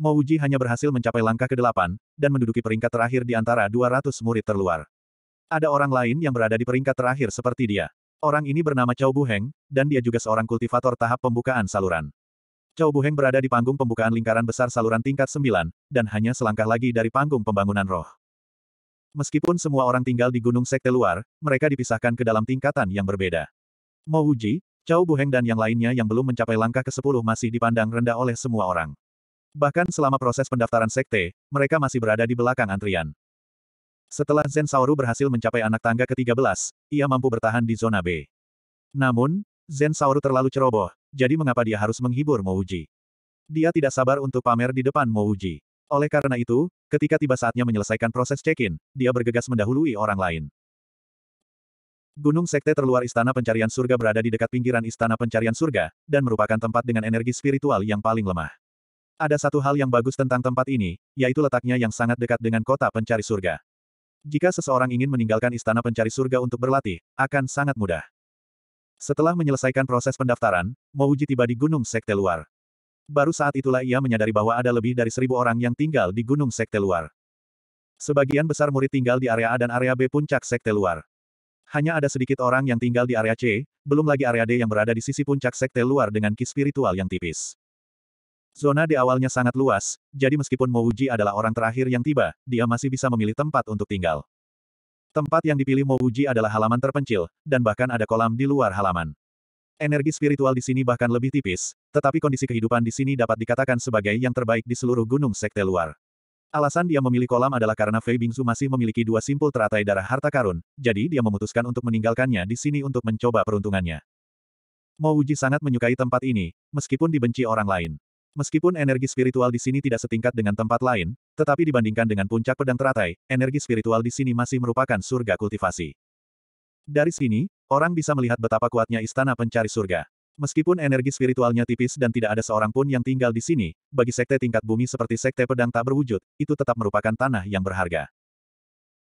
Mo Uji hanya berhasil mencapai langkah ke-8, dan menduduki peringkat terakhir di antara 200 murid terluar. Ada orang lain yang berada di peringkat terakhir seperti dia. Orang ini bernama Chao Buheng, dan dia juga seorang kultivator tahap pembukaan saluran. Chao Buheng berada di panggung pembukaan lingkaran besar saluran tingkat 9, dan hanya selangkah lagi dari panggung pembangunan roh. Meskipun semua orang tinggal di gunung sekte luar, mereka dipisahkan ke dalam tingkatan yang berbeda. Mo Uji, Chao Buheng dan yang lainnya yang belum mencapai langkah ke-10 masih dipandang rendah oleh semua orang. Bahkan selama proses pendaftaran sekte, mereka masih berada di belakang antrian. Setelah Zen Sauru berhasil mencapai anak tangga ke-13, ia mampu bertahan di zona B. Namun, Zen Sauru terlalu ceroboh, jadi mengapa dia harus menghibur Mouji? Dia tidak sabar untuk pamer di depan Mouji. Oleh karena itu, ketika tiba saatnya menyelesaikan proses check-in, dia bergegas mendahului orang lain. Gunung Sekte terluar Istana Pencarian Surga berada di dekat pinggiran Istana Pencarian Surga, dan merupakan tempat dengan energi spiritual yang paling lemah. Ada satu hal yang bagus tentang tempat ini, yaitu letaknya yang sangat dekat dengan kota pencari surga. Jika seseorang ingin meninggalkan istana pencari surga untuk berlatih, akan sangat mudah. Setelah menyelesaikan proses pendaftaran, Mouji tiba di Gunung Sekte Luar. Baru saat itulah ia menyadari bahwa ada lebih dari seribu orang yang tinggal di Gunung Sekte Luar. Sebagian besar murid tinggal di area A dan area B puncak Sekte Luar. Hanya ada sedikit orang yang tinggal di area C, belum lagi area D yang berada di sisi puncak Sekte Luar dengan ki spiritual yang tipis. Zona di awalnya sangat luas, jadi meskipun Mouji adalah orang terakhir yang tiba, dia masih bisa memilih tempat untuk tinggal. Tempat yang dipilih Mouji adalah halaman terpencil, dan bahkan ada kolam di luar halaman. Energi spiritual di sini bahkan lebih tipis, tetapi kondisi kehidupan di sini dapat dikatakan sebagai yang terbaik di seluruh gunung sekte luar. Alasan dia memilih kolam adalah karena Fei Bingsu masih memiliki dua simpul teratai darah harta karun, jadi dia memutuskan untuk meninggalkannya di sini untuk mencoba peruntungannya. Mouji sangat menyukai tempat ini, meskipun dibenci orang lain. Meskipun energi spiritual di sini tidak setingkat dengan tempat lain, tetapi dibandingkan dengan puncak pedang teratai, energi spiritual di sini masih merupakan surga kultivasi. Dari sini, orang bisa melihat betapa kuatnya istana pencari surga. Meskipun energi spiritualnya tipis dan tidak ada seorang pun yang tinggal di sini, bagi sekte tingkat bumi seperti sekte pedang tak berwujud, itu tetap merupakan tanah yang berharga.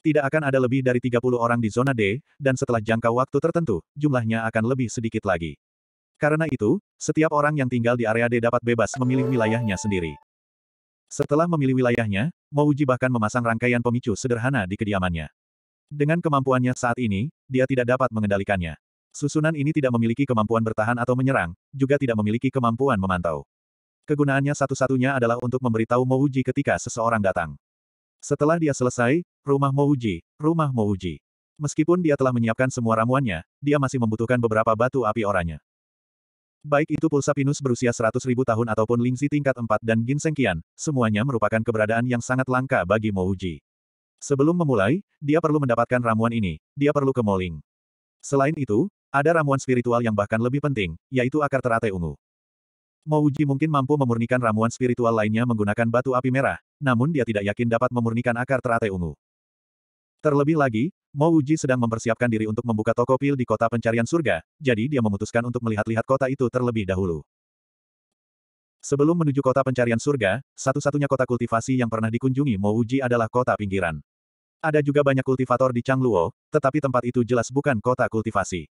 Tidak akan ada lebih dari 30 orang di zona D, dan setelah jangka waktu tertentu, jumlahnya akan lebih sedikit lagi. Karena itu, setiap orang yang tinggal di area D dapat bebas memilih wilayahnya sendiri. Setelah memilih wilayahnya, Mouji bahkan memasang rangkaian pemicu sederhana di kediamannya. Dengan kemampuannya saat ini, dia tidak dapat mengendalikannya. Susunan ini tidak memiliki kemampuan bertahan atau menyerang, juga tidak memiliki kemampuan memantau. Kegunaannya satu-satunya adalah untuk memberitahu Mouji ketika seseorang datang. Setelah dia selesai, rumah Mouji, rumah Mouji. Meskipun dia telah menyiapkan semua ramuannya, dia masih membutuhkan beberapa batu api oranye. Baik itu pulsa pinus berusia 100.000 tahun ataupun lingzi tingkat 4 dan ginseng kian, semuanya merupakan keberadaan yang sangat langka bagi Mouji. Sebelum memulai, dia perlu mendapatkan ramuan ini, dia perlu ke Moling. Selain itu, ada ramuan spiritual yang bahkan lebih penting, yaitu akar teratai ungu. Mouji mungkin mampu memurnikan ramuan spiritual lainnya menggunakan batu api merah, namun dia tidak yakin dapat memurnikan akar teratai ungu. Terlebih lagi, Mo Uji sedang mempersiapkan diri untuk membuka toko pil di kota pencarian surga, jadi dia memutuskan untuk melihat-lihat kota itu terlebih dahulu. Sebelum menuju kota pencarian surga, satu-satunya kota kultivasi yang pernah dikunjungi Mo Uji adalah kota pinggiran. Ada juga banyak kultivator di Changluo, tetapi tempat itu jelas bukan kota kultivasi.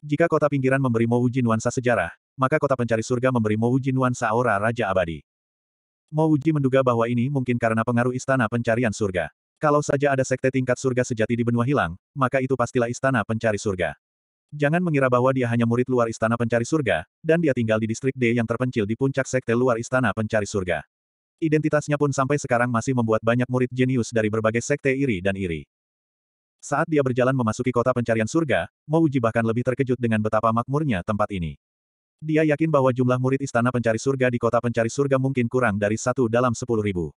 Jika kota pinggiran memberi Mo Uji nuansa sejarah, maka kota pencari surga memberi Mo Uji nuansa aura Raja Abadi. Mo Uji menduga bahwa ini mungkin karena pengaruh istana pencarian surga. Kalau saja ada sekte tingkat surga sejati di benua hilang, maka itu pastilah istana pencari surga. Jangan mengira bahwa dia hanya murid luar istana pencari surga, dan dia tinggal di distrik D yang terpencil di puncak sekte luar istana pencari surga. Identitasnya pun sampai sekarang masih membuat banyak murid jenius dari berbagai sekte iri dan iri. Saat dia berjalan memasuki kota pencarian surga, Mouji bahkan lebih terkejut dengan betapa makmurnya tempat ini. Dia yakin bahwa jumlah murid istana pencari surga di kota pencari surga mungkin kurang dari satu dalam sepuluh ribu.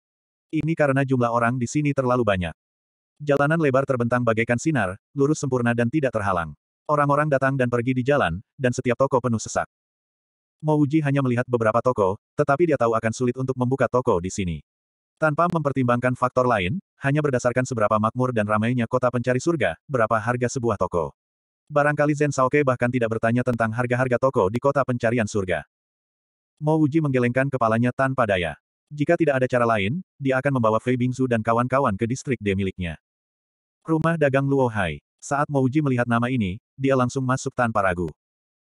Ini karena jumlah orang di sini terlalu banyak. Jalanan lebar terbentang bagaikan sinar, lurus sempurna dan tidak terhalang. Orang-orang datang dan pergi di jalan, dan setiap toko penuh sesak. Mouji hanya melihat beberapa toko, tetapi dia tahu akan sulit untuk membuka toko di sini. Tanpa mempertimbangkan faktor lain, hanya berdasarkan seberapa makmur dan ramainya kota pencari surga, berapa harga sebuah toko. Barangkali Zen Saoke bahkan tidak bertanya tentang harga-harga toko di kota pencarian surga. Mo menggelengkan kepalanya tanpa daya. Jika tidak ada cara lain, dia akan membawa Fei Bingzu dan kawan-kawan ke distrik D miliknya. Rumah dagang Luo Hai. Saat Mouji melihat nama ini, dia langsung masuk tanpa ragu.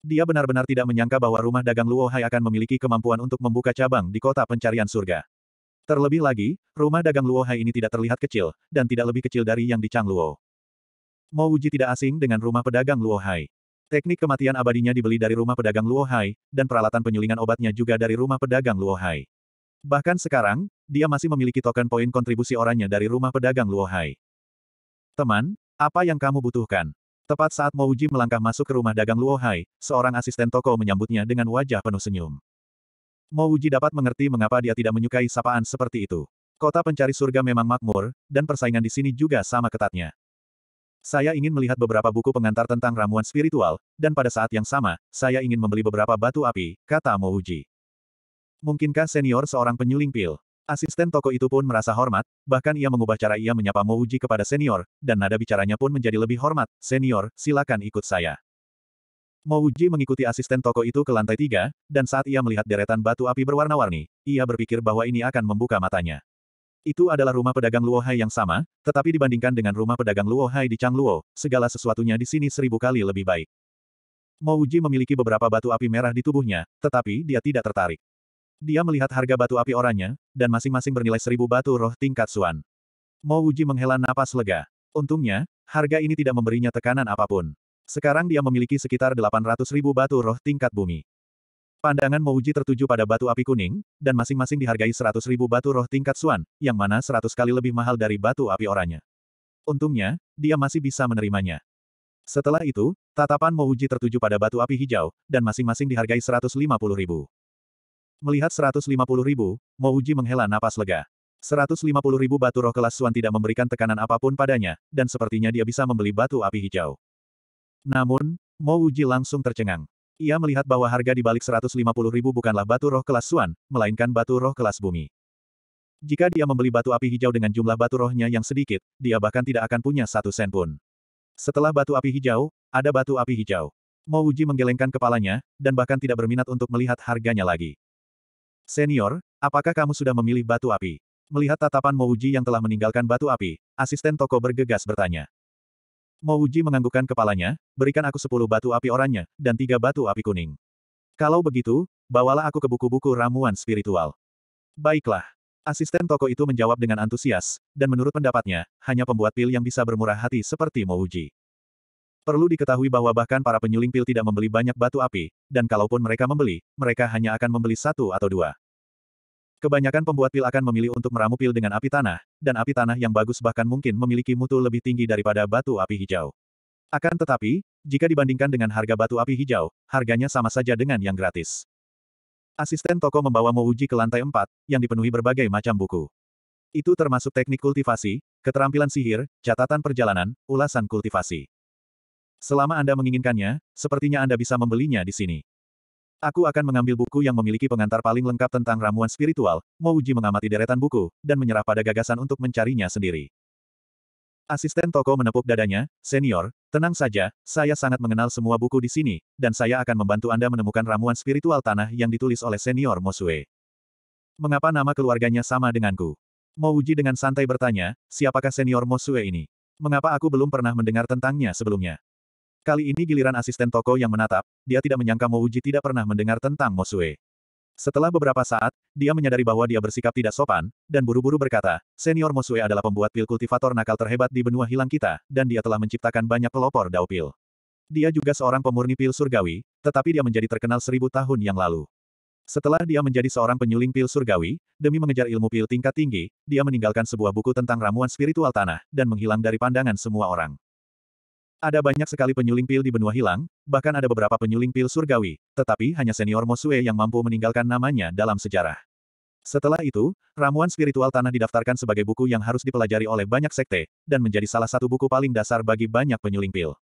Dia benar-benar tidak menyangka bahwa rumah dagang Luo Hai akan memiliki kemampuan untuk membuka cabang di kota pencarian surga. Terlebih lagi, rumah dagang Luo Hai ini tidak terlihat kecil, dan tidak lebih kecil dari yang di Changluo. Mouji tidak asing dengan rumah pedagang Luo Hai. Teknik kematian abadinya dibeli dari rumah pedagang Luo Hai, dan peralatan penyulingan obatnya juga dari rumah pedagang Luo Hai. Bahkan sekarang, dia masih memiliki token poin kontribusi orangnya dari rumah pedagang Luohai. Teman, apa yang kamu butuhkan? Tepat saat Mouji melangkah masuk ke rumah dagang Luohai, seorang asisten toko menyambutnya dengan wajah penuh senyum. Mouji dapat mengerti mengapa dia tidak menyukai sapaan seperti itu. Kota pencari surga memang makmur, dan persaingan di sini juga sama ketatnya. Saya ingin melihat beberapa buku pengantar tentang ramuan spiritual, dan pada saat yang sama, saya ingin membeli beberapa batu api, kata Mouji. Mungkinkah senior seorang penyuling pil? Asisten toko itu pun merasa hormat, bahkan ia mengubah cara ia menyapa Mo Uji kepada senior, dan nada bicaranya pun menjadi lebih hormat, senior, silakan ikut saya. Mo Uji mengikuti asisten toko itu ke lantai tiga, dan saat ia melihat deretan batu api berwarna-warni, ia berpikir bahwa ini akan membuka matanya. Itu adalah rumah pedagang Luohai yang sama, tetapi dibandingkan dengan rumah pedagang Luohai di Changluo, segala sesuatunya di sini seribu kali lebih baik. Mo Uji memiliki beberapa batu api merah di tubuhnya, tetapi dia tidak tertarik. Dia melihat harga batu api oranya, dan masing-masing bernilai seribu batu roh tingkat Suan. Mo Wuji menghela napas lega. Untungnya, harga ini tidak memberinya tekanan apapun. Sekarang dia memiliki sekitar 800 ribu batu roh tingkat bumi. Pandangan Wuji tertuju pada batu api kuning, dan masing-masing dihargai 100 ribu batu roh tingkat Suan, yang mana 100 kali lebih mahal dari batu api oranya. Untungnya, dia masih bisa menerimanya. Setelah itu, tatapan Wuji tertuju pada batu api hijau, dan masing-masing dihargai 150 ribu. Melihat 150 ribu, Uji menghela napas lega. 150 ribu batu roh kelas Suan tidak memberikan tekanan apapun padanya, dan sepertinya dia bisa membeli batu api hijau. Namun, Uji langsung tercengang. Ia melihat bahwa harga di balik 150 ribu bukanlah batu roh kelas Suan, melainkan batu roh kelas bumi. Jika dia membeli batu api hijau dengan jumlah batu rohnya yang sedikit, dia bahkan tidak akan punya satu sen pun. Setelah batu api hijau, ada batu api hijau. Uji menggelengkan kepalanya, dan bahkan tidak berminat untuk melihat harganya lagi. Senior, apakah kamu sudah memilih batu api? Melihat tatapan Mouji yang telah meninggalkan batu api, asisten toko bergegas bertanya. Mouji menganggukkan kepalanya, berikan aku sepuluh batu api oranye, dan tiga batu api kuning. Kalau begitu, bawalah aku ke buku-buku ramuan spiritual. Baiklah. Asisten toko itu menjawab dengan antusias, dan menurut pendapatnya, hanya pembuat pil yang bisa bermurah hati seperti Mouji. Perlu diketahui bahwa bahkan para penyuling pil tidak membeli banyak batu api, dan kalaupun mereka membeli, mereka hanya akan membeli satu atau dua. Kebanyakan pembuat pil akan memilih untuk meramu pil dengan api tanah, dan api tanah yang bagus bahkan mungkin memiliki mutu lebih tinggi daripada batu api hijau. Akan tetapi, jika dibandingkan dengan harga batu api hijau, harganya sama saja dengan yang gratis. Asisten toko membawa Mouji ke lantai 4, yang dipenuhi berbagai macam buku. Itu termasuk teknik kultivasi, keterampilan sihir, catatan perjalanan, ulasan kultivasi. Selama Anda menginginkannya, sepertinya Anda bisa membelinya di sini. Aku akan mengambil buku yang memiliki pengantar paling lengkap tentang ramuan spiritual, Uji mengamati deretan buku, dan menyerah pada gagasan untuk mencarinya sendiri. Asisten toko menepuk dadanya, senior, tenang saja, saya sangat mengenal semua buku di sini, dan saya akan membantu Anda menemukan ramuan spiritual tanah yang ditulis oleh senior Mosue. Mengapa nama keluarganya sama denganku? Mouji dengan santai bertanya, siapakah senior Mosue ini? Mengapa aku belum pernah mendengar tentangnya sebelumnya? Kali ini giliran asisten toko yang menatap, dia tidak menyangka Mo Uji tidak pernah mendengar tentang Mo Mosue. Setelah beberapa saat, dia menyadari bahwa dia bersikap tidak sopan, dan buru-buru berkata, Senior Mo Mosue adalah pembuat pil kultivator nakal terhebat di benua hilang kita, dan dia telah menciptakan banyak pelopor dao pil. Dia juga seorang pemurni pil surgawi, tetapi dia menjadi terkenal seribu tahun yang lalu. Setelah dia menjadi seorang penyuling pil surgawi, demi mengejar ilmu pil tingkat tinggi, dia meninggalkan sebuah buku tentang ramuan spiritual tanah, dan menghilang dari pandangan semua orang. Ada banyak sekali penyuling pil di benua hilang, bahkan ada beberapa penyuling pil surgawi, tetapi hanya senior Mosue yang mampu meninggalkan namanya dalam sejarah. Setelah itu, ramuan spiritual tanah didaftarkan sebagai buku yang harus dipelajari oleh banyak sekte, dan menjadi salah satu buku paling dasar bagi banyak penyuling pil.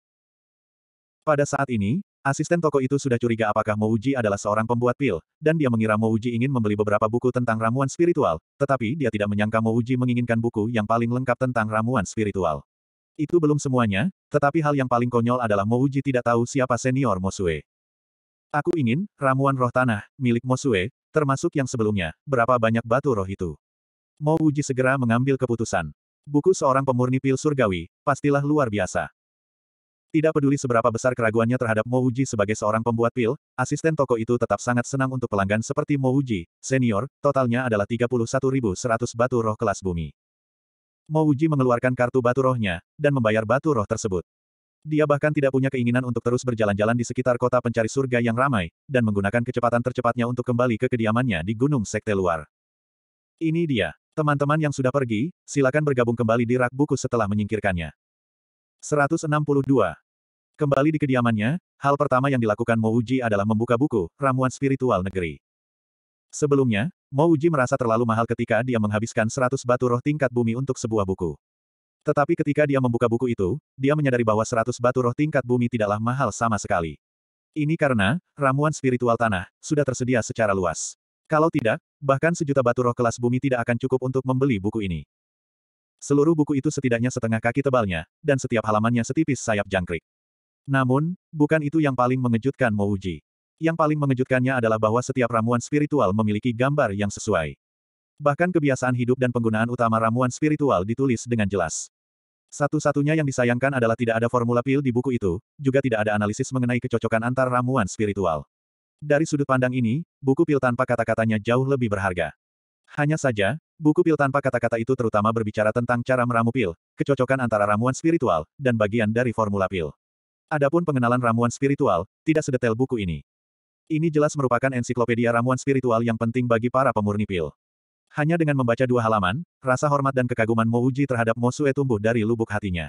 Pada saat ini, Asisten toko itu sudah curiga apakah Mouji adalah seorang pembuat pil, dan dia mengira Mouji ingin membeli beberapa buku tentang ramuan spiritual, tetapi dia tidak menyangka Mouji menginginkan buku yang paling lengkap tentang ramuan spiritual. Itu belum semuanya, tetapi hal yang paling konyol adalah Mouji tidak tahu siapa senior Mosue. Aku ingin, ramuan roh tanah, milik Mosue, termasuk yang sebelumnya, berapa banyak batu roh itu. Mouji segera mengambil keputusan. Buku seorang pemurni pil surgawi, pastilah luar biasa. Tidak peduli seberapa besar keraguannya terhadap Mouji sebagai seorang pembuat pil, asisten toko itu tetap sangat senang untuk pelanggan seperti Mouji, senior, totalnya adalah 31.100 batu roh kelas bumi. Mo Uji mengeluarkan kartu batu rohnya, dan membayar batu roh tersebut. Dia bahkan tidak punya keinginan untuk terus berjalan-jalan di sekitar kota pencari surga yang ramai, dan menggunakan kecepatan tercepatnya untuk kembali ke kediamannya di Gunung Sekte Luar. Ini dia. Teman-teman yang sudah pergi, silakan bergabung kembali di rak buku setelah menyingkirkannya. 162. Kembali di kediamannya, hal pertama yang dilakukan Mo adalah membuka buku, Ramuan Spiritual Negeri. Sebelumnya, Uji merasa terlalu mahal ketika dia menghabiskan 100 batu roh tingkat bumi untuk sebuah buku. Tetapi ketika dia membuka buku itu, dia menyadari bahwa 100 batu roh tingkat bumi tidaklah mahal sama sekali. Ini karena, ramuan spiritual tanah, sudah tersedia secara luas. Kalau tidak, bahkan sejuta batu roh kelas bumi tidak akan cukup untuk membeli buku ini. Seluruh buku itu setidaknya setengah kaki tebalnya, dan setiap halamannya setipis sayap jangkrik. Namun, bukan itu yang paling mengejutkan Mouji. Yang paling mengejutkannya adalah bahwa setiap ramuan spiritual memiliki gambar yang sesuai. Bahkan kebiasaan hidup dan penggunaan utama ramuan spiritual ditulis dengan jelas. Satu-satunya yang disayangkan adalah tidak ada formula pil di buku itu, juga tidak ada analisis mengenai kecocokan antar ramuan spiritual. Dari sudut pandang ini, buku pil tanpa kata-katanya jauh lebih berharga. Hanya saja, buku pil tanpa kata-kata itu terutama berbicara tentang cara meramu pil, kecocokan antara ramuan spiritual, dan bagian dari formula pil. Adapun pengenalan ramuan spiritual, tidak sedetail buku ini. Ini jelas merupakan ensiklopedia ramuan spiritual yang penting bagi para pemurni pil. Hanya dengan membaca dua halaman, rasa hormat dan kekaguman Mo Uji terhadap Mo Mosue tumbuh dari lubuk hatinya.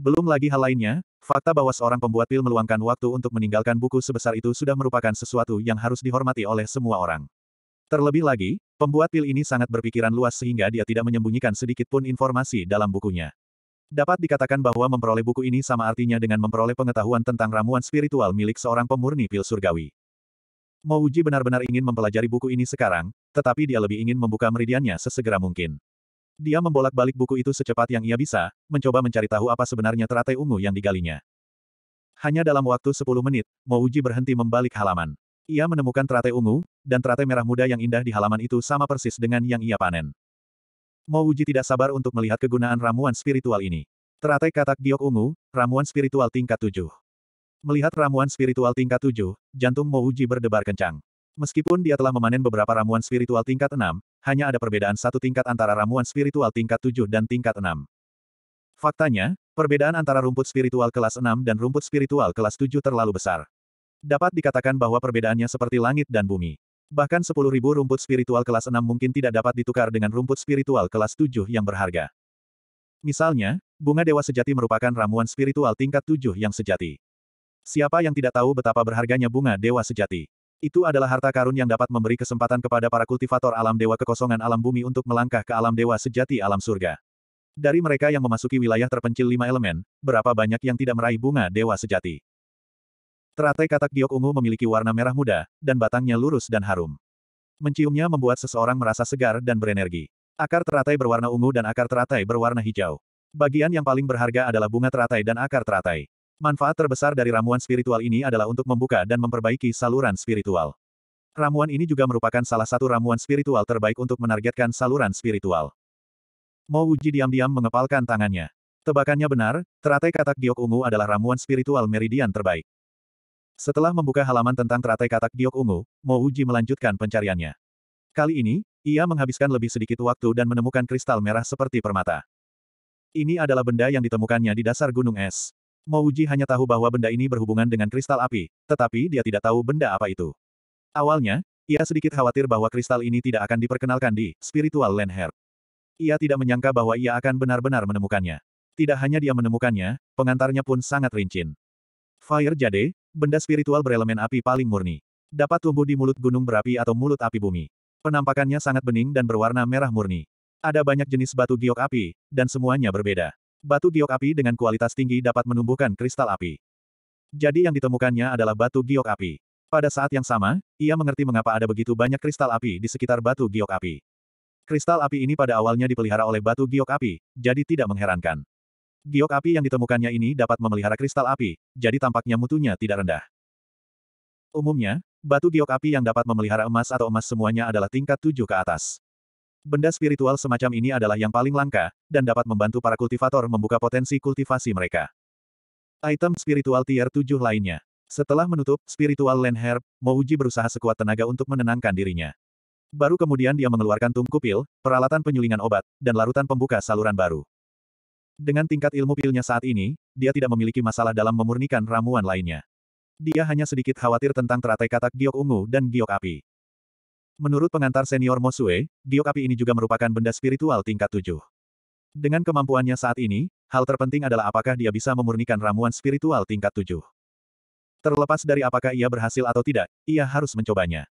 Belum lagi hal lainnya, fakta bahwa seorang pembuat pil meluangkan waktu untuk meninggalkan buku sebesar itu sudah merupakan sesuatu yang harus dihormati oleh semua orang. Terlebih lagi, pembuat pil ini sangat berpikiran luas sehingga dia tidak menyembunyikan sedikit pun informasi dalam bukunya. Dapat dikatakan bahwa memperoleh buku ini sama artinya dengan memperoleh pengetahuan tentang ramuan spiritual milik seorang pemurni pil surgawi. Uji benar-benar ingin mempelajari buku ini sekarang, tetapi dia lebih ingin membuka meridiannya sesegera mungkin. Dia membolak-balik buku itu secepat yang ia bisa, mencoba mencari tahu apa sebenarnya teratai ungu yang digalinya. Hanya dalam waktu 10 menit, Uji berhenti membalik halaman. Ia menemukan teratai ungu, dan teratai merah muda yang indah di halaman itu sama persis dengan yang ia panen. Mo Wuji tidak sabar untuk melihat kegunaan ramuan spiritual ini. Teratai katak giok ungu, ramuan spiritual tingkat 7. Melihat ramuan spiritual tingkat 7, jantung Mo Wuji berdebar kencang. Meskipun dia telah memanen beberapa ramuan spiritual tingkat 6, hanya ada perbedaan satu tingkat antara ramuan spiritual tingkat 7 dan tingkat 6. Faktanya, perbedaan antara rumput spiritual kelas 6 dan rumput spiritual kelas 7 terlalu besar. Dapat dikatakan bahwa perbedaannya seperti langit dan bumi. Bahkan 10.000 rumput spiritual kelas 6 mungkin tidak dapat ditukar dengan rumput spiritual kelas 7 yang berharga. Misalnya, bunga dewa sejati merupakan ramuan spiritual tingkat 7 yang sejati. Siapa yang tidak tahu betapa berharganya bunga dewa sejati? Itu adalah harta karun yang dapat memberi kesempatan kepada para kultivator alam dewa kekosongan alam bumi untuk melangkah ke alam dewa sejati alam surga. Dari mereka yang memasuki wilayah terpencil lima elemen, berapa banyak yang tidak meraih bunga dewa sejati? Teratai katak giok ungu memiliki warna merah muda, dan batangnya lurus dan harum. Menciumnya membuat seseorang merasa segar dan berenergi. Akar teratai berwarna ungu dan akar teratai berwarna hijau. Bagian yang paling berharga adalah bunga teratai dan akar teratai. Manfaat terbesar dari ramuan spiritual ini adalah untuk membuka dan memperbaiki saluran spiritual. Ramuan ini juga merupakan salah satu ramuan spiritual terbaik untuk menargetkan saluran spiritual. Mo Wuji diam-diam mengepalkan tangannya. Tebakannya benar, teratai katak giok ungu adalah ramuan spiritual meridian terbaik. Setelah membuka halaman tentang teratai katak giok ungu, Mo Uji melanjutkan pencariannya. Kali ini, ia menghabiskan lebih sedikit waktu dan menemukan kristal merah seperti permata. Ini adalah benda yang ditemukannya di dasar gunung es. Mo Uji hanya tahu bahwa benda ini berhubungan dengan kristal api, tetapi dia tidak tahu benda apa itu. Awalnya, ia sedikit khawatir bahwa kristal ini tidak akan diperkenalkan di spiritual land herb. Ia tidak menyangka bahwa ia akan benar-benar menemukannya. Tidak hanya dia menemukannya, pengantarnya pun sangat rincin. Fire Jade, benda spiritual berelemen api paling murni. Dapat tumbuh di mulut gunung berapi atau mulut api bumi. Penampakannya sangat bening dan berwarna merah murni. Ada banyak jenis batu giok api, dan semuanya berbeda. Batu giok api dengan kualitas tinggi dapat menumbuhkan kristal api. Jadi yang ditemukannya adalah batu giok api. Pada saat yang sama, ia mengerti mengapa ada begitu banyak kristal api di sekitar batu giok api. Kristal api ini pada awalnya dipelihara oleh batu giok api, jadi tidak mengherankan. Giok api yang ditemukannya ini dapat memelihara kristal api, jadi tampaknya mutunya tidak rendah. Umumnya, batu giok api yang dapat memelihara emas atau emas semuanya adalah tingkat tujuh ke atas. Benda spiritual semacam ini adalah yang paling langka, dan dapat membantu para kultivator membuka potensi kultivasi mereka. Item spiritual tier tujuh lainnya. Setelah menutup, spiritual land herb, Mouji berusaha sekuat tenaga untuk menenangkan dirinya. Baru kemudian dia mengeluarkan tungku pil, peralatan penyulingan obat, dan larutan pembuka saluran baru. Dengan tingkat ilmu pilnya saat ini, dia tidak memiliki masalah dalam memurnikan ramuan lainnya. Dia hanya sedikit khawatir tentang teratai katak giok ungu dan giok api. Menurut pengantar senior Mosue, giok api ini juga merupakan benda spiritual tingkat tujuh. Dengan kemampuannya saat ini, hal terpenting adalah apakah dia bisa memurnikan ramuan spiritual tingkat tujuh. Terlepas dari apakah ia berhasil atau tidak, ia harus mencobanya.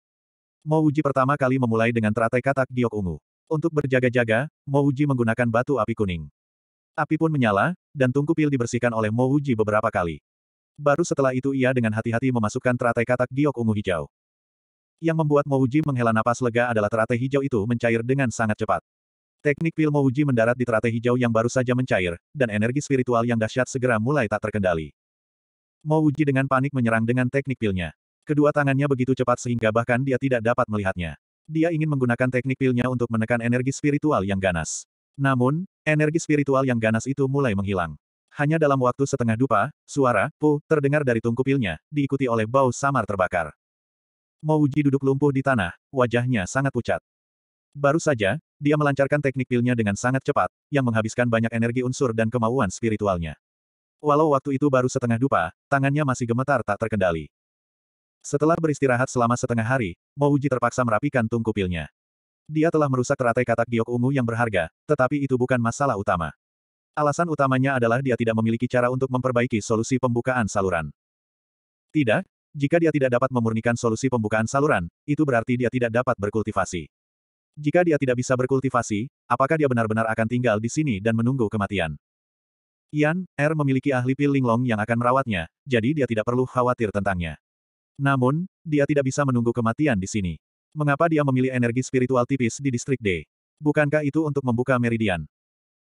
Mo Uji pertama kali memulai dengan teratai katak giok ungu. Untuk berjaga-jaga, Mo Uji menggunakan batu api kuning. Api pun menyala, dan tungku pil dibersihkan oleh Mo Uji beberapa kali. Baru setelah itu ia dengan hati-hati memasukkan teratai katak giok ungu hijau. Yang membuat Mo Uji menghela napas lega adalah teratai hijau itu mencair dengan sangat cepat. Teknik pil Mo Uji mendarat di teratai hijau yang baru saja mencair, dan energi spiritual yang dahsyat segera mulai tak terkendali. Mo Uji dengan panik menyerang dengan teknik pilnya. Kedua tangannya begitu cepat sehingga bahkan dia tidak dapat melihatnya. Dia ingin menggunakan teknik pilnya untuk menekan energi spiritual yang ganas. Namun, Energi spiritual yang ganas itu mulai menghilang. Hanya dalam waktu setengah dupa, suara, pu, terdengar dari tungku pilnya, diikuti oleh bau samar terbakar. Mouji duduk lumpuh di tanah, wajahnya sangat pucat. Baru saja, dia melancarkan teknik pilnya dengan sangat cepat, yang menghabiskan banyak energi unsur dan kemauan spiritualnya. Walau waktu itu baru setengah dupa, tangannya masih gemetar tak terkendali. Setelah beristirahat selama setengah hari, Mouji terpaksa merapikan tungku pilnya. Dia telah merusak teratai katak giok ungu yang berharga, tetapi itu bukan masalah utama. Alasan utamanya adalah dia tidak memiliki cara untuk memperbaiki solusi pembukaan saluran. Tidak, jika dia tidak dapat memurnikan solusi pembukaan saluran, itu berarti dia tidak dapat berkultivasi. Jika dia tidak bisa berkultivasi, apakah dia benar-benar akan tinggal di sini dan menunggu kematian? Yan, Er memiliki ahli pil linglong yang akan merawatnya, jadi dia tidak perlu khawatir tentangnya. Namun, dia tidak bisa menunggu kematian di sini. Mengapa dia memilih energi spiritual tipis di distrik D? Bukankah itu untuk membuka meridian?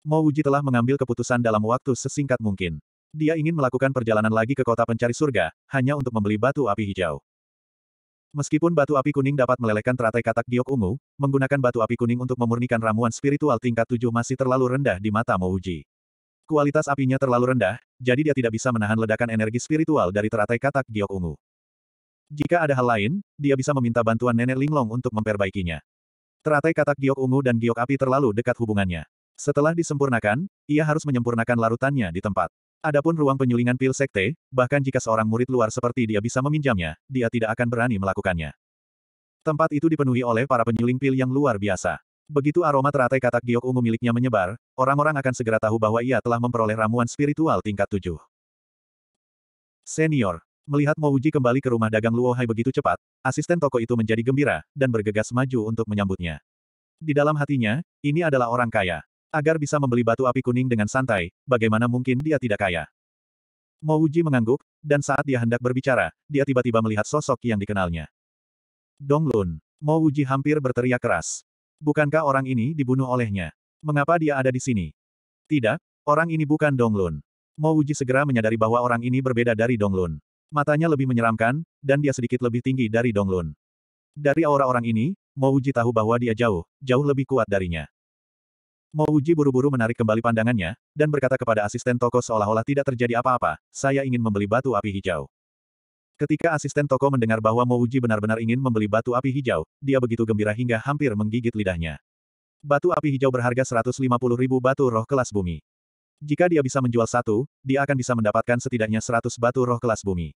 Mo Wuji telah mengambil keputusan dalam waktu sesingkat mungkin. Dia ingin melakukan perjalanan lagi ke kota pencari surga, hanya untuk membeli batu api hijau. Meskipun batu api kuning dapat melelehkan teratai katak giok ungu, menggunakan batu api kuning untuk memurnikan ramuan spiritual tingkat tujuh masih terlalu rendah di mata Mo Wuji. Kualitas apinya terlalu rendah, jadi dia tidak bisa menahan ledakan energi spiritual dari teratai katak giok ungu. Jika ada hal lain, dia bisa meminta bantuan nenek Linglong untuk memperbaikinya. Teratai katak giok ungu dan giok api terlalu dekat hubungannya. Setelah disempurnakan, ia harus menyempurnakan larutannya di tempat. Adapun ruang penyulingan pil sekte, bahkan jika seorang murid luar seperti dia bisa meminjamnya, dia tidak akan berani melakukannya. Tempat itu dipenuhi oleh para penyuling pil yang luar biasa. Begitu aroma teratai katak giok ungu miliknya menyebar, orang-orang akan segera tahu bahwa ia telah memperoleh ramuan spiritual tingkat tujuh. Senior, Melihat Mouji kembali ke rumah dagang Luo Hai begitu cepat, asisten toko itu menjadi gembira, dan bergegas maju untuk menyambutnya. Di dalam hatinya, ini adalah orang kaya. Agar bisa membeli batu api kuning dengan santai, bagaimana mungkin dia tidak kaya? Mouji mengangguk, dan saat dia hendak berbicara, dia tiba-tiba melihat sosok yang dikenalnya. Donglun. Mouji hampir berteriak keras. Bukankah orang ini dibunuh olehnya? Mengapa dia ada di sini? Tidak, orang ini bukan Donglun. Mouji segera menyadari bahwa orang ini berbeda dari Donglun. Matanya lebih menyeramkan, dan dia sedikit lebih tinggi dari Donglun. Dari aura orang ini, Mo Uji tahu bahwa dia jauh, jauh lebih kuat darinya. Mo Uji buru-buru menarik kembali pandangannya, dan berkata kepada asisten toko seolah-olah tidak terjadi apa-apa, saya ingin membeli batu api hijau. Ketika asisten toko mendengar bahwa Mo Uji benar-benar ingin membeli batu api hijau, dia begitu gembira hingga hampir menggigit lidahnya. Batu api hijau berharga 150 ribu batu roh kelas bumi. Jika dia bisa menjual satu, dia akan bisa mendapatkan setidaknya 100 batu roh kelas bumi.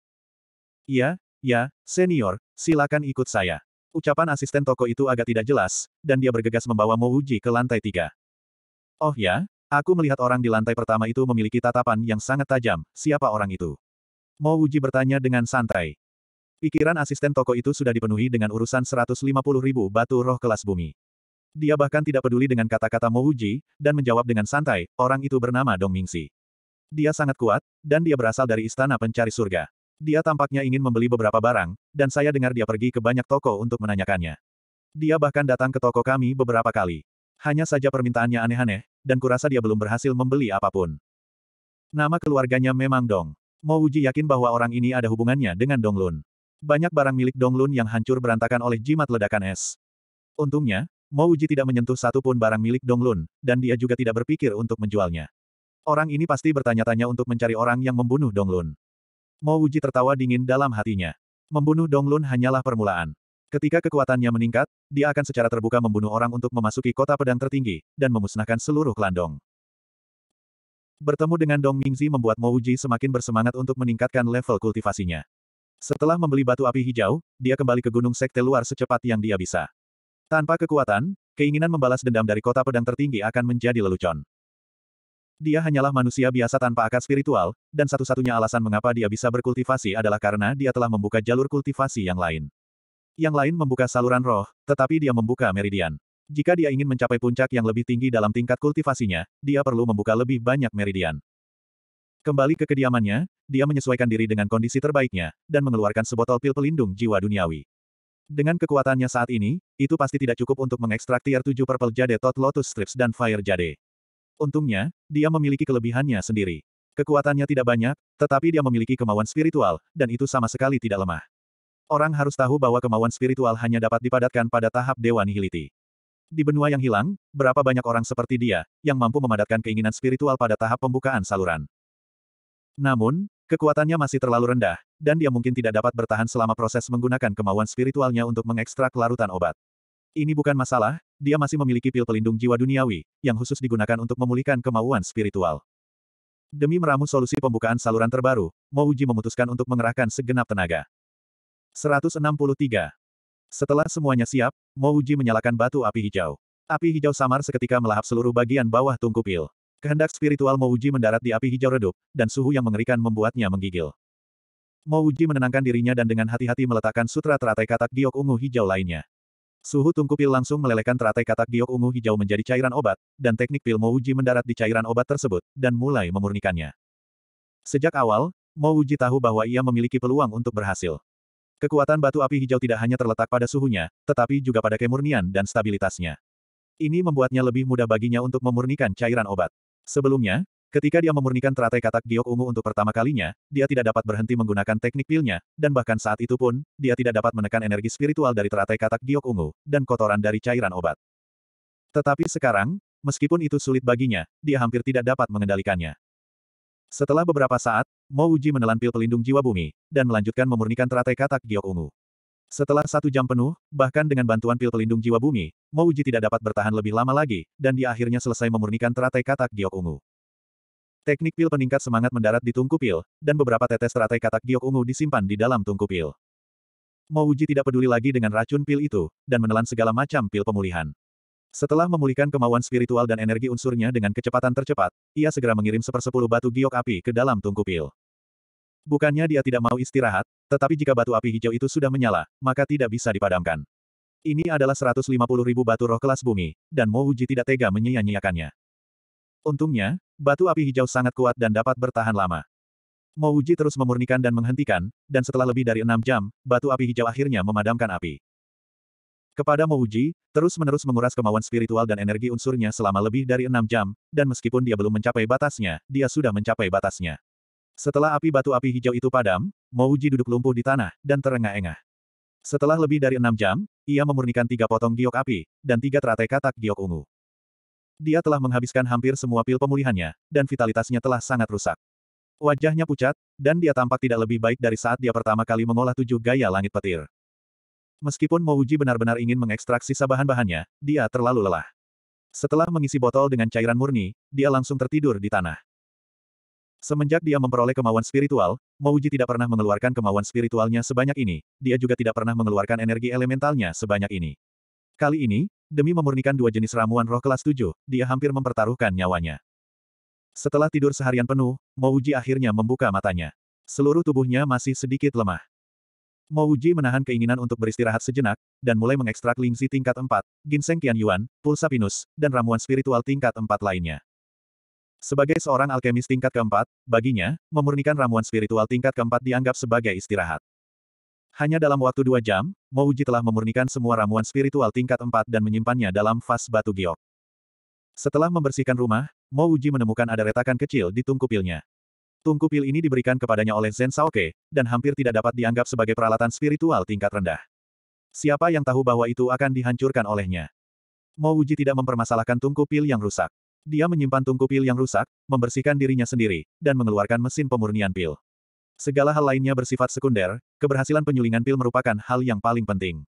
Iya, ya, senior, silakan ikut saya. Ucapan asisten toko itu agak tidak jelas, dan dia bergegas membawa Mouji ke lantai tiga. Oh ya, aku melihat orang di lantai pertama itu memiliki tatapan yang sangat tajam, siapa orang itu? Mouji bertanya dengan santai. Pikiran asisten toko itu sudah dipenuhi dengan urusan 150 ribu batu roh kelas bumi. Dia bahkan tidak peduli dengan kata-kata Mouji, dan menjawab dengan santai, orang itu bernama Dong Mingxi. Dia sangat kuat, dan dia berasal dari istana pencari surga. Dia tampaknya ingin membeli beberapa barang, dan saya dengar dia pergi ke banyak toko untuk menanyakannya. Dia bahkan datang ke toko kami beberapa kali. Hanya saja permintaannya aneh-aneh, dan kurasa dia belum berhasil membeli apapun. Nama keluarganya memang Dong. Mo Wuji yakin bahwa orang ini ada hubungannya dengan Dong Lun. Banyak barang milik Dong Lun yang hancur berantakan oleh jimat ledakan es. Untungnya, Mo Uji tidak menyentuh satu pun barang milik Dong Lun, dan dia juga tidak berpikir untuk menjualnya. Orang ini pasti bertanya-tanya untuk mencari orang yang membunuh Dong Lun. Mo Wuji tertawa dingin dalam hatinya. Membunuh Dong Lun hanyalah permulaan. Ketika kekuatannya meningkat, dia akan secara terbuka membunuh orang untuk memasuki kota pedang tertinggi, dan memusnahkan seluruh klan Dong. Bertemu dengan Dong Mingzi membuat Mo Wuji semakin bersemangat untuk meningkatkan level kultivasinya. Setelah membeli batu api hijau, dia kembali ke gunung sekte luar secepat yang dia bisa. Tanpa kekuatan, keinginan membalas dendam dari kota pedang tertinggi akan menjadi lelucon. Dia hanyalah manusia biasa tanpa akar spiritual, dan satu-satunya alasan mengapa dia bisa berkultivasi adalah karena dia telah membuka jalur kultivasi yang lain. Yang lain membuka saluran roh, tetapi dia membuka meridian. Jika dia ingin mencapai puncak yang lebih tinggi dalam tingkat kultivasinya, dia perlu membuka lebih banyak meridian. Kembali ke kediamannya, dia menyesuaikan diri dengan kondisi terbaiknya, dan mengeluarkan sebotol pil pelindung jiwa duniawi. Dengan kekuatannya saat ini, itu pasti tidak cukup untuk mengekstrak tier 7 Purple Jade Tot Lotus Strips dan Fire Jade. Untungnya, dia memiliki kelebihannya sendiri. Kekuatannya tidak banyak, tetapi dia memiliki kemauan spiritual, dan itu sama sekali tidak lemah. Orang harus tahu bahwa kemauan spiritual hanya dapat dipadatkan pada tahap Dewa Nihiliti. Di benua yang hilang, berapa banyak orang seperti dia, yang mampu memadatkan keinginan spiritual pada tahap pembukaan saluran. Namun, kekuatannya masih terlalu rendah, dan dia mungkin tidak dapat bertahan selama proses menggunakan kemauan spiritualnya untuk mengekstrak larutan obat. Ini bukan masalah, dia masih memiliki pil pelindung jiwa duniawi, yang khusus digunakan untuk memulihkan kemauan spiritual. Demi meramu solusi pembukaan saluran terbaru, Mouji memutuskan untuk mengerahkan segenap tenaga. 163. Setelah semuanya siap, Mouji menyalakan batu api hijau. Api hijau samar seketika melahap seluruh bagian bawah tungku pil. Kehendak spiritual Mouji mendarat di api hijau redup, dan suhu yang mengerikan membuatnya menggigil. Mouji menenangkan dirinya dan dengan hati-hati meletakkan sutra teratai katak giok ungu hijau lainnya. Suhu tungku pil langsung melelehkan teratai katak giok ungu hijau menjadi cairan obat, dan teknik pil Mouji mendarat di cairan obat tersebut, dan mulai memurnikannya. Sejak awal, Mouji tahu bahwa ia memiliki peluang untuk berhasil. Kekuatan batu api hijau tidak hanya terletak pada suhunya, tetapi juga pada kemurnian dan stabilitasnya. Ini membuatnya lebih mudah baginya untuk memurnikan cairan obat. Sebelumnya, Ketika dia memurnikan teratai katak giok ungu untuk pertama kalinya, dia tidak dapat berhenti menggunakan teknik pilnya, dan bahkan saat itu pun, dia tidak dapat menekan energi spiritual dari teratai katak giok ungu, dan kotoran dari cairan obat. Tetapi sekarang, meskipun itu sulit baginya, dia hampir tidak dapat mengendalikannya. Setelah beberapa saat, Mo Uji menelan pil pelindung jiwa bumi, dan melanjutkan memurnikan teratai katak giok ungu. Setelah satu jam penuh, bahkan dengan bantuan pil pelindung jiwa bumi, Mo Uji tidak dapat bertahan lebih lama lagi, dan dia akhirnya selesai memurnikan teratai katak giok ungu. Teknik pil peningkat semangat mendarat di tungku pil, dan beberapa tetes teratai katak giok ungu disimpan di dalam tungku pil. Mouji tidak peduli lagi dengan racun pil itu, dan menelan segala macam pil pemulihan. Setelah memulihkan kemauan spiritual dan energi unsurnya dengan kecepatan tercepat, ia segera mengirim sepersepuluh batu giok api ke dalam tungku pil. Bukannya dia tidak mau istirahat, tetapi jika batu api hijau itu sudah menyala, maka tidak bisa dipadamkan. Ini adalah 150.000 batu roh kelas bumi, dan Mo Uji tidak tega menyia-nyiakannya. Untungnya, Batu api hijau sangat kuat dan dapat bertahan lama. Mouji terus memurnikan dan menghentikan, dan setelah lebih dari enam jam, batu api hijau akhirnya memadamkan api. Kepada Mouji, terus-menerus menguras kemauan spiritual dan energi unsurnya selama lebih dari enam jam, dan meskipun dia belum mencapai batasnya, dia sudah mencapai batasnya. Setelah api batu api hijau itu padam, Mouji duduk lumpuh di tanah, dan terengah-engah. Setelah lebih dari enam jam, ia memurnikan tiga potong giok api, dan tiga teratai katak giok ungu. Dia telah menghabiskan hampir semua pil pemulihannya, dan vitalitasnya telah sangat rusak. Wajahnya pucat, dan dia tampak tidak lebih baik dari saat dia pertama kali mengolah tujuh gaya langit petir. Meskipun Mouji benar-benar ingin mengekstraksi sisa bahan-bahannya, dia terlalu lelah. Setelah mengisi botol dengan cairan murni, dia langsung tertidur di tanah. Semenjak dia memperoleh kemauan spiritual, Mouji tidak pernah mengeluarkan kemauan spiritualnya sebanyak ini, dia juga tidak pernah mengeluarkan energi elementalnya sebanyak ini. Kali ini, Demi memurnikan dua jenis ramuan roh kelas tujuh, dia hampir mempertaruhkan nyawanya. Setelah tidur seharian penuh, Mouji akhirnya membuka matanya. Seluruh tubuhnya masih sedikit lemah. Mouji menahan keinginan untuk beristirahat sejenak, dan mulai mengekstrak lingzi tingkat empat, ginseng kian yuan, pulsa pinus, dan ramuan spiritual tingkat empat lainnya. Sebagai seorang alkemis tingkat keempat, baginya, memurnikan ramuan spiritual tingkat keempat dianggap sebagai istirahat. Hanya dalam waktu dua jam, Mouji telah memurnikan semua ramuan spiritual tingkat empat dan menyimpannya dalam vas batu giok. Setelah membersihkan rumah, Mouji menemukan ada retakan kecil di tungku pilnya. Tungku pil ini diberikan kepadanya oleh Zen Saoke, dan hampir tidak dapat dianggap sebagai peralatan spiritual tingkat rendah. Siapa yang tahu bahwa itu akan dihancurkan olehnya? Mouji tidak mempermasalahkan tungku pil yang rusak. Dia menyimpan tungku pil yang rusak, membersihkan dirinya sendiri, dan mengeluarkan mesin pemurnian pil. Segala hal lainnya bersifat sekunder, keberhasilan penyulingan pil merupakan hal yang paling penting.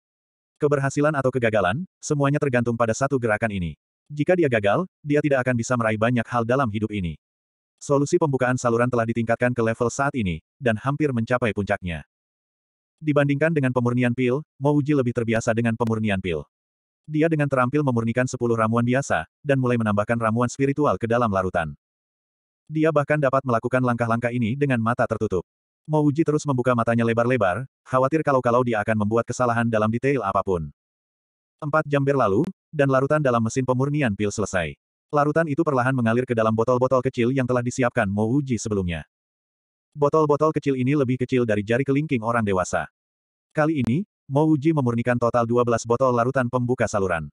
Keberhasilan atau kegagalan, semuanya tergantung pada satu gerakan ini. Jika dia gagal, dia tidak akan bisa meraih banyak hal dalam hidup ini. Solusi pembukaan saluran telah ditingkatkan ke level saat ini, dan hampir mencapai puncaknya. Dibandingkan dengan pemurnian pil, Mouji lebih terbiasa dengan pemurnian pil. Dia dengan terampil memurnikan 10 ramuan biasa, dan mulai menambahkan ramuan spiritual ke dalam larutan. Dia bahkan dapat melakukan langkah-langkah ini dengan mata tertutup. Mouji terus membuka matanya lebar-lebar, khawatir kalau-kalau dia akan membuat kesalahan dalam detail apapun. Empat jam berlalu, dan larutan dalam mesin pemurnian pil selesai. Larutan itu perlahan mengalir ke dalam botol-botol kecil yang telah disiapkan Mouji sebelumnya. Botol-botol kecil ini lebih kecil dari jari kelingking orang dewasa. Kali ini, Mouji memurnikan total 12 botol larutan pembuka saluran.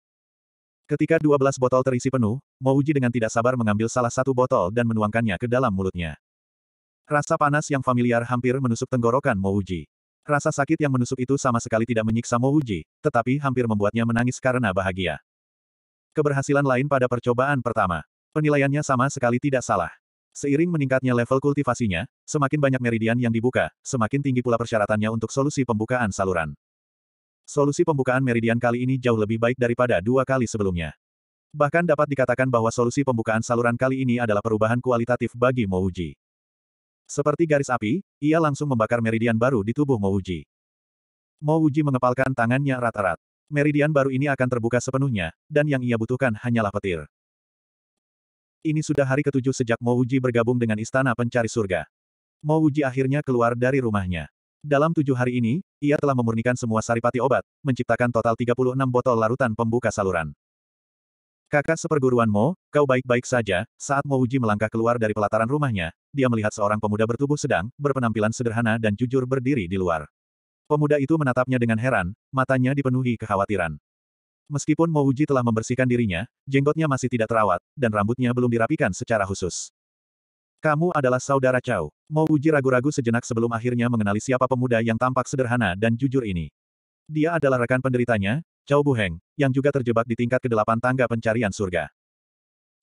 Ketika 12 botol terisi penuh, Mouji dengan tidak sabar mengambil salah satu botol dan menuangkannya ke dalam mulutnya. Rasa panas yang familiar hampir menusuk tenggorokan Mouji. Rasa sakit yang menusuk itu sama sekali tidak menyiksa Mouji, tetapi hampir membuatnya menangis karena bahagia. Keberhasilan lain pada percobaan pertama. Penilaiannya sama sekali tidak salah. Seiring meningkatnya level kultivasinya, semakin banyak meridian yang dibuka, semakin tinggi pula persyaratannya untuk solusi pembukaan saluran. Solusi pembukaan meridian kali ini jauh lebih baik daripada dua kali sebelumnya. Bahkan dapat dikatakan bahwa solusi pembukaan saluran kali ini adalah perubahan kualitatif bagi Mouji. Seperti garis api, ia langsung membakar meridian baru di tubuh Mouji. Mouji mengepalkan tangannya rata rat Meridian baru ini akan terbuka sepenuhnya, dan yang ia butuhkan hanyalah petir. Ini sudah hari ketujuh sejak Mouji bergabung dengan Istana Pencari Surga. Mouji akhirnya keluar dari rumahnya. Dalam tujuh hari ini, ia telah memurnikan semua saripati obat, menciptakan total 36 botol larutan pembuka saluran. Kakak seperguruan Mo, kau baik-baik saja, saat Mo Uji melangkah keluar dari pelataran rumahnya, dia melihat seorang pemuda bertubuh sedang, berpenampilan sederhana dan jujur berdiri di luar. Pemuda itu menatapnya dengan heran, matanya dipenuhi kekhawatiran. Meskipun Mo Uji telah membersihkan dirinya, jenggotnya masih tidak terawat, dan rambutnya belum dirapikan secara khusus. Kamu adalah saudara Chow. Mo Uji ragu-ragu sejenak sebelum akhirnya mengenali siapa pemuda yang tampak sederhana dan jujur ini. Dia adalah rekan penderitanya, Bu Buheng, yang juga terjebak di tingkat kedelapan tangga pencarian surga.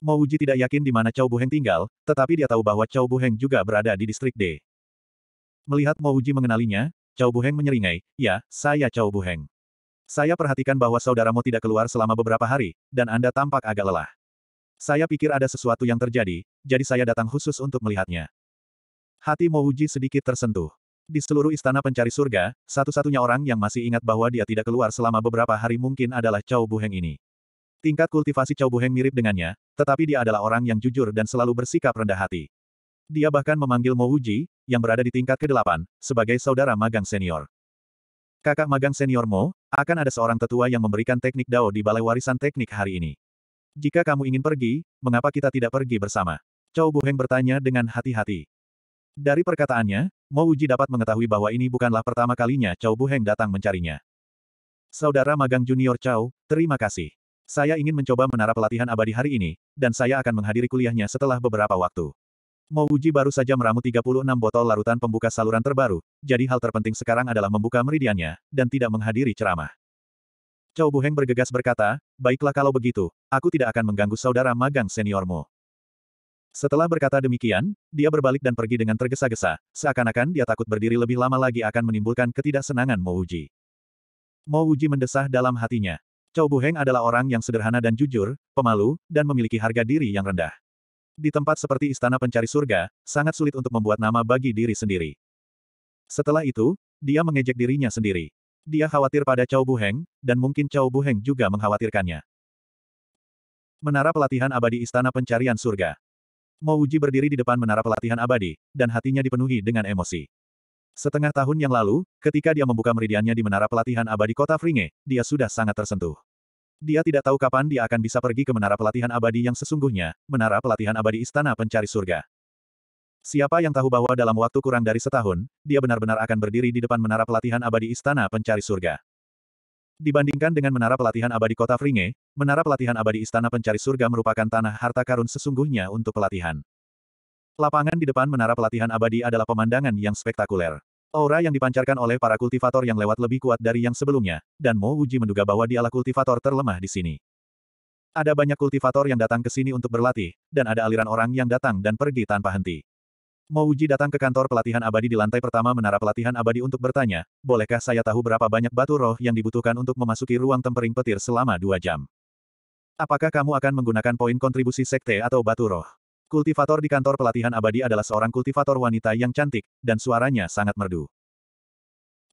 Mo Uji tidak yakin di mana Bu Buheng tinggal, tetapi dia tahu bahwa Bu Buheng juga berada di distrik D. Melihat Mo Uji mengenalinya, Bu Buheng menyeringai, ya, saya Bu Buheng. Saya perhatikan bahwa saudaramu tidak keluar selama beberapa hari, dan Anda tampak agak lelah. Saya pikir ada sesuatu yang terjadi, jadi saya datang khusus untuk melihatnya. Hati Mouji sedikit tersentuh. Di seluruh istana pencari surga, satu-satunya orang yang masih ingat bahwa dia tidak keluar selama beberapa hari mungkin adalah Cao Buheng ini. Tingkat kultivasi Cao Buheng mirip dengannya, tetapi dia adalah orang yang jujur dan selalu bersikap rendah hati. Dia bahkan memanggil Mouji, yang berada di tingkat ke-8, sebagai saudara magang senior. Kakak magang senior Mo, akan ada seorang tetua yang memberikan teknik Dao di Balai Warisan Teknik hari ini. Jika kamu ingin pergi, mengapa kita tidak pergi bersama? Chow Heng bertanya dengan hati-hati. Dari perkataannya, Mo Uji dapat mengetahui bahwa ini bukanlah pertama kalinya Chow Heng datang mencarinya. Saudara magang junior Chow, terima kasih. Saya ingin mencoba menara pelatihan abadi hari ini, dan saya akan menghadiri kuliahnya setelah beberapa waktu. Mo Uji baru saja meramu 36 botol larutan pembuka saluran terbaru, jadi hal terpenting sekarang adalah membuka meridiannya, dan tidak menghadiri ceramah. Cao Buheng bergegas berkata, baiklah kalau begitu, aku tidak akan mengganggu saudara magang seniormu. Setelah berkata demikian, dia berbalik dan pergi dengan tergesa-gesa, seakan-akan dia takut berdiri lebih lama lagi akan menimbulkan ketidaksenangan Mo Uji. Mo Uji mendesah dalam hatinya. Cao Buheng adalah orang yang sederhana dan jujur, pemalu, dan memiliki harga diri yang rendah. Di tempat seperti istana pencari surga, sangat sulit untuk membuat nama bagi diri sendiri. Setelah itu, dia mengejek dirinya sendiri. Dia khawatir pada Cao Buheng, dan mungkin Cao Buheng juga mengkhawatirkannya. Menara Pelatihan Abadi Istana Pencarian Surga Mo Uji berdiri di depan Menara Pelatihan Abadi, dan hatinya dipenuhi dengan emosi. Setengah tahun yang lalu, ketika dia membuka meridiannya di Menara Pelatihan Abadi Kota Fringe, dia sudah sangat tersentuh. Dia tidak tahu kapan dia akan bisa pergi ke Menara Pelatihan Abadi yang sesungguhnya, Menara Pelatihan Abadi Istana Pencari Surga. Siapa yang tahu bahwa dalam waktu kurang dari setahun, dia benar-benar akan berdiri di depan menara pelatihan abadi Istana Pencari Surga. Dibandingkan dengan menara pelatihan abadi kota Fringe, menara pelatihan abadi Istana Pencari Surga merupakan tanah harta karun sesungguhnya untuk pelatihan. Lapangan di depan menara pelatihan abadi adalah pemandangan yang spektakuler. Aura yang dipancarkan oleh para kultivator yang lewat lebih kuat dari yang sebelumnya, dan Mo Uji menduga bahwa dialah kultivator terlemah di sini. Ada banyak kultivator yang datang ke sini untuk berlatih, dan ada aliran orang yang datang dan pergi tanpa henti. Mo Uji datang ke kantor pelatihan abadi di lantai pertama menara pelatihan abadi untuk bertanya, bolehkah saya tahu berapa banyak batu roh yang dibutuhkan untuk memasuki ruang tempering petir selama dua jam? Apakah kamu akan menggunakan poin kontribusi sekte atau batu roh? Kultivator di kantor pelatihan abadi adalah seorang kultivator wanita yang cantik, dan suaranya sangat merdu.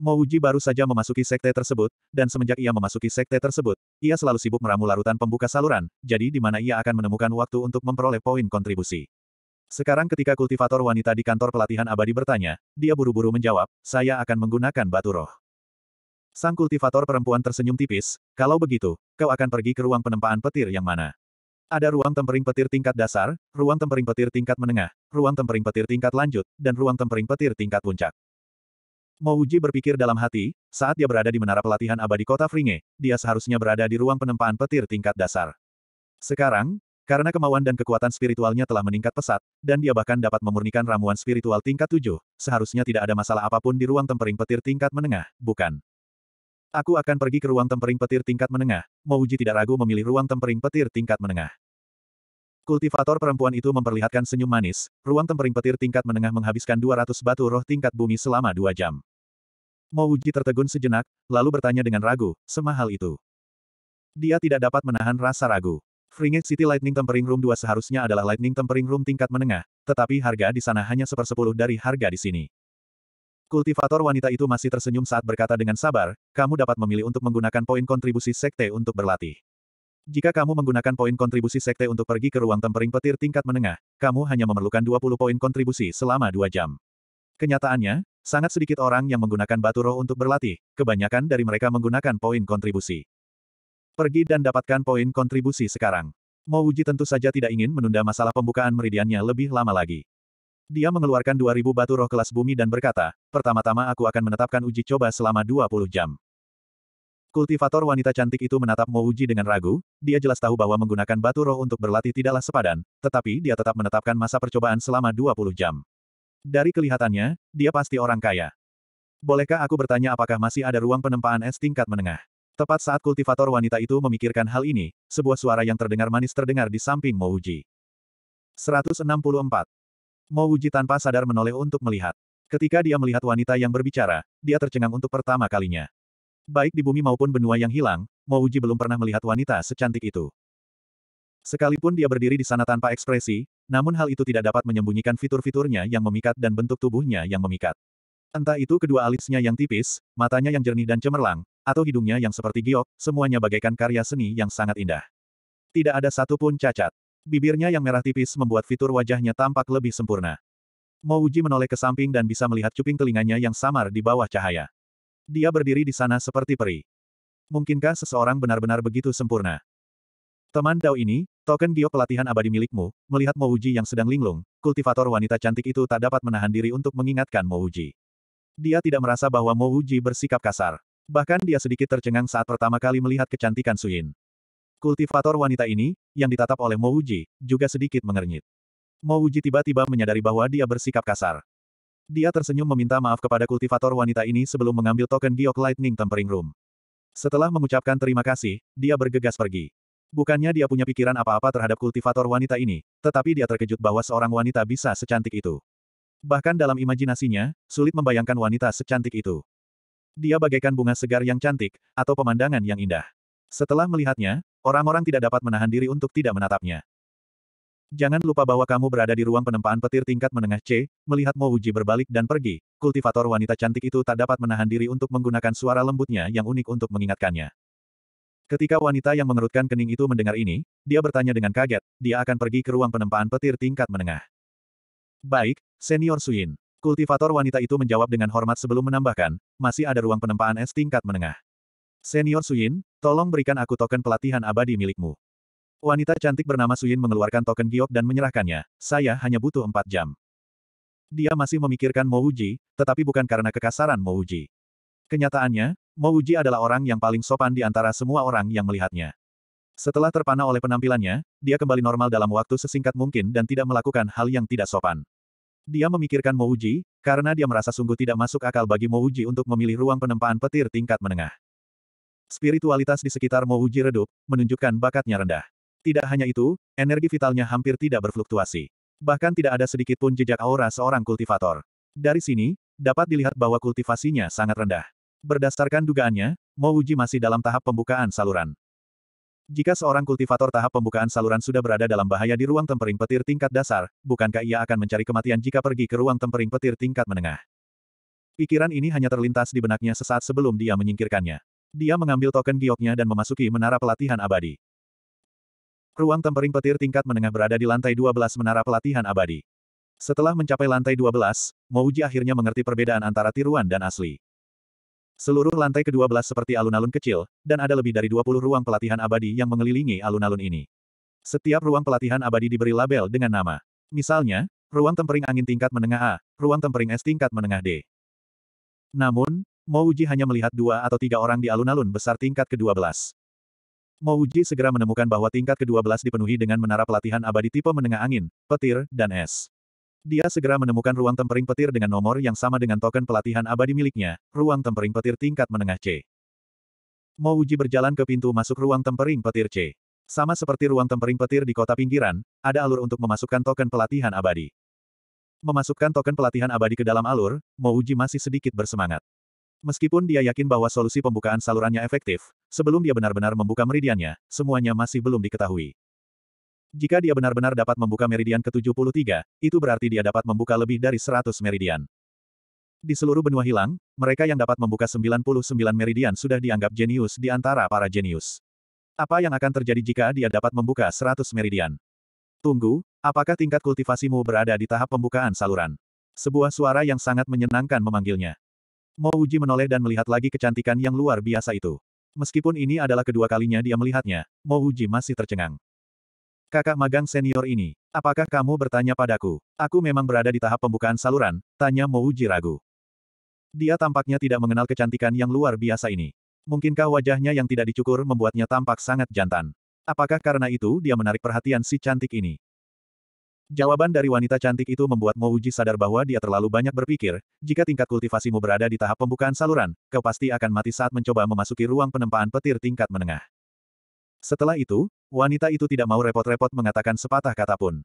Mo Uji baru saja memasuki sekte tersebut, dan semenjak ia memasuki sekte tersebut, ia selalu sibuk meramu larutan pembuka saluran, jadi di mana ia akan menemukan waktu untuk memperoleh poin kontribusi. Sekarang ketika kultivator wanita di kantor pelatihan abadi bertanya, dia buru-buru menjawab, saya akan menggunakan batu roh. Sang kultivator perempuan tersenyum tipis, kalau begitu, kau akan pergi ke ruang penempaan petir yang mana? Ada ruang tempering petir tingkat dasar, ruang tempering petir tingkat menengah, ruang tempering petir tingkat lanjut, dan ruang tempering petir tingkat puncak. Mouji berpikir dalam hati, saat dia berada di menara pelatihan abadi kota Fringe, dia seharusnya berada di ruang penempaan petir tingkat dasar. Sekarang, karena kemauan dan kekuatan spiritualnya telah meningkat pesat, dan dia bahkan dapat memurnikan ramuan spiritual tingkat 7, seharusnya tidak ada masalah apapun di ruang tempering petir tingkat menengah, bukan? Aku akan pergi ke ruang tempering petir tingkat menengah, Mouji tidak ragu memilih ruang tempering petir tingkat menengah. Kultivator perempuan itu memperlihatkan senyum manis, ruang tempering petir tingkat menengah menghabiskan 200 batu roh tingkat bumi selama dua jam. Mouji tertegun sejenak, lalu bertanya dengan ragu, semahal itu. Dia tidak dapat menahan rasa ragu. Ringgit City Lightning Tempering Room 2 seharusnya adalah Lightning Tempering Room tingkat menengah, tetapi harga di sana hanya sepersepuluh dari harga di sini. Kultivator wanita itu masih tersenyum saat berkata dengan sabar, kamu dapat memilih untuk menggunakan poin kontribusi sekte untuk berlatih. Jika kamu menggunakan poin kontribusi sekte untuk pergi ke ruang tempering petir tingkat menengah, kamu hanya memerlukan 20 poin kontribusi selama 2 jam. Kenyataannya, sangat sedikit orang yang menggunakan batu roh untuk berlatih, kebanyakan dari mereka menggunakan poin kontribusi. Pergi dan dapatkan poin kontribusi sekarang. Mo Wuji tentu saja tidak ingin menunda masalah pembukaan meridiannya lebih lama lagi. Dia mengeluarkan 2000 batu roh kelas bumi dan berkata, pertama-tama aku akan menetapkan uji coba selama 20 jam. Kultivator wanita cantik itu menatap Mo Wuji dengan ragu, dia jelas tahu bahwa menggunakan batu roh untuk berlatih tidaklah sepadan, tetapi dia tetap menetapkan masa percobaan selama 20 jam. Dari kelihatannya, dia pasti orang kaya. Bolehkah aku bertanya apakah masih ada ruang penempaan es tingkat menengah? Tepat saat kultivator wanita itu memikirkan hal ini, sebuah suara yang terdengar manis terdengar di samping Mouji. 164. Mouji tanpa sadar menoleh untuk melihat. Ketika dia melihat wanita yang berbicara, dia tercengang untuk pertama kalinya. Baik di bumi maupun benua yang hilang, Mouji belum pernah melihat wanita secantik itu. Sekalipun dia berdiri di sana tanpa ekspresi, namun hal itu tidak dapat menyembunyikan fitur-fiturnya yang memikat dan bentuk tubuhnya yang memikat. Entah itu kedua alisnya yang tipis, matanya yang jernih dan cemerlang, atau hidungnya yang seperti giok, semuanya bagaikan karya seni yang sangat indah. Tidak ada satu pun cacat. Bibirnya yang merah tipis membuat fitur wajahnya tampak lebih sempurna. Mouji menoleh ke samping dan bisa melihat cuping telinganya yang samar di bawah cahaya. Dia berdiri di sana seperti peri. Mungkinkah seseorang benar-benar begitu sempurna? Teman Dao ini, token giok pelatihan abadi milikmu, melihat Mouji yang sedang linglung, kultivator wanita cantik itu tak dapat menahan diri untuk mengingatkan Mouji. Dia tidak merasa bahwa Mouji bersikap kasar. Bahkan dia sedikit tercengang saat pertama kali melihat kecantikan Suyin. Kultivator wanita ini, yang ditatap oleh Mo Uji, juga sedikit mengernyit. Mo Uji tiba-tiba menyadari bahwa dia bersikap kasar. Dia tersenyum meminta maaf kepada kultivator wanita ini sebelum mengambil token Giok Lightning Tempering Room. Setelah mengucapkan terima kasih, dia bergegas pergi. Bukannya dia punya pikiran apa-apa terhadap kultivator wanita ini, tetapi dia terkejut bahwa seorang wanita bisa secantik itu. Bahkan dalam imajinasinya, sulit membayangkan wanita secantik itu dia bagaikan bunga segar yang cantik, atau pemandangan yang indah. Setelah melihatnya, orang-orang tidak dapat menahan diri untuk tidak menatapnya. Jangan lupa bahwa kamu berada di ruang penempaan petir tingkat menengah C, melihat Mo Uji berbalik dan pergi, kultivator wanita cantik itu tak dapat menahan diri untuk menggunakan suara lembutnya yang unik untuk mengingatkannya. Ketika wanita yang mengerutkan kening itu mendengar ini, dia bertanya dengan kaget, dia akan pergi ke ruang penempaan petir tingkat menengah. Baik, Senior Suin. Kultivator wanita itu menjawab dengan hormat sebelum menambahkan, masih ada ruang penempaan es tingkat menengah. Senior Suyin, tolong berikan aku token pelatihan abadi milikmu. Wanita cantik bernama Suyin mengeluarkan token giok dan menyerahkannya, saya hanya butuh empat jam. Dia masih memikirkan Mouji, tetapi bukan karena kekasaran Mouji. Kenyataannya, Mouji adalah orang yang paling sopan di antara semua orang yang melihatnya. Setelah terpana oleh penampilannya, dia kembali normal dalam waktu sesingkat mungkin dan tidak melakukan hal yang tidak sopan. Dia memikirkan Mouji, karena dia merasa sungguh tidak masuk akal bagi Mouji untuk memilih ruang penempaan petir tingkat menengah. Spiritualitas di sekitar Mouji redup, menunjukkan bakatnya rendah. Tidak hanya itu, energi vitalnya hampir tidak berfluktuasi. Bahkan tidak ada sedikit pun jejak aura seorang kultivator. Dari sini, dapat dilihat bahwa kultivasinya sangat rendah. Berdasarkan dugaannya, Mouji masih dalam tahap pembukaan saluran. Jika seorang kultivator tahap pembukaan saluran sudah berada dalam bahaya di ruang tempering petir tingkat dasar, bukankah ia akan mencari kematian jika pergi ke ruang tempering petir tingkat menengah? Pikiran ini hanya terlintas di benaknya sesaat sebelum dia menyingkirkannya. Dia mengambil token gioknya dan memasuki menara pelatihan abadi. Ruang tempering petir tingkat menengah berada di lantai 12 menara pelatihan abadi. Setelah mencapai lantai 12, Mouji akhirnya mengerti perbedaan antara tiruan dan asli. Seluruh lantai ke-12 seperti alun-alun kecil, dan ada lebih dari 20 ruang pelatihan abadi yang mengelilingi alun-alun ini. Setiap ruang pelatihan abadi diberi label dengan nama. Misalnya, ruang tempering angin tingkat menengah A, ruang tempering es tingkat menengah D. Namun, Mouji hanya melihat dua atau tiga orang di alun-alun besar tingkat ke-12. Mouji segera menemukan bahwa tingkat ke-12 dipenuhi dengan menara pelatihan abadi tipe menengah angin, petir, dan es. Dia segera menemukan ruang tempering petir dengan nomor yang sama dengan token pelatihan abadi miliknya, ruang tempering petir tingkat menengah C. Mouji berjalan ke pintu masuk ruang tempering petir C. Sama seperti ruang tempering petir di kota pinggiran, ada alur untuk memasukkan token pelatihan abadi. Memasukkan token pelatihan abadi ke dalam alur, Mouji masih sedikit bersemangat. Meskipun dia yakin bahwa solusi pembukaan salurannya efektif, sebelum dia benar-benar membuka meridiannya, semuanya masih belum diketahui. Jika dia benar-benar dapat membuka meridian ke-73, itu berarti dia dapat membuka lebih dari 100 meridian. Di seluruh benua hilang, mereka yang dapat membuka 99 meridian sudah dianggap jenius di antara para jenius. Apa yang akan terjadi jika dia dapat membuka 100 meridian? Tunggu, apakah tingkat kultivasimu berada di tahap pembukaan saluran? Sebuah suara yang sangat menyenangkan memanggilnya. Mo Uji menoleh dan melihat lagi kecantikan yang luar biasa itu. Meskipun ini adalah kedua kalinya dia melihatnya, Mo Uji masih tercengang. Kakak magang senior ini, apakah kamu bertanya padaku? Aku memang berada di tahap pembukaan saluran, tanya Mouji ragu. Dia tampaknya tidak mengenal kecantikan yang luar biasa ini. Mungkinkah wajahnya yang tidak dicukur membuatnya tampak sangat jantan? Apakah karena itu dia menarik perhatian si cantik ini? Jawaban dari wanita cantik itu membuat Mouji sadar bahwa dia terlalu banyak berpikir, jika tingkat kultivasimu berada di tahap pembukaan saluran, kau pasti akan mati saat mencoba memasuki ruang penempaan petir tingkat menengah. Setelah itu, wanita itu tidak mau repot-repot mengatakan sepatah kata pun.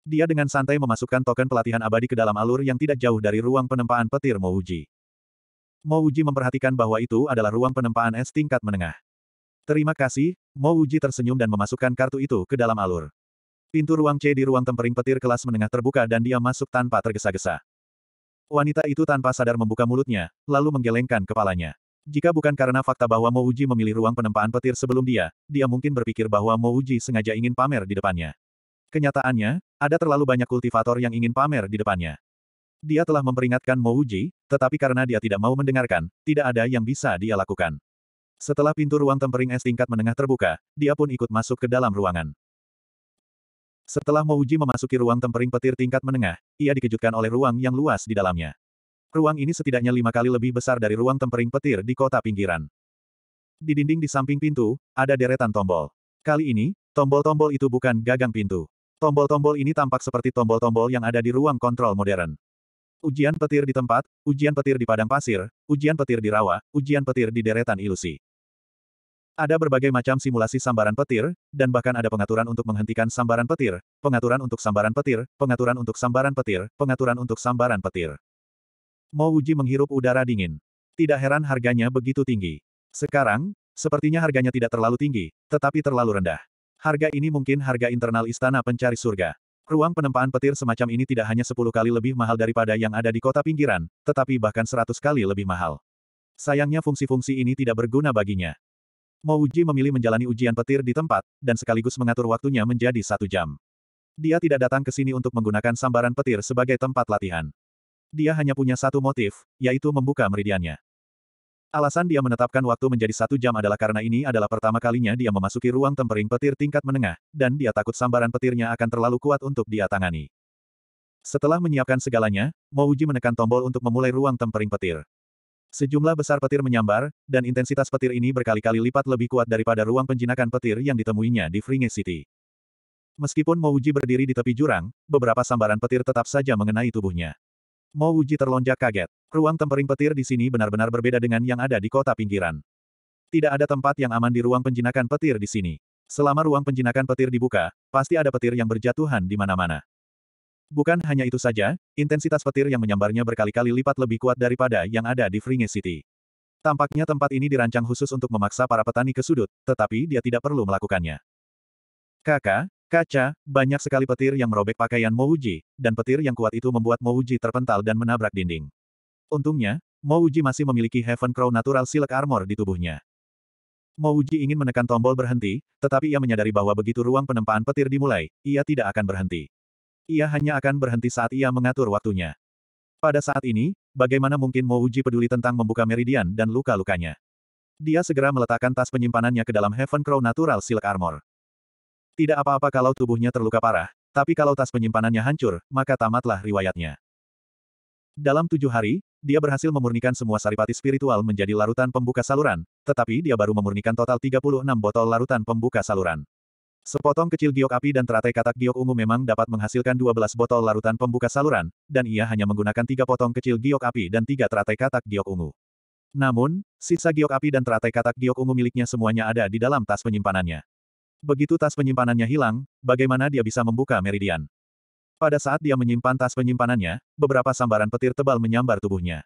Dia dengan santai memasukkan token pelatihan abadi ke dalam alur yang tidak jauh dari ruang penempaan petir Mouji. Mouji memperhatikan bahwa itu adalah ruang penempaan es tingkat menengah. Terima kasih, Mouji tersenyum dan memasukkan kartu itu ke dalam alur. Pintu ruang C di ruang tempering petir kelas menengah terbuka dan dia masuk tanpa tergesa-gesa. Wanita itu tanpa sadar membuka mulutnya, lalu menggelengkan kepalanya. Jika bukan karena fakta bahwa Mouji memilih ruang penempaan petir sebelum dia, dia mungkin berpikir bahwa Mouji sengaja ingin pamer di depannya. Kenyataannya, ada terlalu banyak kultivator yang ingin pamer di depannya. Dia telah memperingatkan Mouji, tetapi karena dia tidak mau mendengarkan, tidak ada yang bisa dia lakukan. Setelah pintu ruang tempering es tingkat menengah terbuka, dia pun ikut masuk ke dalam ruangan. Setelah Mouji memasuki ruang tempering petir tingkat menengah, ia dikejutkan oleh ruang yang luas di dalamnya. Ruang ini setidaknya lima kali lebih besar dari ruang tempering petir di kota pinggiran. Di dinding di samping pintu, ada deretan tombol. Kali ini, tombol-tombol itu bukan gagang pintu. Tombol-tombol ini tampak seperti tombol-tombol yang ada di ruang kontrol modern. Ujian petir di tempat, ujian petir di padang pasir, ujian petir di rawa, ujian petir di deretan ilusi. Ada berbagai macam simulasi sambaran petir, dan bahkan ada pengaturan untuk menghentikan sambaran petir, pengaturan untuk sambaran petir, pengaturan untuk sambaran petir, pengaturan untuk sambaran petir. Mo Wuji menghirup udara dingin. Tidak heran harganya begitu tinggi. Sekarang, sepertinya harganya tidak terlalu tinggi, tetapi terlalu rendah. Harga ini mungkin harga internal istana pencari surga. Ruang penempaan petir semacam ini tidak hanya 10 kali lebih mahal daripada yang ada di kota pinggiran, tetapi bahkan 100 kali lebih mahal. Sayangnya fungsi-fungsi ini tidak berguna baginya. Mo Uji memilih menjalani ujian petir di tempat, dan sekaligus mengatur waktunya menjadi satu jam. Dia tidak datang ke sini untuk menggunakan sambaran petir sebagai tempat latihan. Dia hanya punya satu motif, yaitu membuka meridiannya. Alasan dia menetapkan waktu menjadi satu jam adalah karena ini adalah pertama kalinya dia memasuki ruang tempering petir tingkat menengah, dan dia takut sambaran petirnya akan terlalu kuat untuk dia tangani. Setelah menyiapkan segalanya, Mouji menekan tombol untuk memulai ruang tempering petir. Sejumlah besar petir menyambar, dan intensitas petir ini berkali-kali lipat lebih kuat daripada ruang penjinakan petir yang ditemuinya di Fringe City. Meskipun Mouji berdiri di tepi jurang, beberapa sambaran petir tetap saja mengenai tubuhnya. Mo Wuji terlonjak kaget. Ruang tempering petir di sini benar-benar berbeda dengan yang ada di kota pinggiran. Tidak ada tempat yang aman di ruang penjinakan petir di sini. Selama ruang penjinakan petir dibuka, pasti ada petir yang berjatuhan di mana-mana. Bukan hanya itu saja, intensitas petir yang menyambarnya berkali-kali lipat lebih kuat daripada yang ada di Fringe City. Tampaknya tempat ini dirancang khusus untuk memaksa para petani ke sudut, tetapi dia tidak perlu melakukannya. Kakak, Kaca, banyak sekali petir yang merobek pakaian Mouji, dan petir yang kuat itu membuat Mouji terpental dan menabrak dinding. Untungnya, Mouji masih memiliki Heaven Crow Natural Silk Armor di tubuhnya. Mouji ingin menekan tombol berhenti, tetapi ia menyadari bahwa begitu ruang penempaan petir dimulai, ia tidak akan berhenti. Ia hanya akan berhenti saat ia mengatur waktunya. Pada saat ini, bagaimana mungkin Mouji peduli tentang membuka meridian dan luka-lukanya? Dia segera meletakkan tas penyimpanannya ke dalam Heaven Crow Natural Silk Armor. Tidak apa-apa kalau tubuhnya terluka parah, tapi kalau tas penyimpanannya hancur, maka tamatlah riwayatnya. Dalam tujuh hari, dia berhasil memurnikan semua saripati spiritual menjadi larutan pembuka saluran, tetapi dia baru memurnikan total 36 botol larutan pembuka saluran. Sepotong kecil giok api dan teratai katak giok ungu memang dapat menghasilkan 12 botol larutan pembuka saluran, dan ia hanya menggunakan tiga potong kecil giok api dan tiga teratai katak giok ungu. Namun, sisa giok api dan teratai katak giok ungu miliknya semuanya ada di dalam tas penyimpanannya. Begitu tas penyimpanannya hilang, bagaimana dia bisa membuka meridian? Pada saat dia menyimpan tas penyimpanannya, beberapa sambaran petir tebal menyambar tubuhnya.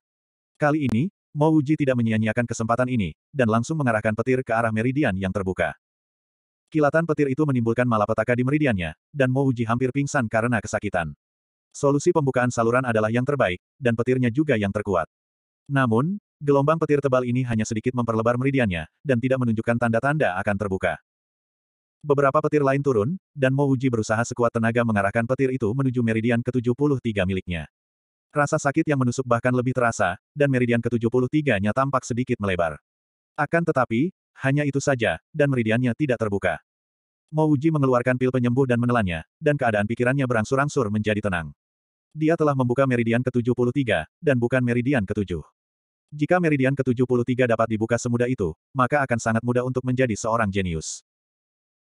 Kali ini, Mo Uji tidak menyia-nyiakan kesempatan ini, dan langsung mengarahkan petir ke arah meridian yang terbuka. Kilatan petir itu menimbulkan malapetaka di meridiannya, dan Mo Uji hampir pingsan karena kesakitan. Solusi pembukaan saluran adalah yang terbaik, dan petirnya juga yang terkuat. Namun, gelombang petir tebal ini hanya sedikit memperlebar meridiannya, dan tidak menunjukkan tanda-tanda akan terbuka. Beberapa petir lain turun, dan Mo Uji berusaha sekuat tenaga mengarahkan petir itu menuju meridian ke-73 miliknya. Rasa sakit yang menusuk bahkan lebih terasa, dan meridian ke-73-nya tampak sedikit melebar. Akan tetapi, hanya itu saja, dan meridiannya tidak terbuka. Mo Uji mengeluarkan pil penyembuh dan menelannya, dan keadaan pikirannya berangsur-angsur menjadi tenang. Dia telah membuka meridian ke-73, dan bukan meridian ke-7. Jika meridian ke-73 dapat dibuka semudah itu, maka akan sangat mudah untuk menjadi seorang jenius.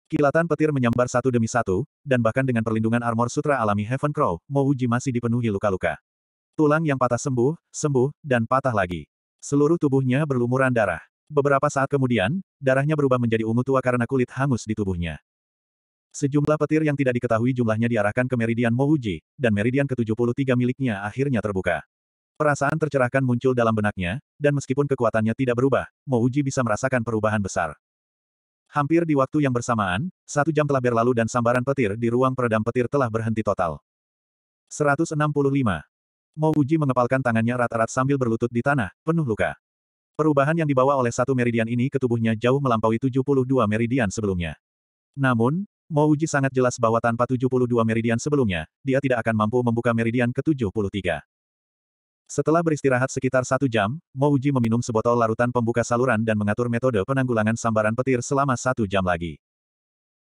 Kilatan petir menyambar satu demi satu, dan bahkan dengan perlindungan armor sutra alami Heaven Crow, Mouji masih dipenuhi luka-luka. Tulang yang patah sembuh, sembuh, dan patah lagi. Seluruh tubuhnya berlumuran darah. Beberapa saat kemudian, darahnya berubah menjadi ungu tua karena kulit hangus di tubuhnya. Sejumlah petir yang tidak diketahui jumlahnya diarahkan ke meridian Mouji, dan meridian ke-73 miliknya akhirnya terbuka. Perasaan tercerahkan muncul dalam benaknya, dan meskipun kekuatannya tidak berubah, Mouji bisa merasakan perubahan besar. Hampir di waktu yang bersamaan, satu jam telah berlalu dan sambaran petir di ruang peredam petir telah berhenti total. 165. Mouji mengepalkan tangannya rata-rata sambil berlutut di tanah, penuh luka. Perubahan yang dibawa oleh satu meridian ini ke tubuhnya jauh melampaui 72 meridian sebelumnya. Namun, Mouji sangat jelas bahwa tanpa 72 meridian sebelumnya, dia tidak akan mampu membuka meridian ke-73. Setelah beristirahat sekitar satu jam, Mouji meminum sebotol larutan pembuka saluran dan mengatur metode penanggulangan sambaran petir selama satu jam lagi.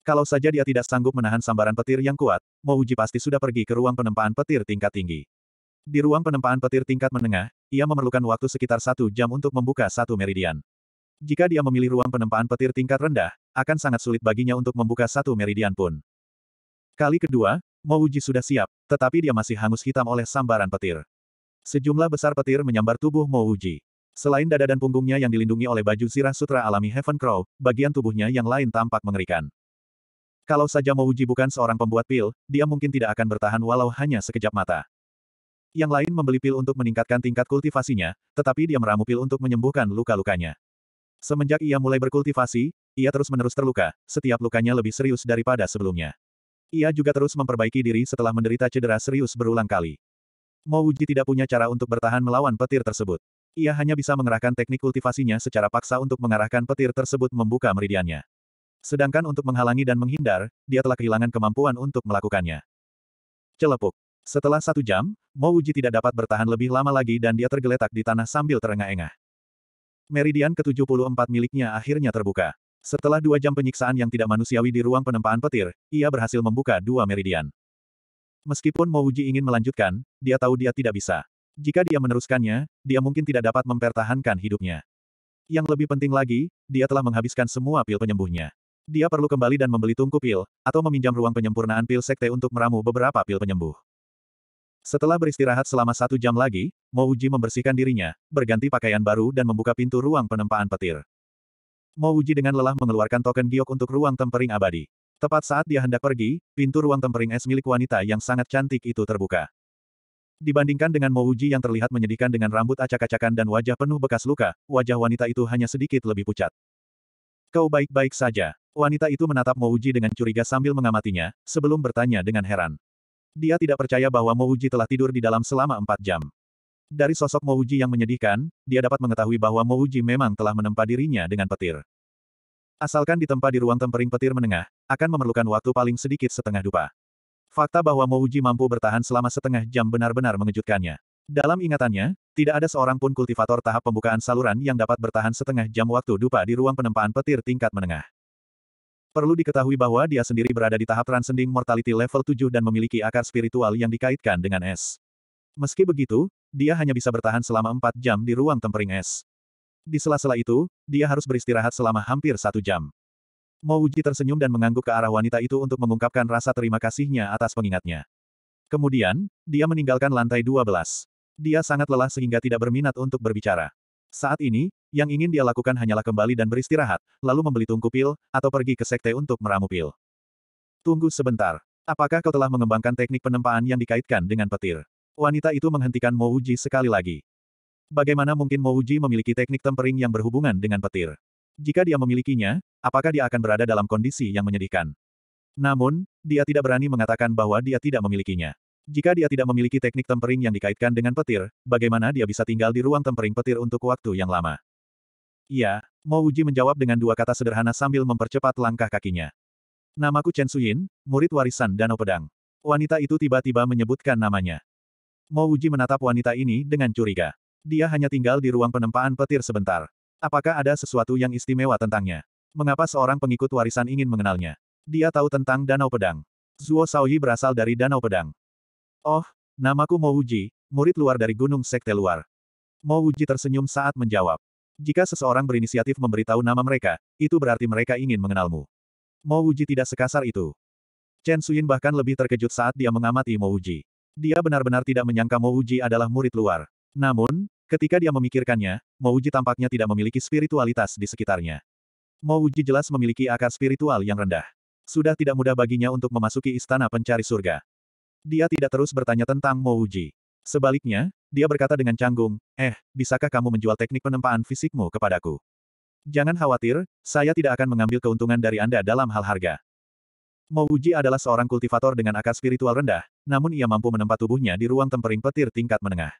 Kalau saja dia tidak sanggup menahan sambaran petir yang kuat, Mouji pasti sudah pergi ke ruang penempaan petir tingkat tinggi. Di ruang penempaan petir tingkat menengah, ia memerlukan waktu sekitar satu jam untuk membuka satu meridian. Jika dia memilih ruang penempaan petir tingkat rendah, akan sangat sulit baginya untuk membuka satu meridian pun. Kali kedua, Mouji sudah siap, tetapi dia masih hangus hitam oleh sambaran petir. Sejumlah besar petir menyambar tubuh Mo Uji. Selain dada dan punggungnya yang dilindungi oleh baju sirah sutra alami Heaven Crow, bagian tubuhnya yang lain tampak mengerikan. Kalau saja Mo Uji bukan seorang pembuat pil, dia mungkin tidak akan bertahan walau hanya sekejap mata. Yang lain membeli pil untuk meningkatkan tingkat kultivasinya, tetapi dia meramu pil untuk menyembuhkan luka-lukanya. Semenjak ia mulai berkultivasi, ia terus-menerus terluka, setiap lukanya lebih serius daripada sebelumnya. Ia juga terus memperbaiki diri setelah menderita cedera serius berulang kali. Mo Wuji tidak punya cara untuk bertahan melawan petir tersebut. Ia hanya bisa mengerahkan teknik kultivasinya secara paksa untuk mengarahkan petir tersebut membuka meridiannya. Sedangkan untuk menghalangi dan menghindar, dia telah kehilangan kemampuan untuk melakukannya. Celepuk. Setelah satu jam, Mo Wuji tidak dapat bertahan lebih lama lagi dan dia tergeletak di tanah sambil terengah-engah. Meridian ke-74 miliknya akhirnya terbuka. Setelah dua jam penyiksaan yang tidak manusiawi di ruang penempaan petir, ia berhasil membuka dua meridian. Meskipun Mouji ingin melanjutkan, dia tahu dia tidak bisa. Jika dia meneruskannya, dia mungkin tidak dapat mempertahankan hidupnya. Yang lebih penting lagi, dia telah menghabiskan semua pil penyembuhnya. Dia perlu kembali dan membeli tungku pil, atau meminjam ruang penyempurnaan pil sekte untuk meramu beberapa pil penyembuh. Setelah beristirahat selama satu jam lagi, Mouji membersihkan dirinya, berganti pakaian baru dan membuka pintu ruang penempaan petir. Mouji dengan lelah mengeluarkan token giok untuk ruang tempering abadi. Tepat saat dia hendak pergi, pintu ruang tempering es milik wanita yang sangat cantik itu terbuka. Dibandingkan dengan Mouji yang terlihat menyedihkan dengan rambut acak-acakan dan wajah penuh bekas luka, wajah wanita itu hanya sedikit lebih pucat. Kau baik-baik saja. Wanita itu menatap Mouji dengan curiga sambil mengamatinya, sebelum bertanya dengan heran. Dia tidak percaya bahwa Mouji telah tidur di dalam selama empat jam. Dari sosok Mouji yang menyedihkan, dia dapat mengetahui bahwa Mouji memang telah menempa dirinya dengan petir. Asalkan ditempa di ruang tempering petir menengah, akan memerlukan waktu paling sedikit setengah dupa. Fakta bahwa Mouji mampu bertahan selama setengah jam benar-benar mengejutkannya. Dalam ingatannya, tidak ada seorang pun kultivator tahap pembukaan saluran yang dapat bertahan setengah jam waktu dupa di ruang penempaan petir tingkat menengah. Perlu diketahui bahwa dia sendiri berada di tahap transcending mortality level 7 dan memiliki akar spiritual yang dikaitkan dengan es. Meski begitu, dia hanya bisa bertahan selama 4 jam di ruang tempering es. Di sela-sela itu, dia harus beristirahat selama hampir satu jam. Mouji tersenyum dan mengangguk ke arah wanita itu untuk mengungkapkan rasa terima kasihnya atas pengingatnya. Kemudian, dia meninggalkan lantai 12. Dia sangat lelah sehingga tidak berminat untuk berbicara. Saat ini, yang ingin dia lakukan hanyalah kembali dan beristirahat, lalu membeli tungku pil, atau pergi ke sekte untuk meramu pil. Tunggu sebentar. Apakah kau telah mengembangkan teknik penempaan yang dikaitkan dengan petir? Wanita itu menghentikan Mouji sekali lagi. Bagaimana mungkin Mouji memiliki teknik tempering yang berhubungan dengan petir? Jika dia memilikinya, apakah dia akan berada dalam kondisi yang menyedihkan? Namun, dia tidak berani mengatakan bahwa dia tidak memilikinya. Jika dia tidak memiliki teknik tempering yang dikaitkan dengan petir, bagaimana dia bisa tinggal di ruang tempering petir untuk waktu yang lama? Iya, Mouji menjawab dengan dua kata sederhana sambil mempercepat langkah kakinya. Namaku Chen Suyin, murid warisan Danau Pedang. Wanita itu tiba-tiba menyebutkan namanya. Mouji menatap wanita ini dengan curiga. Dia hanya tinggal di ruang penempaan petir sebentar. Apakah ada sesuatu yang istimewa tentangnya? Mengapa seorang pengikut warisan ingin mengenalnya? Dia tahu tentang Danau Pedang. Zuo Shaoyi berasal dari Danau Pedang. Oh, namaku Mo Wuji, murid luar dari Gunung Sekte Luar. Mo Wuji tersenyum saat menjawab. Jika seseorang berinisiatif memberitahu nama mereka, itu berarti mereka ingin mengenalmu. Mo Wuji tidak sekasar itu. Chen Suyin bahkan lebih terkejut saat dia mengamati Mo Wuji. Dia benar-benar tidak menyangka Mo Wuji adalah murid luar. Namun, Ketika dia memikirkannya, Mouji tampaknya tidak memiliki spiritualitas di sekitarnya. Mouji jelas memiliki akar spiritual yang rendah. Sudah tidak mudah baginya untuk memasuki istana pencari surga. Dia tidak terus bertanya tentang Mouji. Sebaliknya, dia berkata dengan canggung, eh, bisakah kamu menjual teknik penempaan fisikmu kepadaku? Jangan khawatir, saya tidak akan mengambil keuntungan dari Anda dalam hal harga. Mouji adalah seorang kultivator dengan akar spiritual rendah, namun ia mampu menempat tubuhnya di ruang tempering petir tingkat menengah.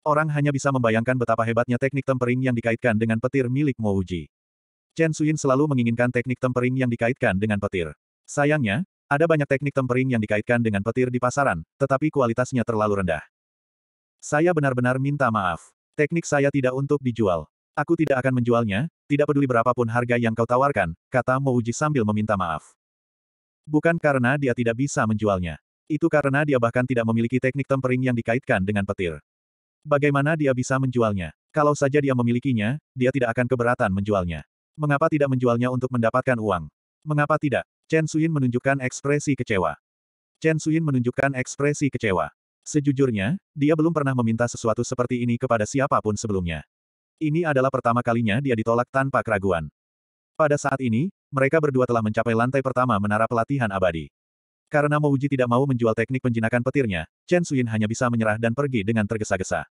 Orang hanya bisa membayangkan betapa hebatnya teknik tempering yang dikaitkan dengan petir milik Mouji. Chen Suyin selalu menginginkan teknik tempering yang dikaitkan dengan petir. Sayangnya, ada banyak teknik tempering yang dikaitkan dengan petir di pasaran, tetapi kualitasnya terlalu rendah. Saya benar-benar minta maaf. Teknik saya tidak untuk dijual. Aku tidak akan menjualnya, tidak peduli berapapun harga yang kau tawarkan, kata Mouji sambil meminta maaf. Bukan karena dia tidak bisa menjualnya. Itu karena dia bahkan tidak memiliki teknik tempering yang dikaitkan dengan petir. Bagaimana dia bisa menjualnya? Kalau saja dia memilikinya, dia tidak akan keberatan menjualnya. Mengapa tidak menjualnya untuk mendapatkan uang? Mengapa tidak? Chen Suyin menunjukkan ekspresi kecewa. Chen Suyin menunjukkan ekspresi kecewa. Sejujurnya, dia belum pernah meminta sesuatu seperti ini kepada siapapun sebelumnya. Ini adalah pertama kalinya dia ditolak tanpa keraguan. Pada saat ini, mereka berdua telah mencapai lantai pertama menara pelatihan abadi. Karena Mo Uji tidak mau menjual teknik penjinakan petirnya, Chen Suyin hanya bisa menyerah dan pergi dengan tergesa-gesa.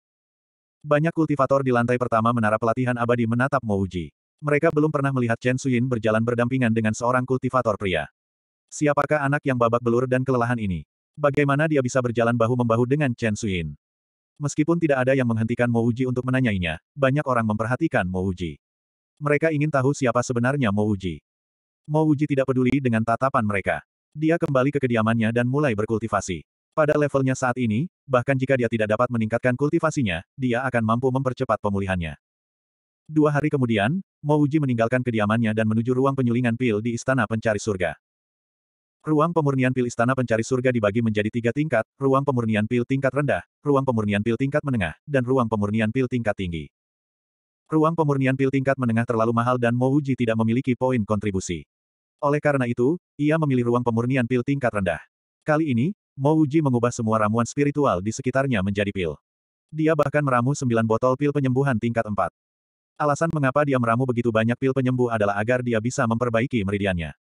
Banyak kultivator di lantai pertama menara pelatihan abadi menatap Mo Uji. Mereka belum pernah melihat Chen Suyin berjalan berdampingan dengan seorang kultivator pria. Siapakah anak yang babak belur dan kelelahan ini? Bagaimana dia bisa berjalan bahu-membahu dengan Chen Suyin? Meskipun tidak ada yang menghentikan Mo Uji untuk menanyainya, banyak orang memperhatikan Mo Uji. Mereka ingin tahu siapa sebenarnya Mo Uji. Mo Uji tidak peduli dengan tatapan mereka. Dia kembali ke kediamannya dan mulai berkultivasi. Pada levelnya saat ini, bahkan jika dia tidak dapat meningkatkan kultivasinya, dia akan mampu mempercepat pemulihannya. Dua hari kemudian, Mouji meninggalkan kediamannya dan menuju ruang penyulingan pil di Istana Pencari Surga. Ruang pemurnian pil Istana Pencari Surga dibagi menjadi tiga tingkat, ruang pemurnian pil tingkat rendah, ruang pemurnian pil tingkat menengah, dan ruang pemurnian pil tingkat tinggi. Ruang pemurnian pil tingkat menengah terlalu mahal dan Mouji tidak memiliki poin kontribusi. Oleh karena itu, ia memilih ruang pemurnian pil tingkat rendah. Kali ini, Mo Uji mengubah semua ramuan spiritual di sekitarnya menjadi pil. Dia bahkan meramu sembilan botol pil penyembuhan tingkat empat. Alasan mengapa dia meramu begitu banyak pil penyembuh adalah agar dia bisa memperbaiki meridiannya.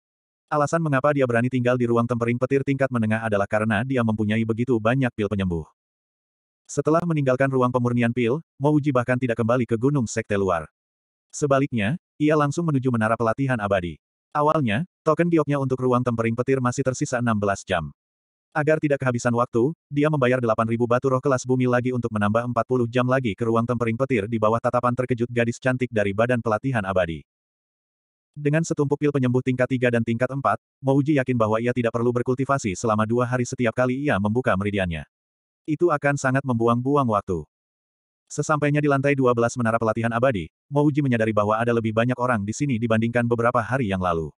Alasan mengapa dia berani tinggal di ruang tempering petir tingkat menengah adalah karena dia mempunyai begitu banyak pil penyembuh. Setelah meninggalkan ruang pemurnian pil, Uji bahkan tidak kembali ke gunung sekte luar. Sebaliknya, ia langsung menuju menara pelatihan abadi. Awalnya, token gioknya untuk ruang tempering petir masih tersisa 16 jam. Agar tidak kehabisan waktu, dia membayar 8.000 batu roh kelas bumi lagi untuk menambah 40 jam lagi ke ruang tempering petir di bawah tatapan terkejut gadis cantik dari badan pelatihan abadi. Dengan setumpuk pil penyembuh tingkat 3 dan tingkat 4, Mouji yakin bahwa ia tidak perlu berkultivasi selama dua hari setiap kali ia membuka meridiannya. Itu akan sangat membuang-buang waktu. Sesampainya di lantai 12 menara pelatihan abadi, Mouji menyadari bahwa ada lebih banyak orang di sini dibandingkan beberapa hari yang lalu.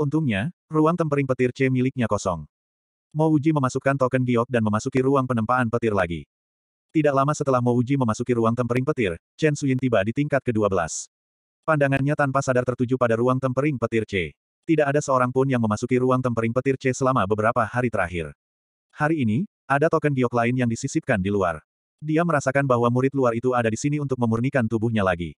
Untungnya, ruang tempering petir C miliknya kosong. Mouji memasukkan token giok dan memasuki ruang penempaan petir lagi. Tidak lama setelah Mouji memasuki ruang tempering petir, Chen Suyin tiba di tingkat ke-12. Pandangannya tanpa sadar tertuju pada ruang tempering petir C. Tidak ada seorang pun yang memasuki ruang tempering petir C selama beberapa hari terakhir. Hari ini, ada token giok lain yang disisipkan di luar. Dia merasakan bahwa murid luar itu ada di sini untuk memurnikan tubuhnya lagi.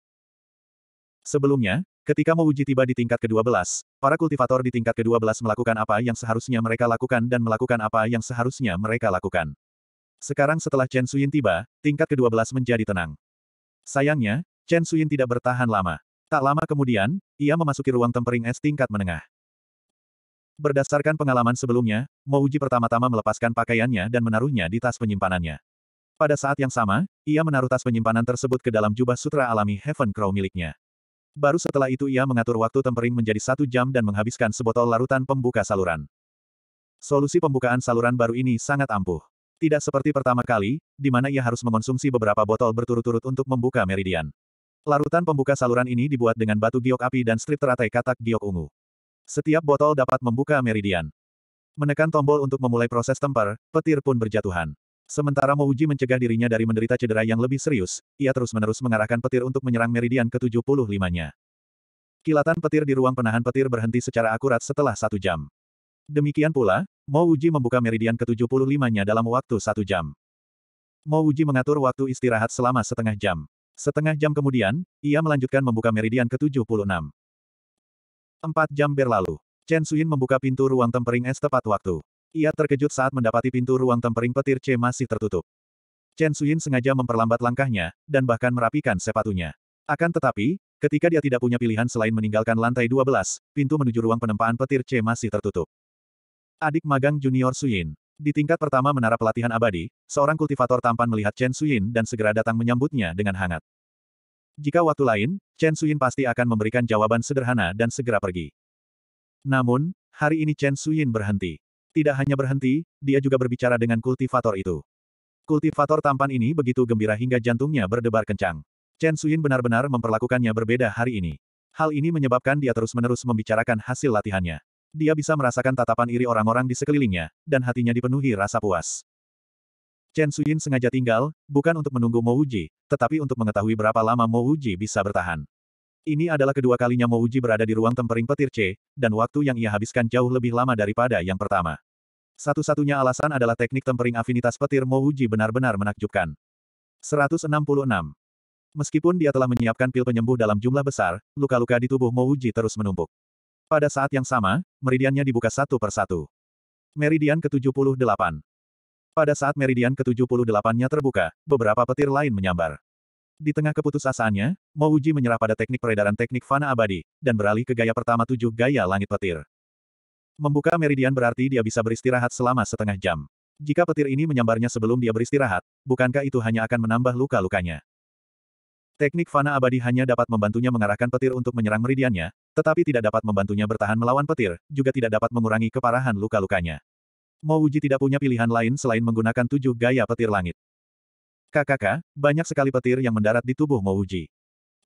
Sebelumnya, ketika Mouji tiba di tingkat ke-12, para kultivator di tingkat ke-12 melakukan apa yang seharusnya mereka lakukan dan melakukan apa yang seharusnya mereka lakukan. Sekarang setelah Chen Suyin tiba, tingkat ke-12 menjadi tenang. Sayangnya, Chen Suyin tidak bertahan lama. Tak lama kemudian, ia memasuki ruang tempering es tingkat menengah. Berdasarkan pengalaman sebelumnya, Mouji pertama-tama melepaskan pakaiannya dan menaruhnya di tas penyimpanannya. Pada saat yang sama, ia menaruh tas penyimpanan tersebut ke dalam jubah sutra alami Heaven Crow miliknya. Baru setelah itu ia mengatur waktu tempering menjadi satu jam dan menghabiskan sebotol larutan pembuka saluran. Solusi pembukaan saluran baru ini sangat ampuh. Tidak seperti pertama kali, di mana ia harus mengonsumsi beberapa botol berturut-turut untuk membuka meridian. Larutan pembuka saluran ini dibuat dengan batu giok api dan strip teratai katak giok ungu. Setiap botol dapat membuka meridian. Menekan tombol untuk memulai proses temper, petir pun berjatuhan. Sementara Mo Uji mencegah dirinya dari menderita cedera yang lebih serius, ia terus-menerus mengarahkan petir untuk menyerang meridian ke-75-nya. Kilatan petir di ruang penahan petir berhenti secara akurat setelah satu jam. Demikian pula, Mo Uji membuka meridian ke-75-nya dalam waktu satu jam. Mo Uji mengatur waktu istirahat selama setengah jam. Setengah jam kemudian, ia melanjutkan membuka meridian ke-76. Empat jam berlalu. Chen Suyin membuka pintu ruang tempering es tepat waktu. Ia terkejut saat mendapati pintu ruang tempering petir C masih tertutup. Chen Suyin sengaja memperlambat langkahnya, dan bahkan merapikan sepatunya. Akan tetapi, ketika dia tidak punya pilihan selain meninggalkan lantai 12, pintu menuju ruang penempaan petir C masih tertutup. Adik magang junior Suyin. Di tingkat pertama menara pelatihan abadi, seorang kultivator tampan melihat Chen Suyin dan segera datang menyambutnya dengan hangat. Jika waktu lain, Chen Suyin pasti akan memberikan jawaban sederhana dan segera pergi. Namun, hari ini Chen Suyin berhenti. Tidak hanya berhenti, dia juga berbicara dengan kultivator itu. Kultivator tampan ini begitu gembira hingga jantungnya berdebar kencang. Chen Suyin benar-benar memperlakukannya berbeda hari ini. Hal ini menyebabkan dia terus-menerus membicarakan hasil latihannya. Dia bisa merasakan tatapan iri orang-orang di sekelilingnya, dan hatinya dipenuhi rasa puas. Chen Suyin sengaja tinggal, bukan untuk menunggu Mo Uji, tetapi untuk mengetahui berapa lama Mo Uji bisa bertahan. Ini adalah kedua kalinya Mouji berada di ruang tempering petir C, dan waktu yang ia habiskan jauh lebih lama daripada yang pertama. Satu-satunya alasan adalah teknik tempering afinitas petir Mouji benar-benar menakjubkan. 166. Meskipun dia telah menyiapkan pil penyembuh dalam jumlah besar, luka-luka di tubuh Mouji terus menumpuk. Pada saat yang sama, meridiannya dibuka satu per satu. Meridian ke-78. Pada saat meridian ke-78-nya terbuka, beberapa petir lain menyambar. Di tengah keputusasaannya, Mouji menyerah pada teknik peredaran teknik fana abadi, dan beralih ke gaya pertama tujuh gaya langit petir. Membuka meridian berarti dia bisa beristirahat selama setengah jam. Jika petir ini menyambarnya sebelum dia beristirahat, bukankah itu hanya akan menambah luka-lukanya? Teknik fana abadi hanya dapat membantunya mengarahkan petir untuk menyerang meridiannya, tetapi tidak dapat membantunya bertahan melawan petir, juga tidak dapat mengurangi keparahan luka-lukanya. Mouji tidak punya pilihan lain selain menggunakan tujuh gaya petir langit. Kakak, banyak sekali petir yang mendarat di tubuh Mouji.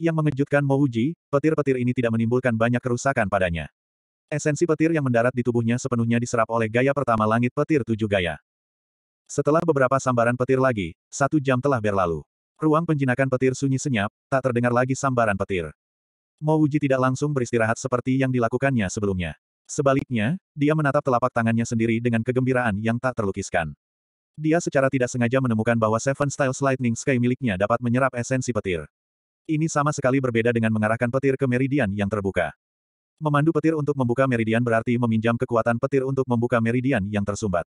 Yang mengejutkan Mouji, petir-petir ini tidak menimbulkan banyak kerusakan padanya. Esensi petir yang mendarat di tubuhnya sepenuhnya diserap oleh gaya pertama langit petir tujuh gaya. Setelah beberapa sambaran petir lagi, satu jam telah berlalu. Ruang penjinakan petir sunyi senyap, tak terdengar lagi sambaran petir. Mouji tidak langsung beristirahat seperti yang dilakukannya sebelumnya. Sebaliknya, dia menatap telapak tangannya sendiri dengan kegembiraan yang tak terlukiskan. Dia secara tidak sengaja menemukan bahwa Seven Styles Lightning Sky miliknya dapat menyerap esensi petir. Ini sama sekali berbeda dengan mengarahkan petir ke meridian yang terbuka. Memandu petir untuk membuka meridian berarti meminjam kekuatan petir untuk membuka meridian yang tersumbat.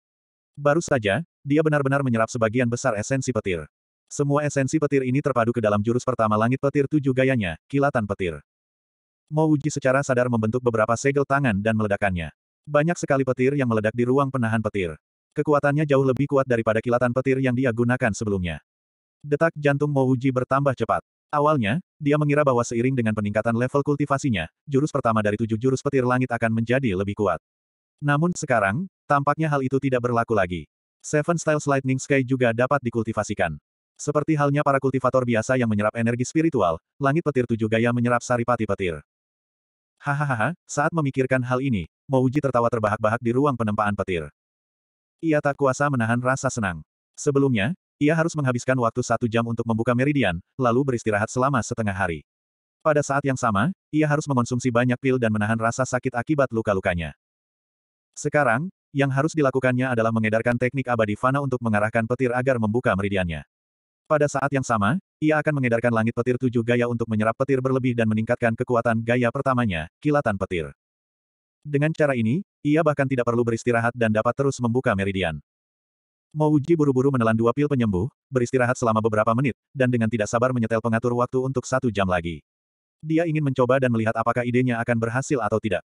Baru saja, dia benar-benar menyerap sebagian besar esensi petir. Semua esensi petir ini terpadu ke dalam jurus pertama langit petir tujuh gayanya, kilatan petir. Mo Uji secara sadar membentuk beberapa segel tangan dan meledakannya. Banyak sekali petir yang meledak di ruang penahan petir. Kekuatannya jauh lebih kuat daripada kilatan petir yang dia gunakan sebelumnya. Detak jantung Mouji bertambah cepat. Awalnya, dia mengira bahwa seiring dengan peningkatan level kultivasinya, jurus pertama dari tujuh jurus petir langit akan menjadi lebih kuat. Namun sekarang, tampaknya hal itu tidak berlaku lagi. Seven Styles Lightning Sky juga dapat dikultivasikan. Seperti halnya para kultivator biasa yang menyerap energi spiritual, langit petir tujuh gaya menyerap saripati petir. Hahaha, saat memikirkan hal ini, Mouji tertawa terbahak-bahak di ruang penempaan petir. Ia tak kuasa menahan rasa senang. Sebelumnya, ia harus menghabiskan waktu satu jam untuk membuka meridian, lalu beristirahat selama setengah hari. Pada saat yang sama, ia harus mengonsumsi banyak pil dan menahan rasa sakit akibat luka-lukanya. Sekarang, yang harus dilakukannya adalah mengedarkan teknik abadi fana untuk mengarahkan petir agar membuka meridiannya. Pada saat yang sama, ia akan mengedarkan langit petir tujuh gaya untuk menyerap petir berlebih dan meningkatkan kekuatan gaya pertamanya, kilatan petir. Dengan cara ini, ia bahkan tidak perlu beristirahat dan dapat terus membuka meridian. Mouji buru-buru menelan dua pil penyembuh, beristirahat selama beberapa menit, dan dengan tidak sabar menyetel pengatur waktu untuk satu jam lagi. Dia ingin mencoba dan melihat apakah idenya akan berhasil atau tidak.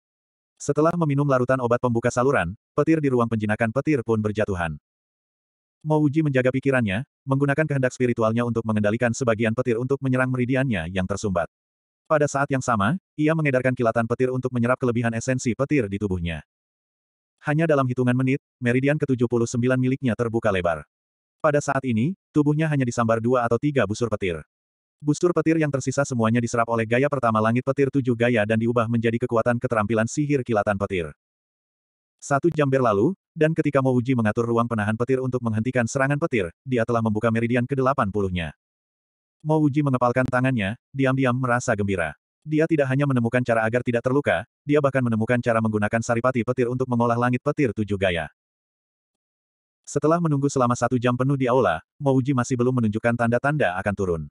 Setelah meminum larutan obat pembuka saluran, petir di ruang penjinakan petir pun berjatuhan. Mouji menjaga pikirannya, menggunakan kehendak spiritualnya untuk mengendalikan sebagian petir untuk menyerang meridiannya yang tersumbat. Pada saat yang sama, ia mengedarkan kilatan petir untuk menyerap kelebihan esensi petir di tubuhnya. Hanya dalam hitungan menit, meridian ke-79 miliknya terbuka lebar. Pada saat ini, tubuhnya hanya disambar dua atau tiga busur petir. Busur petir yang tersisa semuanya diserap oleh gaya pertama langit petir tujuh gaya dan diubah menjadi kekuatan keterampilan sihir kilatan petir. Satu jam berlalu, dan ketika Mouji mengatur ruang penahan petir untuk menghentikan serangan petir, dia telah membuka meridian ke-80-nya. Mo Uji mengepalkan tangannya, diam-diam merasa gembira. Dia tidak hanya menemukan cara agar tidak terluka, dia bahkan menemukan cara menggunakan saripati petir untuk mengolah langit petir tujuh gaya. Setelah menunggu selama satu jam penuh di aula, Mo Uji masih belum menunjukkan tanda-tanda akan turun.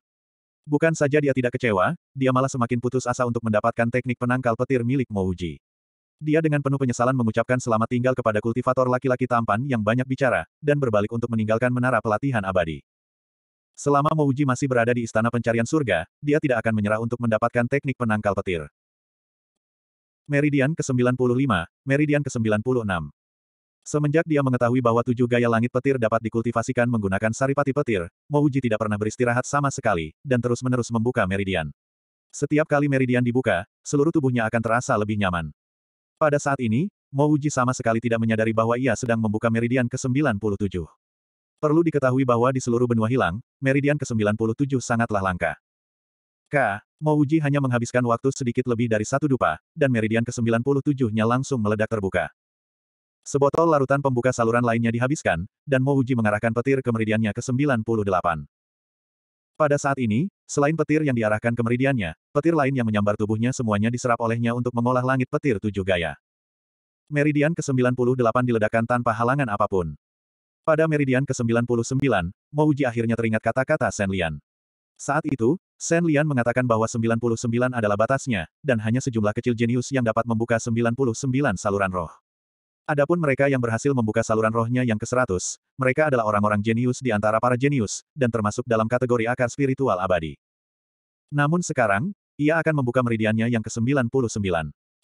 Bukan saja dia tidak kecewa, dia malah semakin putus asa untuk mendapatkan teknik penangkal petir milik Mo Uji. Dia dengan penuh penyesalan mengucapkan selamat tinggal kepada kultivator laki-laki tampan yang banyak bicara, dan berbalik untuk meninggalkan menara pelatihan abadi. Selama Mouji masih berada di Istana Pencarian Surga, dia tidak akan menyerah untuk mendapatkan teknik penangkal petir. Meridian ke-95, Meridian ke-96. Semenjak dia mengetahui bahwa tujuh gaya langit petir dapat dikultivasikan menggunakan saripati petir, Mouji tidak pernah beristirahat sama sekali, dan terus-menerus membuka meridian. Setiap kali meridian dibuka, seluruh tubuhnya akan terasa lebih nyaman. Pada saat ini, Mouji sama sekali tidak menyadari bahwa ia sedang membuka meridian ke-97. Perlu diketahui bahwa di seluruh benua hilang, meridian ke-97 sangatlah langka. K. Mouji hanya menghabiskan waktu sedikit lebih dari satu dupa, dan meridian ke-97-nya langsung meledak terbuka. Sebotol larutan pembuka saluran lainnya dihabiskan, dan Mouji mengarahkan petir ke meridiannya ke-98. Pada saat ini, selain petir yang diarahkan ke meridiannya, petir lain yang menyambar tubuhnya semuanya diserap olehnya untuk mengolah langit petir tujuh gaya. Meridian ke-98 diledakkan tanpa halangan apapun. Pada meridian ke-99, Mouji akhirnya teringat kata-kata Shen Lian. Saat itu, Shen Lian mengatakan bahwa 99 adalah batasnya, dan hanya sejumlah kecil jenius yang dapat membuka 99 saluran roh. Adapun mereka yang berhasil membuka saluran rohnya yang ke-100, mereka adalah orang-orang jenius di antara para jenius, dan termasuk dalam kategori akar spiritual abadi. Namun sekarang, ia akan membuka meridiannya yang ke-99.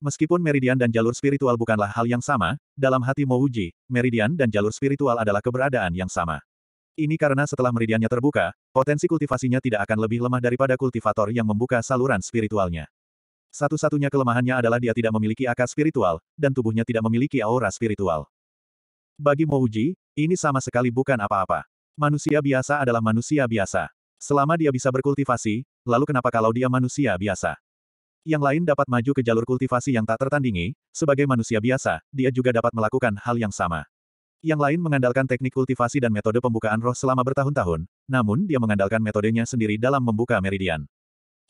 Meskipun meridian dan jalur spiritual bukanlah hal yang sama, dalam hati Mouji, meridian dan jalur spiritual adalah keberadaan yang sama. Ini karena setelah meridiannya terbuka, potensi kultivasinya tidak akan lebih lemah daripada kultivator yang membuka saluran spiritualnya. Satu-satunya kelemahannya adalah dia tidak memiliki akar spiritual, dan tubuhnya tidak memiliki aura spiritual. Bagi Mouji, ini sama sekali bukan apa-apa. Manusia biasa adalah manusia biasa. Selama dia bisa berkultivasi, lalu kenapa kalau dia manusia biasa? Yang lain dapat maju ke jalur kultivasi yang tak tertandingi, sebagai manusia biasa, dia juga dapat melakukan hal yang sama. Yang lain mengandalkan teknik kultivasi dan metode pembukaan roh selama bertahun-tahun, namun dia mengandalkan metodenya sendiri dalam membuka meridian.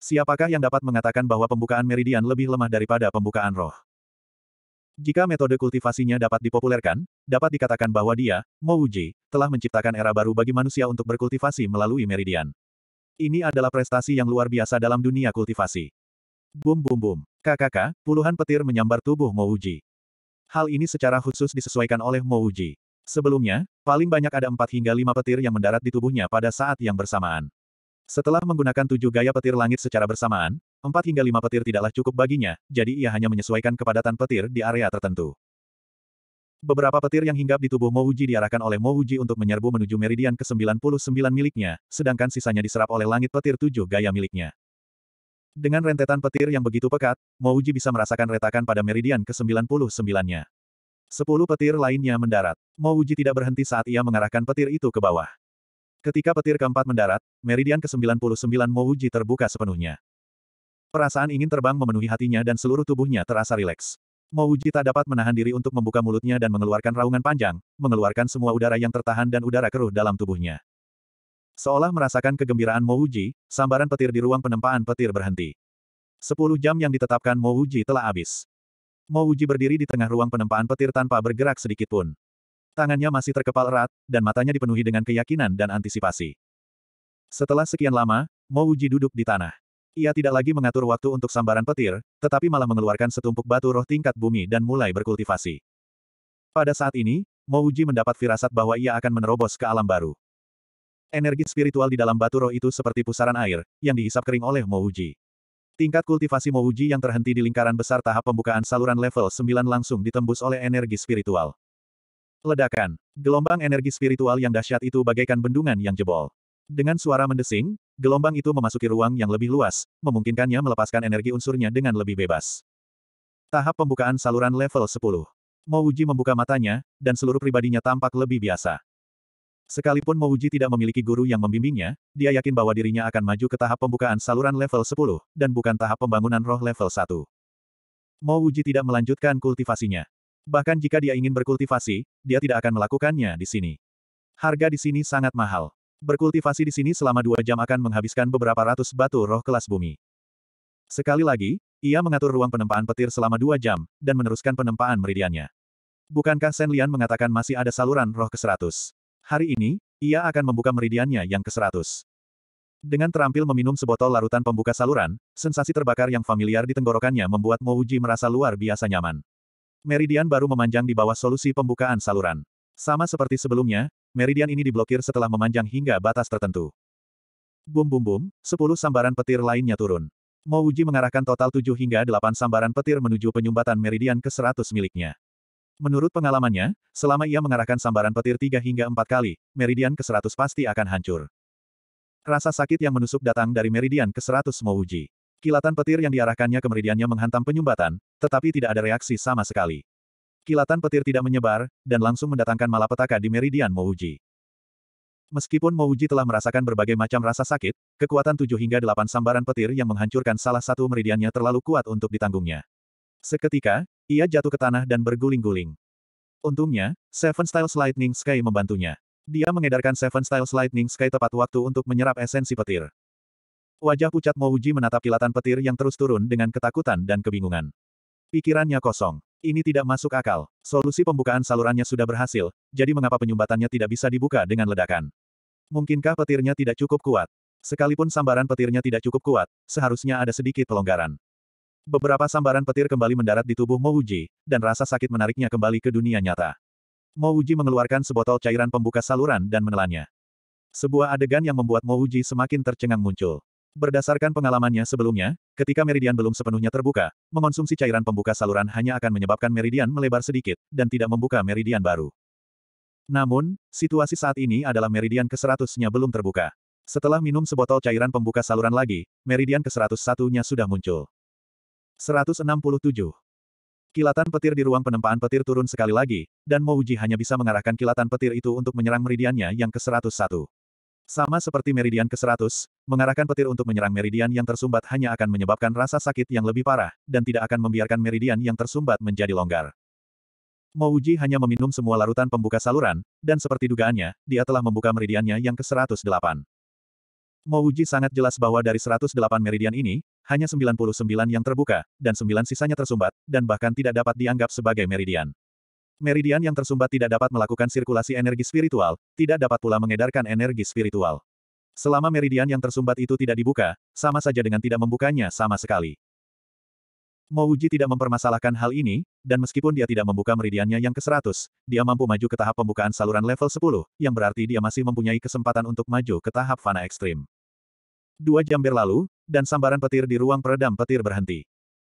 Siapakah yang dapat mengatakan bahwa pembukaan meridian lebih lemah daripada pembukaan roh? Jika metode kultivasinya dapat dipopulerkan, dapat dikatakan bahwa dia, Mouji, telah menciptakan era baru bagi manusia untuk berkultivasi melalui meridian. Ini adalah prestasi yang luar biasa dalam dunia kultivasi. Bum bum bum. Kakak, puluhan petir menyambar tubuh Mouji. Hal ini secara khusus disesuaikan oleh Mouji. Sebelumnya, paling banyak ada empat hingga lima petir yang mendarat di tubuhnya pada saat yang bersamaan. Setelah menggunakan tujuh gaya petir langit secara bersamaan, empat hingga lima petir tidaklah cukup baginya, jadi ia hanya menyesuaikan kepadatan petir di area tertentu. Beberapa petir yang hinggap di tubuh Mouji diarahkan oleh Mouji untuk menyerbu menuju meridian ke-99 miliknya, sedangkan sisanya diserap oleh langit petir tujuh gaya miliknya. Dengan rentetan petir yang begitu pekat, Mouji bisa merasakan retakan pada meridian ke-99-nya. Sepuluh petir lainnya mendarat. Mouji tidak berhenti saat ia mengarahkan petir itu ke bawah. Ketika petir keempat mendarat, meridian ke-99 Mouji terbuka sepenuhnya. Perasaan ingin terbang memenuhi hatinya dan seluruh tubuhnya terasa rileks. Mouji tak dapat menahan diri untuk membuka mulutnya dan mengeluarkan raungan panjang, mengeluarkan semua udara yang tertahan dan udara keruh dalam tubuhnya. Seolah merasakan kegembiraan Mouji, sambaran petir di ruang penempaan petir berhenti. Sepuluh jam yang ditetapkan Mouji telah habis. Mouji berdiri di tengah ruang penempaan petir tanpa bergerak sedikit pun. Tangannya masih terkepal erat, dan matanya dipenuhi dengan keyakinan dan antisipasi. Setelah sekian lama, Mouji duduk di tanah. Ia tidak lagi mengatur waktu untuk sambaran petir, tetapi malah mengeluarkan setumpuk batu roh tingkat bumi dan mulai berkultivasi. Pada saat ini, Mouji mendapat firasat bahwa ia akan menerobos ke alam baru. Energi spiritual di dalam batu roh itu seperti pusaran air, yang dihisap kering oleh Mouji. Tingkat kultivasi Mouji yang terhenti di lingkaran besar tahap pembukaan saluran level 9 langsung ditembus oleh energi spiritual. Ledakan. Gelombang energi spiritual yang dahsyat itu bagaikan bendungan yang jebol. Dengan suara mendesing, gelombang itu memasuki ruang yang lebih luas, memungkinkannya melepaskan energi unsurnya dengan lebih bebas. Tahap pembukaan saluran level 10. Mouji membuka matanya, dan seluruh pribadinya tampak lebih biasa. Sekalipun Mouji tidak memiliki guru yang membimbingnya, dia yakin bahwa dirinya akan maju ke tahap pembukaan saluran level 10, dan bukan tahap pembangunan roh level 1. Mouji tidak melanjutkan kultivasinya. Bahkan jika dia ingin berkultivasi, dia tidak akan melakukannya di sini. Harga di sini sangat mahal. Berkultivasi di sini selama dua jam akan menghabiskan beberapa ratus batu roh kelas bumi. Sekali lagi, ia mengatur ruang penempaan petir selama dua jam, dan meneruskan penempaan meridiannya. Bukankah Sen Lian mengatakan masih ada saluran roh ke-100? Hari ini, ia akan membuka meridiannya yang ke-100. Dengan terampil meminum sebotol larutan pembuka saluran, sensasi terbakar yang familiar di tenggorokannya membuat Mouji merasa luar biasa nyaman. Meridian baru memanjang di bawah solusi pembukaan saluran. Sama seperti sebelumnya, meridian ini diblokir setelah memanjang hingga batas tertentu. Bum bum bum, sepuluh sambaran petir lainnya turun. Mouji mengarahkan total tujuh hingga delapan sambaran petir menuju penyumbatan meridian ke-100 miliknya. Menurut pengalamannya, selama ia mengarahkan sambaran petir tiga hingga empat kali, meridian ke-100 pasti akan hancur. Rasa sakit yang menusuk datang dari meridian ke-100 Mouji. Kilatan petir yang diarahkannya ke meridiannya menghantam penyumbatan, tetapi tidak ada reaksi sama sekali. Kilatan petir tidak menyebar, dan langsung mendatangkan malapetaka di meridian Mouji. Meskipun Mouji telah merasakan berbagai macam rasa sakit, kekuatan 7 hingga 8 sambaran petir yang menghancurkan salah satu meridiannya terlalu kuat untuk ditanggungnya. Seketika, ia jatuh ke tanah dan berguling-guling. Untungnya, Seven Styles Lightning Sky membantunya. Dia mengedarkan Seven Styles Lightning Sky tepat waktu untuk menyerap esensi petir. Wajah pucat Mouji menatap kilatan petir yang terus turun dengan ketakutan dan kebingungan. Pikirannya kosong. Ini tidak masuk akal. Solusi pembukaan salurannya sudah berhasil, jadi mengapa penyumbatannya tidak bisa dibuka dengan ledakan? Mungkinkah petirnya tidak cukup kuat? Sekalipun sambaran petirnya tidak cukup kuat, seharusnya ada sedikit pelonggaran. Beberapa sambaran petir kembali mendarat di tubuh Mouji, dan rasa sakit menariknya kembali ke dunia nyata. Mouji mengeluarkan sebotol cairan pembuka saluran dan menelannya. Sebuah adegan yang membuat Mouji semakin tercengang muncul. Berdasarkan pengalamannya sebelumnya, ketika meridian belum sepenuhnya terbuka, mengonsumsi cairan pembuka saluran hanya akan menyebabkan meridian melebar sedikit, dan tidak membuka meridian baru. Namun, situasi saat ini adalah meridian ke-100-nya belum terbuka. Setelah minum sebotol cairan pembuka saluran lagi, meridian ke-101-nya sudah muncul. 167. Kilatan petir di ruang penempaan petir turun sekali lagi, dan Mouji hanya bisa mengarahkan kilatan petir itu untuk menyerang meridiannya yang ke-101. Sama seperti meridian ke-100, mengarahkan petir untuk menyerang meridian yang tersumbat hanya akan menyebabkan rasa sakit yang lebih parah, dan tidak akan membiarkan meridian yang tersumbat menjadi longgar. Mouji hanya meminum semua larutan pembuka saluran, dan seperti dugaannya, dia telah membuka meridiannya yang ke-108. Mo Uji sangat jelas bahwa dari 108 meridian ini, hanya 99 yang terbuka, dan 9 sisanya tersumbat, dan bahkan tidak dapat dianggap sebagai meridian. Meridian yang tersumbat tidak dapat melakukan sirkulasi energi spiritual, tidak dapat pula mengedarkan energi spiritual. Selama meridian yang tersumbat itu tidak dibuka, sama saja dengan tidak membukanya sama sekali. Mo Uji tidak mempermasalahkan hal ini, dan meskipun dia tidak membuka meridiannya yang ke-100, dia mampu maju ke tahap pembukaan saluran level 10, yang berarti dia masih mempunyai kesempatan untuk maju ke tahap fana ekstrim. Dua jam berlalu, dan sambaran petir di ruang peredam petir berhenti.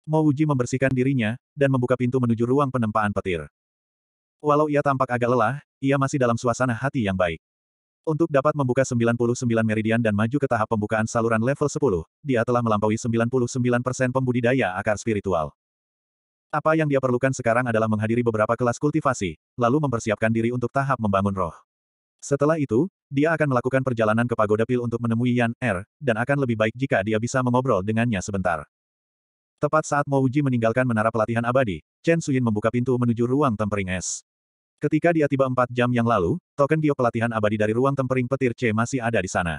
Wuji membersihkan dirinya, dan membuka pintu menuju ruang penempaan petir. Walau ia tampak agak lelah, ia masih dalam suasana hati yang baik. Untuk dapat membuka 99 meridian dan maju ke tahap pembukaan saluran level 10, dia telah melampaui 99% pembudidaya akar spiritual. Apa yang dia perlukan sekarang adalah menghadiri beberapa kelas kultivasi, lalu mempersiapkan diri untuk tahap membangun roh. Setelah itu, dia akan melakukan perjalanan ke Pagoda Pil untuk menemui Yan Er, dan akan lebih baik jika dia bisa mengobrol dengannya sebentar. Tepat saat Mo Uji meninggalkan menara pelatihan abadi, Chen Suyin membuka pintu menuju ruang tempering es. Ketika dia tiba empat jam yang lalu, token giok pelatihan abadi dari ruang tempering petir C masih ada di sana.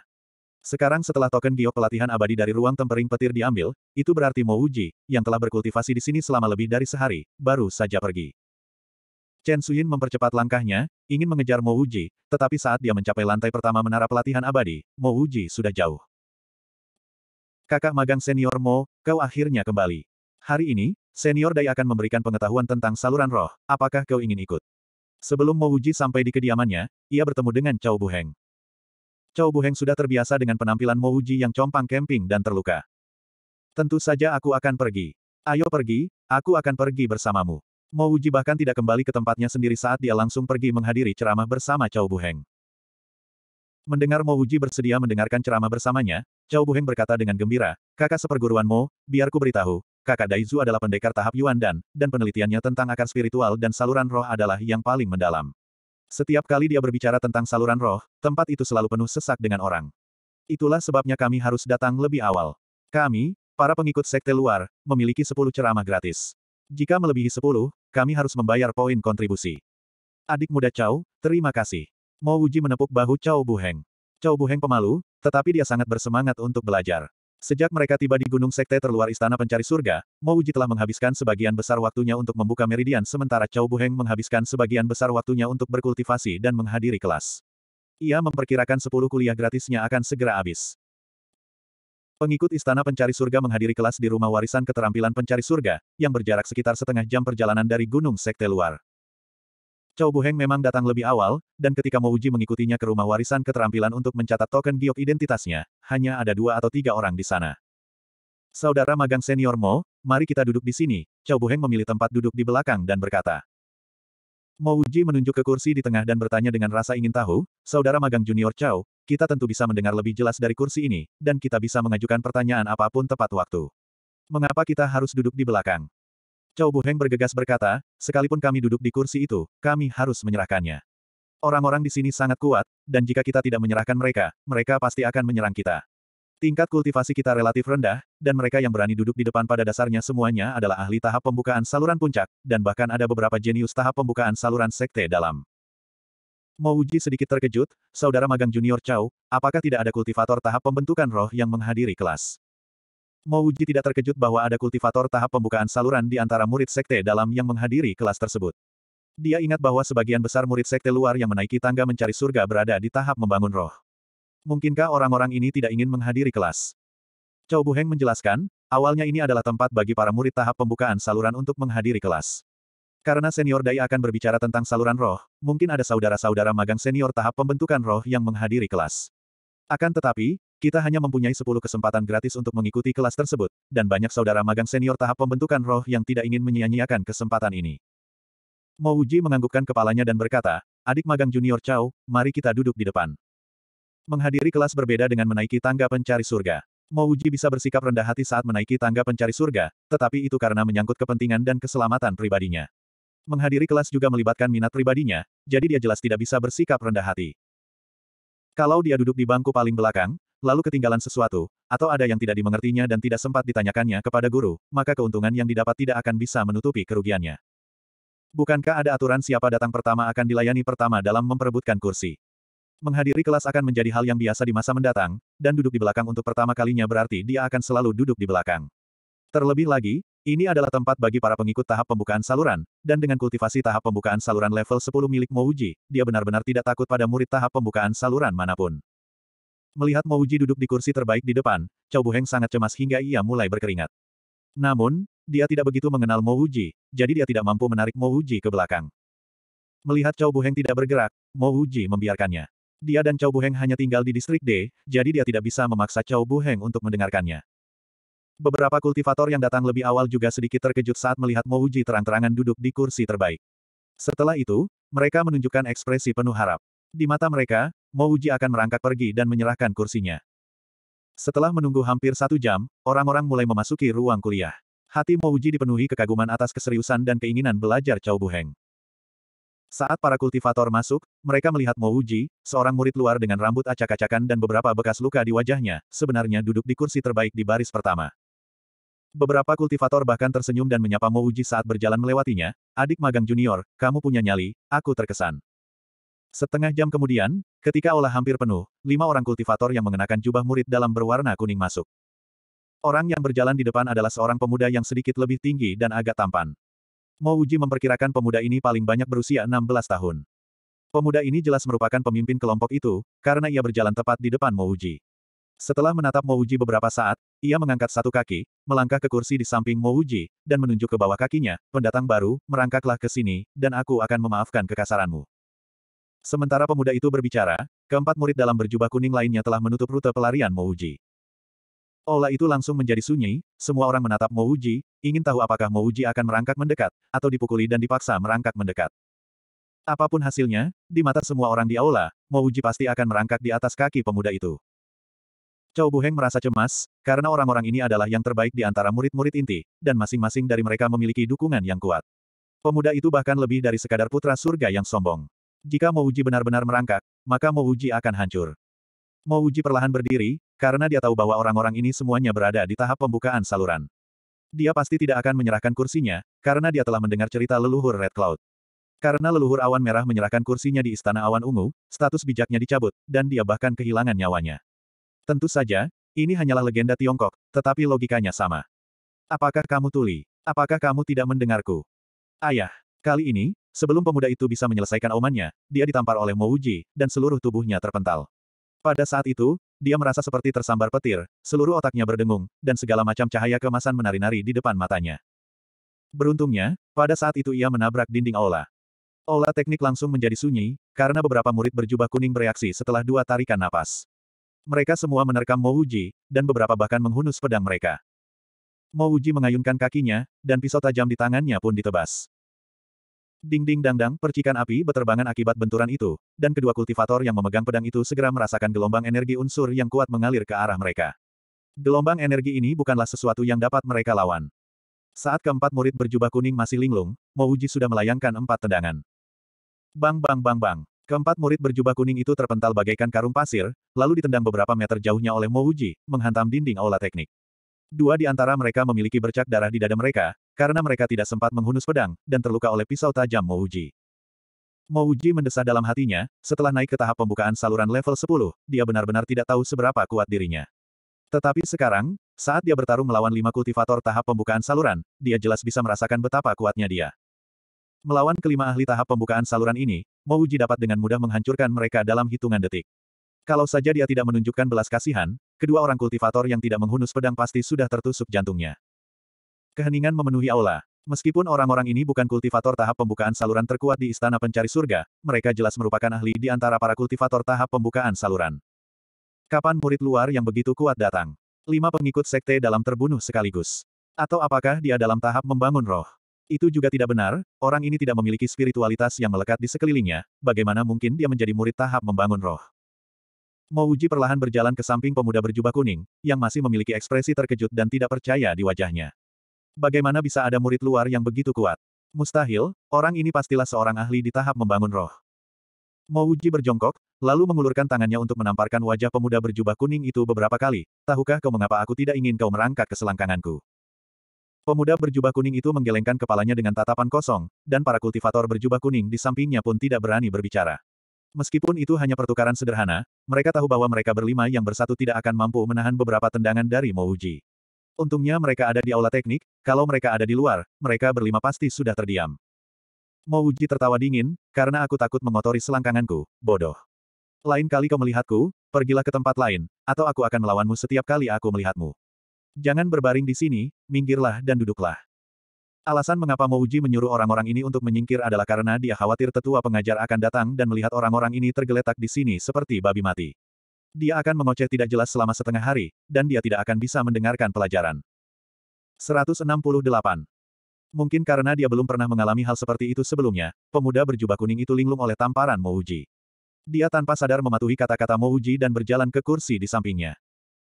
Sekarang setelah token giok pelatihan abadi dari ruang tempering petir diambil, itu berarti Mo Uji, yang telah berkultivasi di sini selama lebih dari sehari, baru saja pergi. Chen Suyin mempercepat langkahnya, ingin mengejar Mo Uji, tetapi saat dia mencapai lantai pertama menara pelatihan abadi, Mo Uji sudah jauh. Kakak magang senior Mo, kau akhirnya kembali. Hari ini, senior Dai akan memberikan pengetahuan tentang saluran roh, apakah kau ingin ikut? Sebelum Mo Uji sampai di kediamannya, ia bertemu dengan Bu Heng. Buheng. Bu Heng sudah terbiasa dengan penampilan Mo Uji yang compang camping dan terluka. Tentu saja aku akan pergi. Ayo pergi, aku akan pergi bersamamu. Mo Uji bahkan tidak kembali ke tempatnya sendiri saat dia langsung pergi menghadiri ceramah bersama Cao Buheng. Mendengar Mo Uji bersedia mendengarkan ceramah bersamanya, Cao Buheng berkata dengan gembira, kakak seperguruan Mo, biar ku beritahu, kakak Daizu adalah pendekar tahap Yuan Dan, dan penelitiannya tentang akar spiritual dan saluran roh adalah yang paling mendalam. Setiap kali dia berbicara tentang saluran roh, tempat itu selalu penuh sesak dengan orang. Itulah sebabnya kami harus datang lebih awal. Kami, para pengikut sekte luar, memiliki sepuluh ceramah gratis. Jika melebihi 10, kami harus membayar poin kontribusi. Adik muda Chow, terima kasih. Mo Wuji menepuk bahu Chow Buheng. Chow Buheng pemalu, tetapi dia sangat bersemangat untuk belajar. Sejak mereka tiba di Gunung Sekte terluar Istana Pencari Surga, Mo Wuji telah menghabiskan sebagian besar waktunya untuk membuka meridian sementara Chow Buheng menghabiskan sebagian besar waktunya untuk berkultivasi dan menghadiri kelas. Ia memperkirakan 10 kuliah gratisnya akan segera habis. Pengikut Istana Pencari Surga menghadiri kelas di Rumah Warisan Keterampilan Pencari Surga, yang berjarak sekitar setengah jam perjalanan dari Gunung Sekte luar. Cao Buheng memang datang lebih awal, dan ketika Uji mengikutinya ke Rumah Warisan Keterampilan untuk mencatat token giok identitasnya, hanya ada dua atau tiga orang di sana. Saudara magang senior Mo, mari kita duduk di sini, Cao Buheng memilih tempat duduk di belakang dan berkata. Mo Uji menunjuk ke kursi di tengah dan bertanya dengan rasa ingin tahu, Saudara Magang Junior Chow, kita tentu bisa mendengar lebih jelas dari kursi ini, dan kita bisa mengajukan pertanyaan apapun tepat waktu. Mengapa kita harus duduk di belakang? Chow Heng bergegas berkata, sekalipun kami duduk di kursi itu, kami harus menyerahkannya. Orang-orang di sini sangat kuat, dan jika kita tidak menyerahkan mereka, mereka pasti akan menyerang kita. Tingkat kultivasi kita relatif rendah, dan mereka yang berani duduk di depan pada dasarnya semuanya adalah ahli tahap pembukaan saluran puncak, dan bahkan ada beberapa jenius tahap pembukaan saluran sekte dalam. Mouji sedikit terkejut, saudara magang junior Chow, apakah tidak ada kultivator tahap pembentukan roh yang menghadiri kelas? Mouji tidak terkejut bahwa ada kultivator tahap pembukaan saluran di antara murid sekte dalam yang menghadiri kelas tersebut. Dia ingat bahwa sebagian besar murid sekte luar yang menaiki tangga mencari surga berada di tahap membangun roh. Mungkinkah orang-orang ini tidak ingin menghadiri kelas? Bu Buheng menjelaskan, awalnya ini adalah tempat bagi para murid tahap pembukaan saluran untuk menghadiri kelas. Karena senior Dai akan berbicara tentang saluran roh, mungkin ada saudara-saudara magang senior tahap pembentukan roh yang menghadiri kelas. Akan tetapi, kita hanya mempunyai 10 kesempatan gratis untuk mengikuti kelas tersebut, dan banyak saudara magang senior tahap pembentukan roh yang tidak ingin menyia-nyiakan kesempatan ini. Mouji menganggukkan kepalanya dan berkata, adik magang junior Chow, mari kita duduk di depan. Menghadiri kelas berbeda dengan menaiki tangga pencari surga. Mouji bisa bersikap rendah hati saat menaiki tangga pencari surga, tetapi itu karena menyangkut kepentingan dan keselamatan pribadinya. Menghadiri kelas juga melibatkan minat pribadinya, jadi dia jelas tidak bisa bersikap rendah hati. Kalau dia duduk di bangku paling belakang, lalu ketinggalan sesuatu, atau ada yang tidak dimengertinya dan tidak sempat ditanyakannya kepada guru, maka keuntungan yang didapat tidak akan bisa menutupi kerugiannya. Bukankah ada aturan siapa datang pertama akan dilayani pertama dalam memperebutkan kursi? Menghadiri kelas akan menjadi hal yang biasa di masa mendatang, dan duduk di belakang untuk pertama kalinya berarti dia akan selalu duduk di belakang. Terlebih lagi, ini adalah tempat bagi para pengikut tahap pembukaan saluran, dan dengan kultivasi tahap pembukaan saluran level 10 milik Mouji, dia benar-benar tidak takut pada murid tahap pembukaan saluran manapun. Melihat Mouji duduk di kursi terbaik di depan, Chow Buheng sangat cemas hingga ia mulai berkeringat. Namun, dia tidak begitu mengenal Mouji, jadi dia tidak mampu menarik Mouji ke belakang. Melihat Chow Buheng tidak bergerak, Mouji membiarkannya. Dia dan Cao Buheng hanya tinggal di distrik D, jadi dia tidak bisa memaksa Cao Buheng untuk mendengarkannya. Beberapa kultivator yang datang lebih awal juga sedikit terkejut saat melihat Mo Uji terang-terangan duduk di kursi terbaik. Setelah itu, mereka menunjukkan ekspresi penuh harap. Di mata mereka, Mo Uji akan merangkak pergi dan menyerahkan kursinya. Setelah menunggu hampir satu jam, orang-orang mulai memasuki ruang kuliah. Hati Uji dipenuhi kekaguman atas keseriusan dan keinginan belajar Cao Buheng. Saat para kultivator masuk, mereka melihat Mo Uji, seorang murid luar dengan rambut acak-acakan dan beberapa bekas luka di wajahnya, sebenarnya duduk di kursi terbaik di baris pertama. Beberapa kultivator bahkan tersenyum dan menyapa Mo Uji saat berjalan melewatinya, adik magang junior, kamu punya nyali, aku terkesan. Setengah jam kemudian, ketika olah hampir penuh, lima orang kultivator yang mengenakan jubah murid dalam berwarna kuning masuk. Orang yang berjalan di depan adalah seorang pemuda yang sedikit lebih tinggi dan agak tampan. Mo Uji memperkirakan pemuda ini paling banyak berusia 16 tahun. Pemuda ini jelas merupakan pemimpin kelompok itu, karena ia berjalan tepat di depan Mo Uji. Setelah menatap Mo Uji beberapa saat, ia mengangkat satu kaki, melangkah ke kursi di samping Mo Uji, dan menunjuk ke bawah kakinya, pendatang baru, merangkaklah ke sini, dan aku akan memaafkan kekasaranmu. Sementara pemuda itu berbicara, keempat murid dalam berjubah kuning lainnya telah menutup rute pelarian Mo Uji. Ola itu langsung menjadi sunyi, semua orang menatap Mouji, ingin tahu apakah Mouji akan merangkak mendekat, atau dipukuli dan dipaksa merangkak mendekat. Apapun hasilnya, di mata semua orang di aula, Mouji pasti akan merangkak di atas kaki pemuda itu. Chou Buheng merasa cemas, karena orang-orang ini adalah yang terbaik di antara murid-murid inti, dan masing-masing dari mereka memiliki dukungan yang kuat. Pemuda itu bahkan lebih dari sekadar putra surga yang sombong. Jika Mouji benar-benar merangkak, maka Mouji akan hancur. Mouji perlahan berdiri, karena dia tahu bahwa orang-orang ini semuanya berada di tahap pembukaan saluran. Dia pasti tidak akan menyerahkan kursinya, karena dia telah mendengar cerita leluhur Red Cloud. Karena leluhur awan merah menyerahkan kursinya di Istana Awan Ungu, status bijaknya dicabut, dan dia bahkan kehilangan nyawanya. Tentu saja, ini hanyalah legenda Tiongkok, tetapi logikanya sama. Apakah kamu tuli? Apakah kamu tidak mendengarku? Ayah, kali ini, sebelum pemuda itu bisa menyelesaikan omannya, dia ditampar oleh Mouji, dan seluruh tubuhnya terpental. Pada saat itu, dia merasa seperti tersambar petir, seluruh otaknya berdengung, dan segala macam cahaya kemasan menari-nari di depan matanya. Beruntungnya, pada saat itu ia menabrak dinding aula. Aula teknik langsung menjadi sunyi, karena beberapa murid berjubah kuning bereaksi setelah dua tarikan napas. Mereka semua menerkam Mouji, dan beberapa bahkan menghunus pedang mereka. Mouji mengayunkan kakinya, dan pisau tajam di tangannya pun ditebas. Ding-ding percikan api berterbangan akibat benturan itu, dan kedua kultivator yang memegang pedang itu segera merasakan gelombang energi unsur yang kuat mengalir ke arah mereka. Gelombang energi ini bukanlah sesuatu yang dapat mereka lawan. Saat keempat murid berjubah kuning masih linglung, Mouji sudah melayangkan empat tendangan. Bang bang bang bang. Keempat murid berjubah kuning itu terpental bagaikan karung pasir, lalu ditendang beberapa meter jauhnya oleh Mouji, menghantam dinding aula teknik. Dua di antara mereka memiliki bercak darah di dada mereka, karena mereka tidak sempat menghunus pedang, dan terluka oleh pisau tajam Mouji. Mouji mendesah dalam hatinya, setelah naik ke tahap pembukaan saluran level 10, dia benar-benar tidak tahu seberapa kuat dirinya. Tetapi sekarang, saat dia bertarung melawan lima kultivator tahap pembukaan saluran, dia jelas bisa merasakan betapa kuatnya dia. Melawan kelima ahli tahap pembukaan saluran ini, Mouji dapat dengan mudah menghancurkan mereka dalam hitungan detik. Kalau saja dia tidak menunjukkan belas kasihan, kedua orang kultivator yang tidak menghunus pedang pasti sudah tertusuk jantungnya. Keheningan memenuhi aula. Meskipun orang-orang ini bukan kultivator tahap pembukaan saluran terkuat di Istana Pencari Surga, mereka jelas merupakan ahli di antara para kultivator tahap pembukaan saluran. Kapan murid luar yang begitu kuat datang? Lima pengikut sekte dalam terbunuh sekaligus. Atau apakah dia dalam tahap membangun roh? Itu juga tidak benar, orang ini tidak memiliki spiritualitas yang melekat di sekelilingnya, bagaimana mungkin dia menjadi murid tahap membangun roh? Mouji perlahan berjalan ke samping pemuda berjubah kuning, yang masih memiliki ekspresi terkejut dan tidak percaya di wajahnya. Bagaimana bisa ada murid luar yang begitu kuat? Mustahil, orang ini pastilah seorang ahli di tahap membangun roh. Mouji berjongkok, lalu mengulurkan tangannya untuk menamparkan wajah pemuda berjubah kuning itu beberapa kali. Tahukah kau mengapa aku tidak ingin kau merangkak ke selangkanganku? Pemuda berjubah kuning itu menggelengkan kepalanya dengan tatapan kosong, dan para kultivator berjubah kuning di sampingnya pun tidak berani berbicara. Meskipun itu hanya pertukaran sederhana, mereka tahu bahwa mereka berlima yang bersatu tidak akan mampu menahan beberapa tendangan dari Mouji. Untungnya mereka ada di aula teknik, kalau mereka ada di luar, mereka berlima pasti sudah terdiam. Mouji tertawa dingin, karena aku takut mengotori selangkanganku, bodoh. Lain kali kau melihatku, pergilah ke tempat lain, atau aku akan melawanmu setiap kali aku melihatmu. Jangan berbaring di sini, minggirlah dan duduklah. Alasan mengapa Mo Mouji menyuruh orang-orang ini untuk menyingkir adalah karena dia khawatir tetua pengajar akan datang dan melihat orang-orang ini tergeletak di sini seperti babi mati. Dia akan mengoceh tidak jelas selama setengah hari, dan dia tidak akan bisa mendengarkan pelajaran. 168. Mungkin karena dia belum pernah mengalami hal seperti itu sebelumnya, pemuda berjubah kuning itu linglung oleh tamparan Mouji. Dia tanpa sadar mematuhi kata-kata Mouji dan berjalan ke kursi di sampingnya.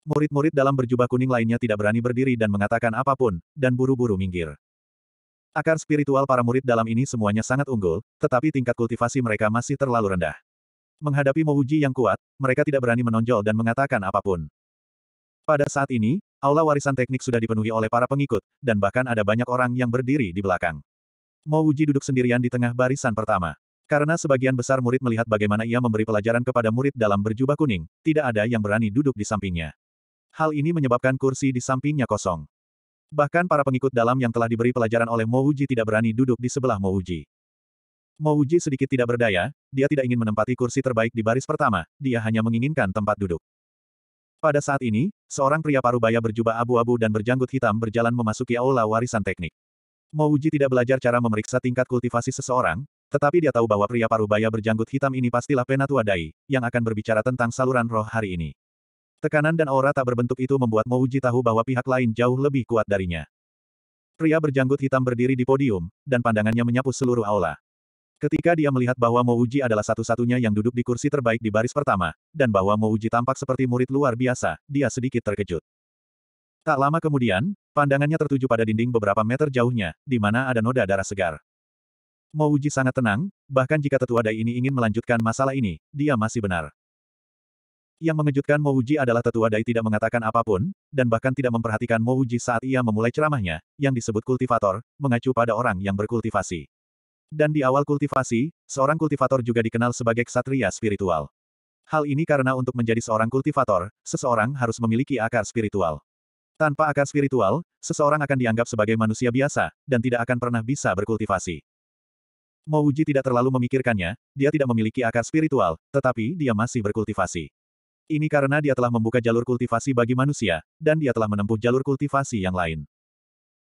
Murid-murid dalam berjubah kuning lainnya tidak berani berdiri dan mengatakan apapun, dan buru-buru minggir. Akar spiritual para murid dalam ini semuanya sangat unggul, tetapi tingkat kultivasi mereka masih terlalu rendah. Menghadapi Mouji yang kuat, mereka tidak berani menonjol dan mengatakan apapun. Pada saat ini, aula warisan teknik sudah dipenuhi oleh para pengikut, dan bahkan ada banyak orang yang berdiri di belakang. Mo Uji duduk sendirian di tengah barisan pertama. Karena sebagian besar murid melihat bagaimana ia memberi pelajaran kepada murid dalam berjubah kuning, tidak ada yang berani duduk di sampingnya. Hal ini menyebabkan kursi di sampingnya kosong. Bahkan para pengikut dalam yang telah diberi pelajaran oleh Mo Uji tidak berani duduk di sebelah Mo Uji. Mo Uji sedikit tidak berdaya, dia tidak ingin menempati kursi terbaik di baris pertama, dia hanya menginginkan tempat duduk. Pada saat ini, seorang pria parubaya berjubah abu-abu dan berjanggut hitam berjalan memasuki aula warisan teknik. Mouji tidak belajar cara memeriksa tingkat kultivasi seseorang, tetapi dia tahu bahwa pria parubaya berjanggut hitam ini pastilah Penatua Dai, yang akan berbicara tentang saluran roh hari ini. Tekanan dan aura tak berbentuk itu membuat Mouji tahu bahwa pihak lain jauh lebih kuat darinya. Pria berjanggut hitam berdiri di podium, dan pandangannya menyapu seluruh aula. Ketika dia melihat bahwa Mouji adalah satu-satunya yang duduk di kursi terbaik di baris pertama, dan bahwa Mouji tampak seperti murid luar biasa, dia sedikit terkejut. Tak lama kemudian, pandangannya tertuju pada dinding beberapa meter jauhnya, di mana ada noda darah segar. Mouji sangat tenang, bahkan jika tetua Dai ini ingin melanjutkan masalah ini, dia masih benar. Yang mengejutkan Mouji adalah tetua Dai tidak mengatakan apapun, dan bahkan tidak memperhatikan Mouji saat ia memulai ceramahnya, yang disebut kultivator, mengacu pada orang yang berkultivasi. Dan di awal kultivasi, seorang kultivator juga dikenal sebagai ksatria spiritual. Hal ini karena untuk menjadi seorang kultivator, seseorang harus memiliki akar spiritual. Tanpa akar spiritual, seseorang akan dianggap sebagai manusia biasa, dan tidak akan pernah bisa berkultivasi. Mouji tidak terlalu memikirkannya, dia tidak memiliki akar spiritual, tetapi dia masih berkultivasi. Ini karena dia telah membuka jalur kultivasi bagi manusia, dan dia telah menempuh jalur kultivasi yang lain.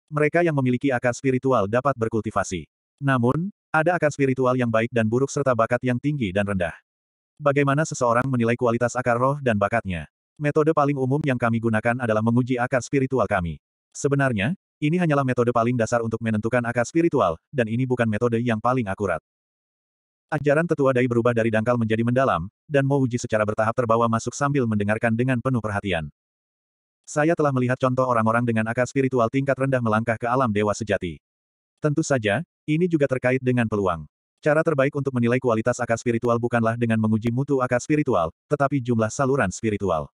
Mereka yang memiliki akar spiritual dapat berkultivasi. Namun, ada akar spiritual yang baik dan buruk serta bakat yang tinggi dan rendah. Bagaimana seseorang menilai kualitas akar roh dan bakatnya? Metode paling umum yang kami gunakan adalah menguji akar spiritual kami. Sebenarnya, ini hanyalah metode paling dasar untuk menentukan akar spiritual, dan ini bukan metode yang paling akurat. Ajaran tetua Dai berubah dari dangkal menjadi mendalam, dan mau uji secara bertahap terbawa masuk sambil mendengarkan dengan penuh perhatian. Saya telah melihat contoh orang-orang dengan akar spiritual tingkat rendah melangkah ke alam dewa sejati. Tentu saja, ini juga terkait dengan peluang. Cara terbaik untuk menilai kualitas akar spiritual bukanlah dengan menguji mutu akar spiritual, tetapi jumlah saluran spiritual.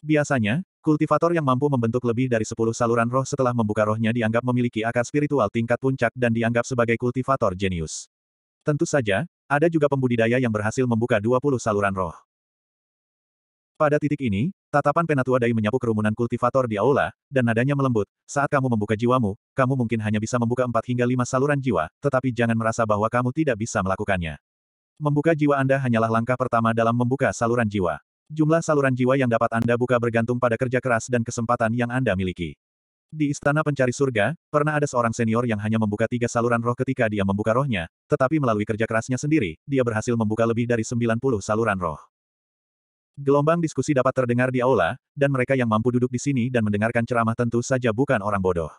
Biasanya, kultivator yang mampu membentuk lebih dari 10 saluran roh setelah membuka rohnya dianggap memiliki akar spiritual tingkat puncak dan dianggap sebagai kultivator jenius. Tentu saja, ada juga pembudidaya yang berhasil membuka 20 saluran roh. Pada titik ini, Tatapan Penatua Dai menyapu kerumunan kultivator di aula, dan nadanya melembut, saat kamu membuka jiwamu, kamu mungkin hanya bisa membuka empat hingga lima saluran jiwa, tetapi jangan merasa bahwa kamu tidak bisa melakukannya. Membuka jiwa Anda hanyalah langkah pertama dalam membuka saluran jiwa. Jumlah saluran jiwa yang dapat Anda buka bergantung pada kerja keras dan kesempatan yang Anda miliki. Di Istana Pencari Surga, pernah ada seorang senior yang hanya membuka tiga saluran roh ketika dia membuka rohnya, tetapi melalui kerja kerasnya sendiri, dia berhasil membuka lebih dari 90 saluran roh. Gelombang diskusi dapat terdengar di aula, dan mereka yang mampu duduk di sini dan mendengarkan ceramah tentu saja bukan orang bodoh.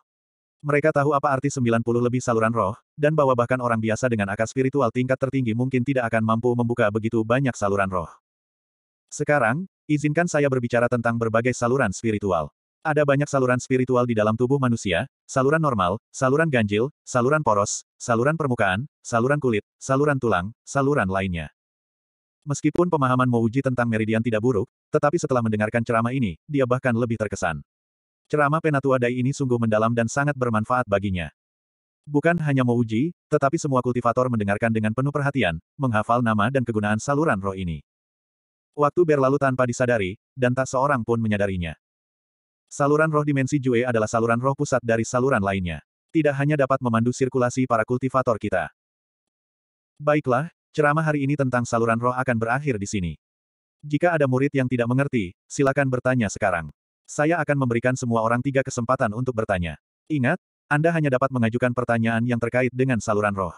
Mereka tahu apa arti 90 lebih saluran roh, dan bahwa bahkan orang biasa dengan akar spiritual tingkat tertinggi mungkin tidak akan mampu membuka begitu banyak saluran roh. Sekarang, izinkan saya berbicara tentang berbagai saluran spiritual. Ada banyak saluran spiritual di dalam tubuh manusia, saluran normal, saluran ganjil, saluran poros, saluran permukaan, saluran kulit, saluran tulang, saluran lainnya. Meskipun pemahaman Mouji tentang meridian tidak buruk, tetapi setelah mendengarkan ceramah ini, dia bahkan lebih terkesan. Ceramah Penatua Dai ini sungguh mendalam dan sangat bermanfaat baginya. Bukan hanya Mouji, tetapi semua kultivator mendengarkan dengan penuh perhatian, menghafal nama dan kegunaan saluran roh ini. Waktu berlalu tanpa disadari, dan tak seorang pun menyadarinya. Saluran roh dimensi Jue adalah saluran roh pusat dari saluran lainnya. Tidak hanya dapat memandu sirkulasi para kultivator kita. Baiklah, Ceramah hari ini tentang saluran roh akan berakhir di sini. Jika ada murid yang tidak mengerti, silakan bertanya sekarang. Saya akan memberikan semua orang tiga kesempatan untuk bertanya. Ingat, Anda hanya dapat mengajukan pertanyaan yang terkait dengan saluran roh.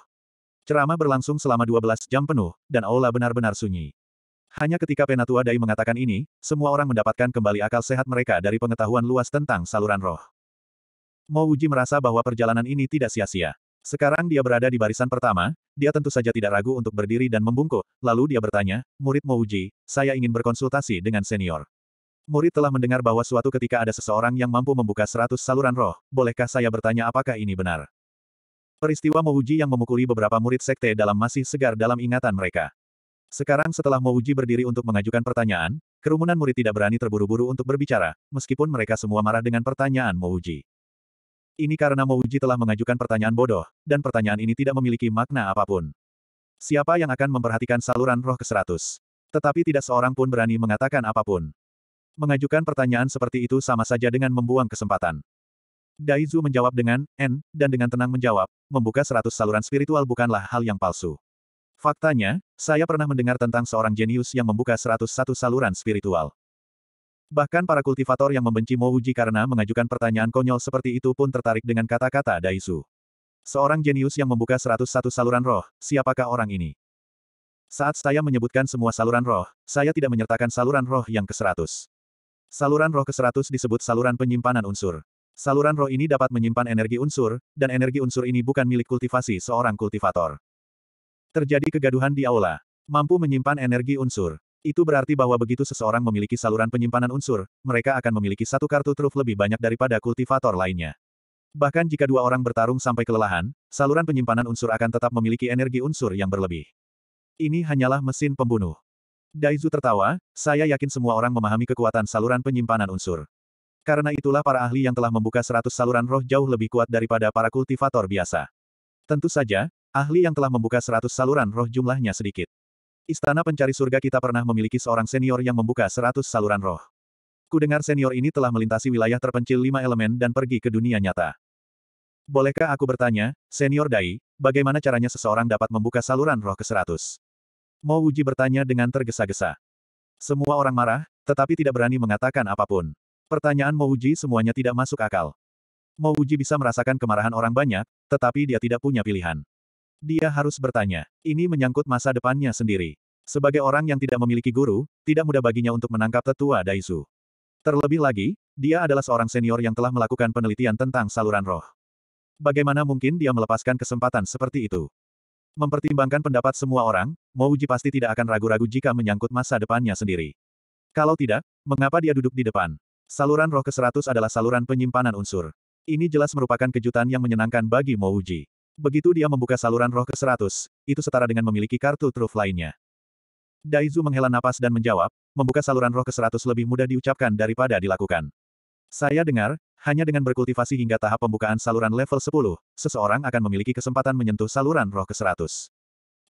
Ceramah berlangsung selama 12 jam penuh, dan aula benar-benar sunyi. Hanya ketika Penatua Dai mengatakan ini, semua orang mendapatkan kembali akal sehat mereka dari pengetahuan luas tentang saluran roh. Mo Uji merasa bahwa perjalanan ini tidak sia-sia. Sekarang dia berada di barisan pertama, dia tentu saja tidak ragu untuk berdiri dan membungkuk, lalu dia bertanya, murid Mouji, saya ingin berkonsultasi dengan senior. Murid telah mendengar bahwa suatu ketika ada seseorang yang mampu membuka seratus saluran roh, bolehkah saya bertanya apakah ini benar? Peristiwa Mouji yang memukuli beberapa murid sekte dalam masih segar dalam ingatan mereka. Sekarang setelah Mouji berdiri untuk mengajukan pertanyaan, kerumunan murid tidak berani terburu-buru untuk berbicara, meskipun mereka semua marah dengan pertanyaan Mouji. Ini karena Mouji telah mengajukan pertanyaan bodoh, dan pertanyaan ini tidak memiliki makna apapun. Siapa yang akan memperhatikan saluran roh ke-100? Tetapi tidak seorang pun berani mengatakan apapun. Mengajukan pertanyaan seperti itu sama saja dengan membuang kesempatan. Daizu menjawab dengan, N, dan dengan tenang menjawab, membuka seratus saluran spiritual bukanlah hal yang palsu. Faktanya, saya pernah mendengar tentang seorang jenius yang membuka seratus satu saluran spiritual. Bahkan para kultivator yang membenci Mo Uji karena mengajukan pertanyaan konyol seperti itu pun tertarik dengan kata-kata Daisu. Seorang jenius yang membuka 101 saluran roh, siapakah orang ini? Saat saya menyebutkan semua saluran roh, saya tidak menyertakan saluran roh yang ke-100. Saluran roh ke-100 disebut saluran penyimpanan unsur. Saluran roh ini dapat menyimpan energi unsur, dan energi unsur ini bukan milik kultivasi seorang kultivator. Terjadi kegaduhan di aula. Mampu menyimpan energi unsur. Itu berarti bahwa begitu seseorang memiliki saluran penyimpanan unsur, mereka akan memiliki satu kartu truf lebih banyak daripada kultivator lainnya. Bahkan jika dua orang bertarung sampai kelelahan, saluran penyimpanan unsur akan tetap memiliki energi unsur yang berlebih. Ini hanyalah mesin pembunuh. Daizu tertawa, saya yakin semua orang memahami kekuatan saluran penyimpanan unsur. Karena itulah para ahli yang telah membuka seratus saluran roh jauh lebih kuat daripada para kultivator biasa. Tentu saja, ahli yang telah membuka seratus saluran roh jumlahnya sedikit. Istana pencari surga kita pernah memiliki seorang senior yang membuka seratus saluran roh. Kudengar senior ini telah melintasi wilayah terpencil lima elemen dan pergi ke dunia nyata. Bolehkah aku bertanya, senior Dai, bagaimana caranya seseorang dapat membuka saluran roh ke seratus? Mo Wuji bertanya dengan tergesa-gesa. Semua orang marah, tetapi tidak berani mengatakan apapun. Pertanyaan Mo Wuji semuanya tidak masuk akal. Mo Wuji bisa merasakan kemarahan orang banyak, tetapi dia tidak punya pilihan. Dia harus bertanya. Ini menyangkut masa depannya sendiri. Sebagai orang yang tidak memiliki guru, tidak mudah baginya untuk menangkap tetua Daisu. Terlebih lagi, dia adalah seorang senior yang telah melakukan penelitian tentang saluran roh. Bagaimana mungkin dia melepaskan kesempatan seperti itu? Mempertimbangkan pendapat semua orang, Mouji pasti tidak akan ragu-ragu jika menyangkut masa depannya sendiri. Kalau tidak, mengapa dia duduk di depan? Saluran roh ke-100 adalah saluran penyimpanan unsur. Ini jelas merupakan kejutan yang menyenangkan bagi Mouji. Begitu dia membuka saluran roh ke seratus, itu setara dengan memiliki kartu truf lainnya. Daizu menghela napas dan menjawab, membuka saluran roh ke seratus lebih mudah diucapkan daripada dilakukan. Saya dengar, hanya dengan berkultivasi hingga tahap pembukaan saluran level 10, seseorang akan memiliki kesempatan menyentuh saluran roh ke seratus.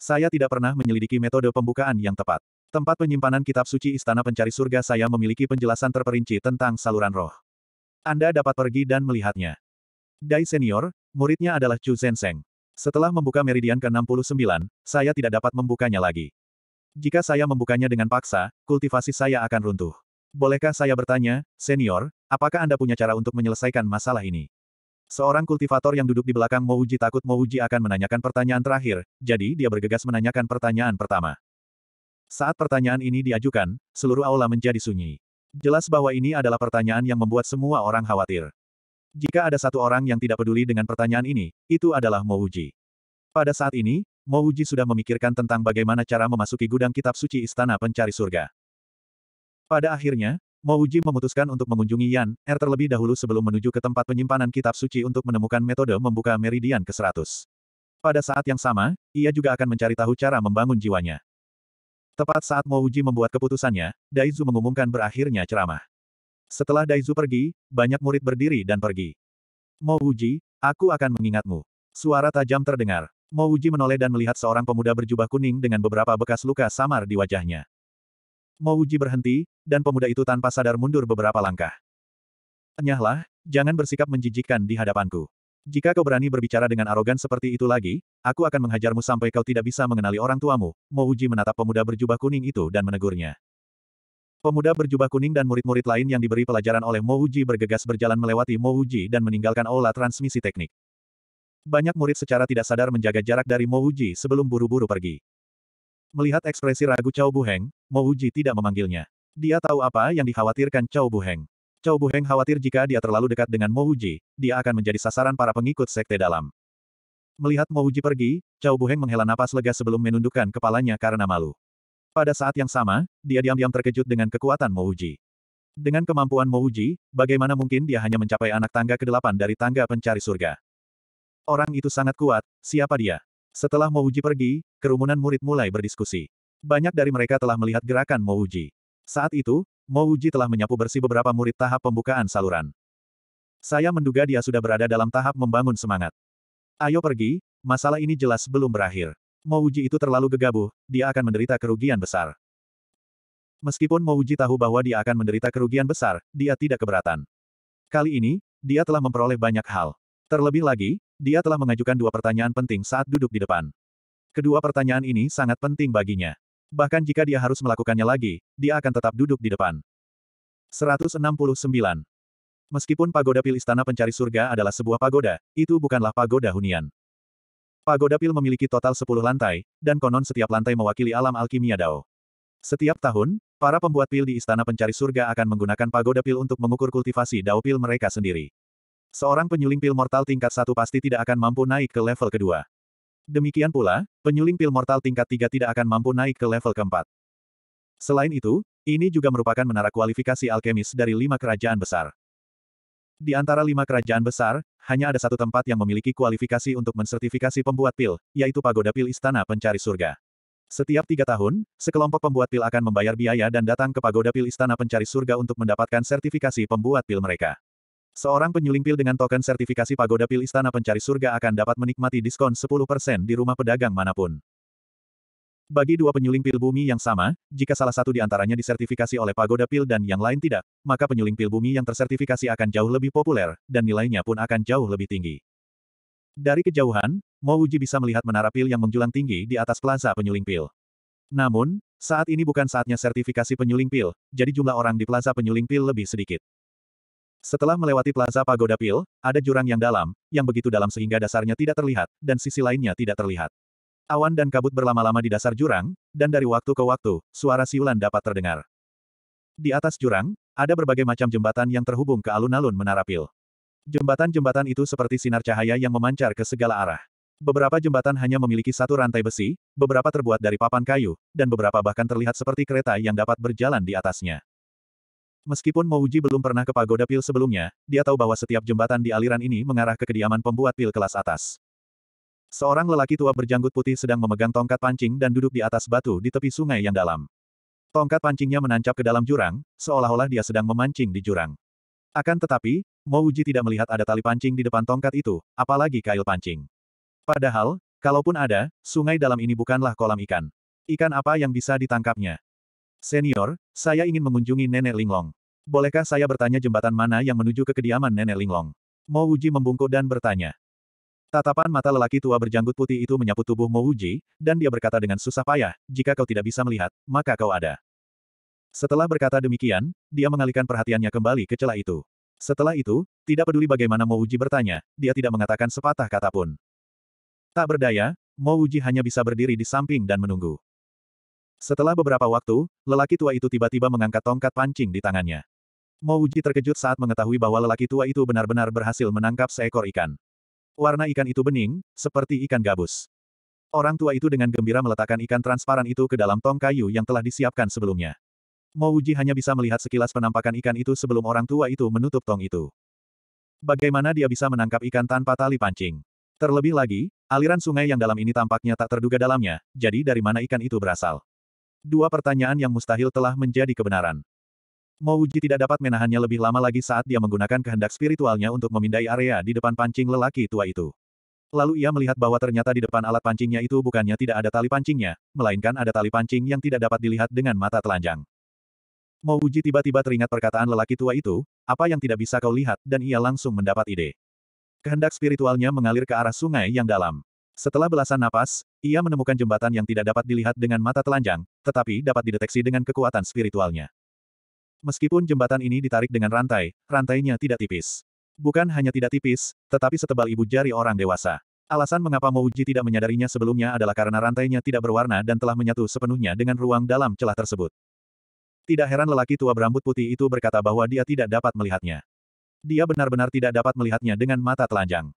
Saya tidak pernah menyelidiki metode pembukaan yang tepat. Tempat penyimpanan kitab suci Istana Pencari Surga saya memiliki penjelasan terperinci tentang saluran roh. Anda dapat pergi dan melihatnya. Dai Senior, Muridnya adalah Chu Zenseng. Setelah membuka meridian ke-69, saya tidak dapat membukanya lagi. Jika saya membukanya dengan paksa, kultivasi saya akan runtuh. Bolehkah saya bertanya, senior, apakah Anda punya cara untuk menyelesaikan masalah ini? Seorang kultivator yang duduk di belakang Mouji takut Mouji akan menanyakan pertanyaan terakhir, jadi dia bergegas menanyakan pertanyaan pertama. Saat pertanyaan ini diajukan, seluruh aula menjadi sunyi. Jelas bahwa ini adalah pertanyaan yang membuat semua orang khawatir. Jika ada satu orang yang tidak peduli dengan pertanyaan ini, itu adalah Mouji. Pada saat ini, Mouji sudah memikirkan tentang bagaimana cara memasuki gudang kitab suci Istana Pencari Surga. Pada akhirnya, Mouji memutuskan untuk mengunjungi Yan, Er terlebih dahulu sebelum menuju ke tempat penyimpanan kitab suci untuk menemukan metode membuka meridian ke-100. Pada saat yang sama, ia juga akan mencari tahu cara membangun jiwanya. Tepat saat Mouji membuat keputusannya, Daizu mengumumkan berakhirnya ceramah. Setelah Daizu pergi, banyak murid berdiri dan pergi. Mo Mouji, aku akan mengingatmu. Suara tajam terdengar. Mo Mouji menoleh dan melihat seorang pemuda berjubah kuning dengan beberapa bekas luka samar di wajahnya. Mo Mouji berhenti, dan pemuda itu tanpa sadar mundur beberapa langkah. Enyahlah, jangan bersikap menjijikkan di hadapanku. Jika kau berani berbicara dengan arogan seperti itu lagi, aku akan menghajarmu sampai kau tidak bisa mengenali orang tuamu. Mo Mouji menatap pemuda berjubah kuning itu dan menegurnya. Pemuda berjubah kuning dan murid-murid lain yang diberi pelajaran oleh Mo Uji bergegas berjalan melewati Mo Uji dan meninggalkan aula transmisi teknik. Banyak murid secara tidak sadar menjaga jarak dari Mo Uji sebelum buru-buru pergi. Melihat ekspresi ragu Cao Buheng, Mo Uji tidak memanggilnya. Dia tahu apa yang dikhawatirkan Cao Buheng. Cao Buheng khawatir jika dia terlalu dekat dengan Mo Uji, dia akan menjadi sasaran para pengikut sekte dalam. Melihat Mo Uji pergi, Cao Buheng menghela napas lega sebelum menundukkan kepalanya karena malu. Pada saat yang sama, dia diam-diam terkejut dengan kekuatan Mouji. Dengan kemampuan Mouji, bagaimana mungkin dia hanya mencapai anak tangga ke-8 dari tangga pencari surga? Orang itu sangat kuat, siapa dia? Setelah Mouji pergi, kerumunan murid mulai berdiskusi. Banyak dari mereka telah melihat gerakan Mouji. Saat itu, Mouji telah menyapu bersih beberapa murid tahap pembukaan saluran. Saya menduga dia sudah berada dalam tahap membangun semangat. Ayo pergi, masalah ini jelas belum berakhir. Mouji itu terlalu gegabah, dia akan menderita kerugian besar. Meskipun Mouji tahu bahwa dia akan menderita kerugian besar, dia tidak keberatan. Kali ini, dia telah memperoleh banyak hal. Terlebih lagi, dia telah mengajukan dua pertanyaan penting saat duduk di depan. Kedua pertanyaan ini sangat penting baginya. Bahkan jika dia harus melakukannya lagi, dia akan tetap duduk di depan. 169. Meskipun pagoda pil istana pencari surga adalah sebuah pagoda, itu bukanlah pagoda hunian. Pagoda Pil memiliki total 10 lantai, dan konon setiap lantai mewakili alam alkimia Dao. Setiap tahun, para pembuat pil di Istana Pencari Surga akan menggunakan pagoda pil untuk mengukur kultivasi Dao pil mereka sendiri. Seorang penyuling pil mortal tingkat satu pasti tidak akan mampu naik ke level kedua. Demikian pula, penyuling pil mortal tingkat tiga tidak akan mampu naik ke level keempat. Selain itu, ini juga merupakan menara kualifikasi alkemis dari lima kerajaan besar. Di antara lima kerajaan besar, hanya ada satu tempat yang memiliki kualifikasi untuk mensertifikasi pembuat pil, yaitu Pagoda Pil Istana Pencari Surga. Setiap tiga tahun, sekelompok pembuat pil akan membayar biaya dan datang ke Pagoda Pil Istana Pencari Surga untuk mendapatkan sertifikasi pembuat pil mereka. Seorang penyuling pil dengan token sertifikasi Pagoda Pil Istana Pencari Surga akan dapat menikmati diskon 10% di rumah pedagang manapun. Bagi dua penyuling pil bumi yang sama, jika salah satu di antaranya disertifikasi oleh pagoda pil dan yang lain tidak, maka penyuling pil bumi yang tersertifikasi akan jauh lebih populer, dan nilainya pun akan jauh lebih tinggi. Dari kejauhan, Mo Uji bisa melihat menara pil yang menjulang tinggi di atas plaza penyuling pil. Namun, saat ini bukan saatnya sertifikasi penyuling pil, jadi jumlah orang di plaza penyuling pil lebih sedikit. Setelah melewati plaza pagoda pil, ada jurang yang dalam, yang begitu dalam sehingga dasarnya tidak terlihat, dan sisi lainnya tidak terlihat. Awan dan kabut berlama-lama di dasar jurang, dan dari waktu ke waktu, suara siulan dapat terdengar. Di atas jurang, ada berbagai macam jembatan yang terhubung ke alun-alun Menara Pil. Jembatan-jembatan itu seperti sinar cahaya yang memancar ke segala arah. Beberapa jembatan hanya memiliki satu rantai besi, beberapa terbuat dari papan kayu, dan beberapa bahkan terlihat seperti kereta yang dapat berjalan di atasnya. Meskipun Mouji belum pernah ke pagoda pil sebelumnya, dia tahu bahwa setiap jembatan di aliran ini mengarah ke kediaman pembuat pil kelas atas. Seorang lelaki tua berjanggut putih sedang memegang tongkat pancing dan duduk di atas batu di tepi sungai yang dalam. Tongkat pancingnya menancap ke dalam jurang, seolah-olah dia sedang memancing di jurang. Akan tetapi, Mo Uji tidak melihat ada tali pancing di depan tongkat itu, apalagi kail pancing. Padahal, kalaupun ada, sungai dalam ini bukanlah kolam ikan. Ikan apa yang bisa ditangkapnya? Senior, saya ingin mengunjungi Nenek Linglong. Bolehkah saya bertanya jembatan mana yang menuju ke kediaman Nenek Linglong? Mo Uji membungkuk dan bertanya. Tatapan mata lelaki tua berjanggut putih itu menyapu tubuh Mo Wuji, dan dia berkata dengan susah payah, jika kau tidak bisa melihat, maka kau ada. Setelah berkata demikian, dia mengalihkan perhatiannya kembali ke celah itu. Setelah itu, tidak peduli bagaimana Mo Wuji bertanya, dia tidak mengatakan sepatah kata pun. Tak berdaya, Mo Wuji hanya bisa berdiri di samping dan menunggu. Setelah beberapa waktu, lelaki tua itu tiba-tiba mengangkat tongkat pancing di tangannya. Mo Wuji terkejut saat mengetahui bahwa lelaki tua itu benar-benar berhasil menangkap seekor ikan. Warna ikan itu bening, seperti ikan gabus. Orang tua itu dengan gembira meletakkan ikan transparan itu ke dalam tong kayu yang telah disiapkan sebelumnya. Mo hanya bisa melihat sekilas penampakan ikan itu sebelum orang tua itu menutup tong itu. Bagaimana dia bisa menangkap ikan tanpa tali pancing? Terlebih lagi, aliran sungai yang dalam ini tampaknya tak terduga dalamnya, jadi dari mana ikan itu berasal? Dua pertanyaan yang mustahil telah menjadi kebenaran. Mo Wuji tidak dapat menahannya lebih lama lagi saat dia menggunakan kehendak spiritualnya untuk memindai area di depan pancing lelaki tua itu. Lalu ia melihat bahwa ternyata di depan alat pancingnya itu bukannya tidak ada tali pancingnya, melainkan ada tali pancing yang tidak dapat dilihat dengan mata telanjang. Mo Wuji tiba-tiba teringat perkataan lelaki tua itu, apa yang tidak bisa kau lihat, dan ia langsung mendapat ide. Kehendak spiritualnya mengalir ke arah sungai yang dalam. Setelah belasan napas, ia menemukan jembatan yang tidak dapat dilihat dengan mata telanjang, tetapi dapat dideteksi dengan kekuatan spiritualnya. Meskipun jembatan ini ditarik dengan rantai, rantainya tidak tipis. Bukan hanya tidak tipis, tetapi setebal ibu jari orang dewasa. Alasan mengapa Mouji tidak menyadarinya sebelumnya adalah karena rantainya tidak berwarna dan telah menyatu sepenuhnya dengan ruang dalam celah tersebut. Tidak heran lelaki tua berambut putih itu berkata bahwa dia tidak dapat melihatnya. Dia benar-benar tidak dapat melihatnya dengan mata telanjang.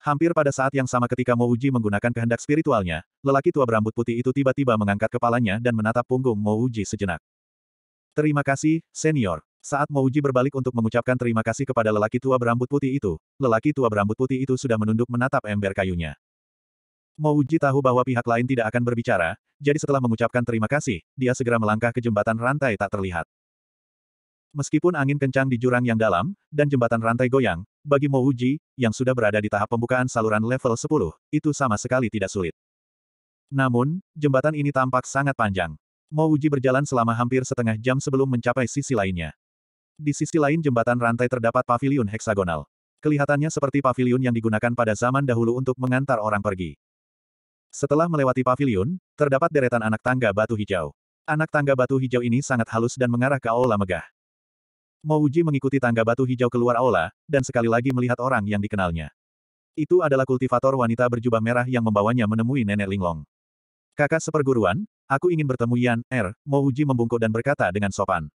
Hampir pada saat yang sama ketika Mouji menggunakan kehendak spiritualnya, lelaki tua berambut putih itu tiba-tiba mengangkat kepalanya dan menatap punggung Mouji sejenak. Terima kasih, senior. Saat Mouji berbalik untuk mengucapkan terima kasih kepada lelaki tua berambut putih itu, lelaki tua berambut putih itu sudah menunduk menatap ember kayunya. Mouji tahu bahwa pihak lain tidak akan berbicara, jadi setelah mengucapkan terima kasih, dia segera melangkah ke jembatan rantai tak terlihat. Meskipun angin kencang di jurang yang dalam, dan jembatan rantai goyang, bagi Mouji, yang sudah berada di tahap pembukaan saluran level 10, itu sama sekali tidak sulit. Namun, jembatan ini tampak sangat panjang. Mo Uji berjalan selama hampir setengah jam sebelum mencapai sisi lainnya. Di sisi lain jembatan rantai terdapat paviliun heksagonal. Kelihatannya seperti paviliun yang digunakan pada zaman dahulu untuk mengantar orang pergi. Setelah melewati paviliun, terdapat deretan anak tangga batu hijau. Anak tangga batu hijau ini sangat halus dan mengarah ke aula megah. Mo Uji mengikuti tangga batu hijau keluar aula, dan sekali lagi melihat orang yang dikenalnya. Itu adalah kultivator wanita berjubah merah yang membawanya menemui nenek Linglong. Kakak seperguruan, Aku ingin bertemu Yan, R. Er, Mouji membungkuk dan berkata dengan sopan.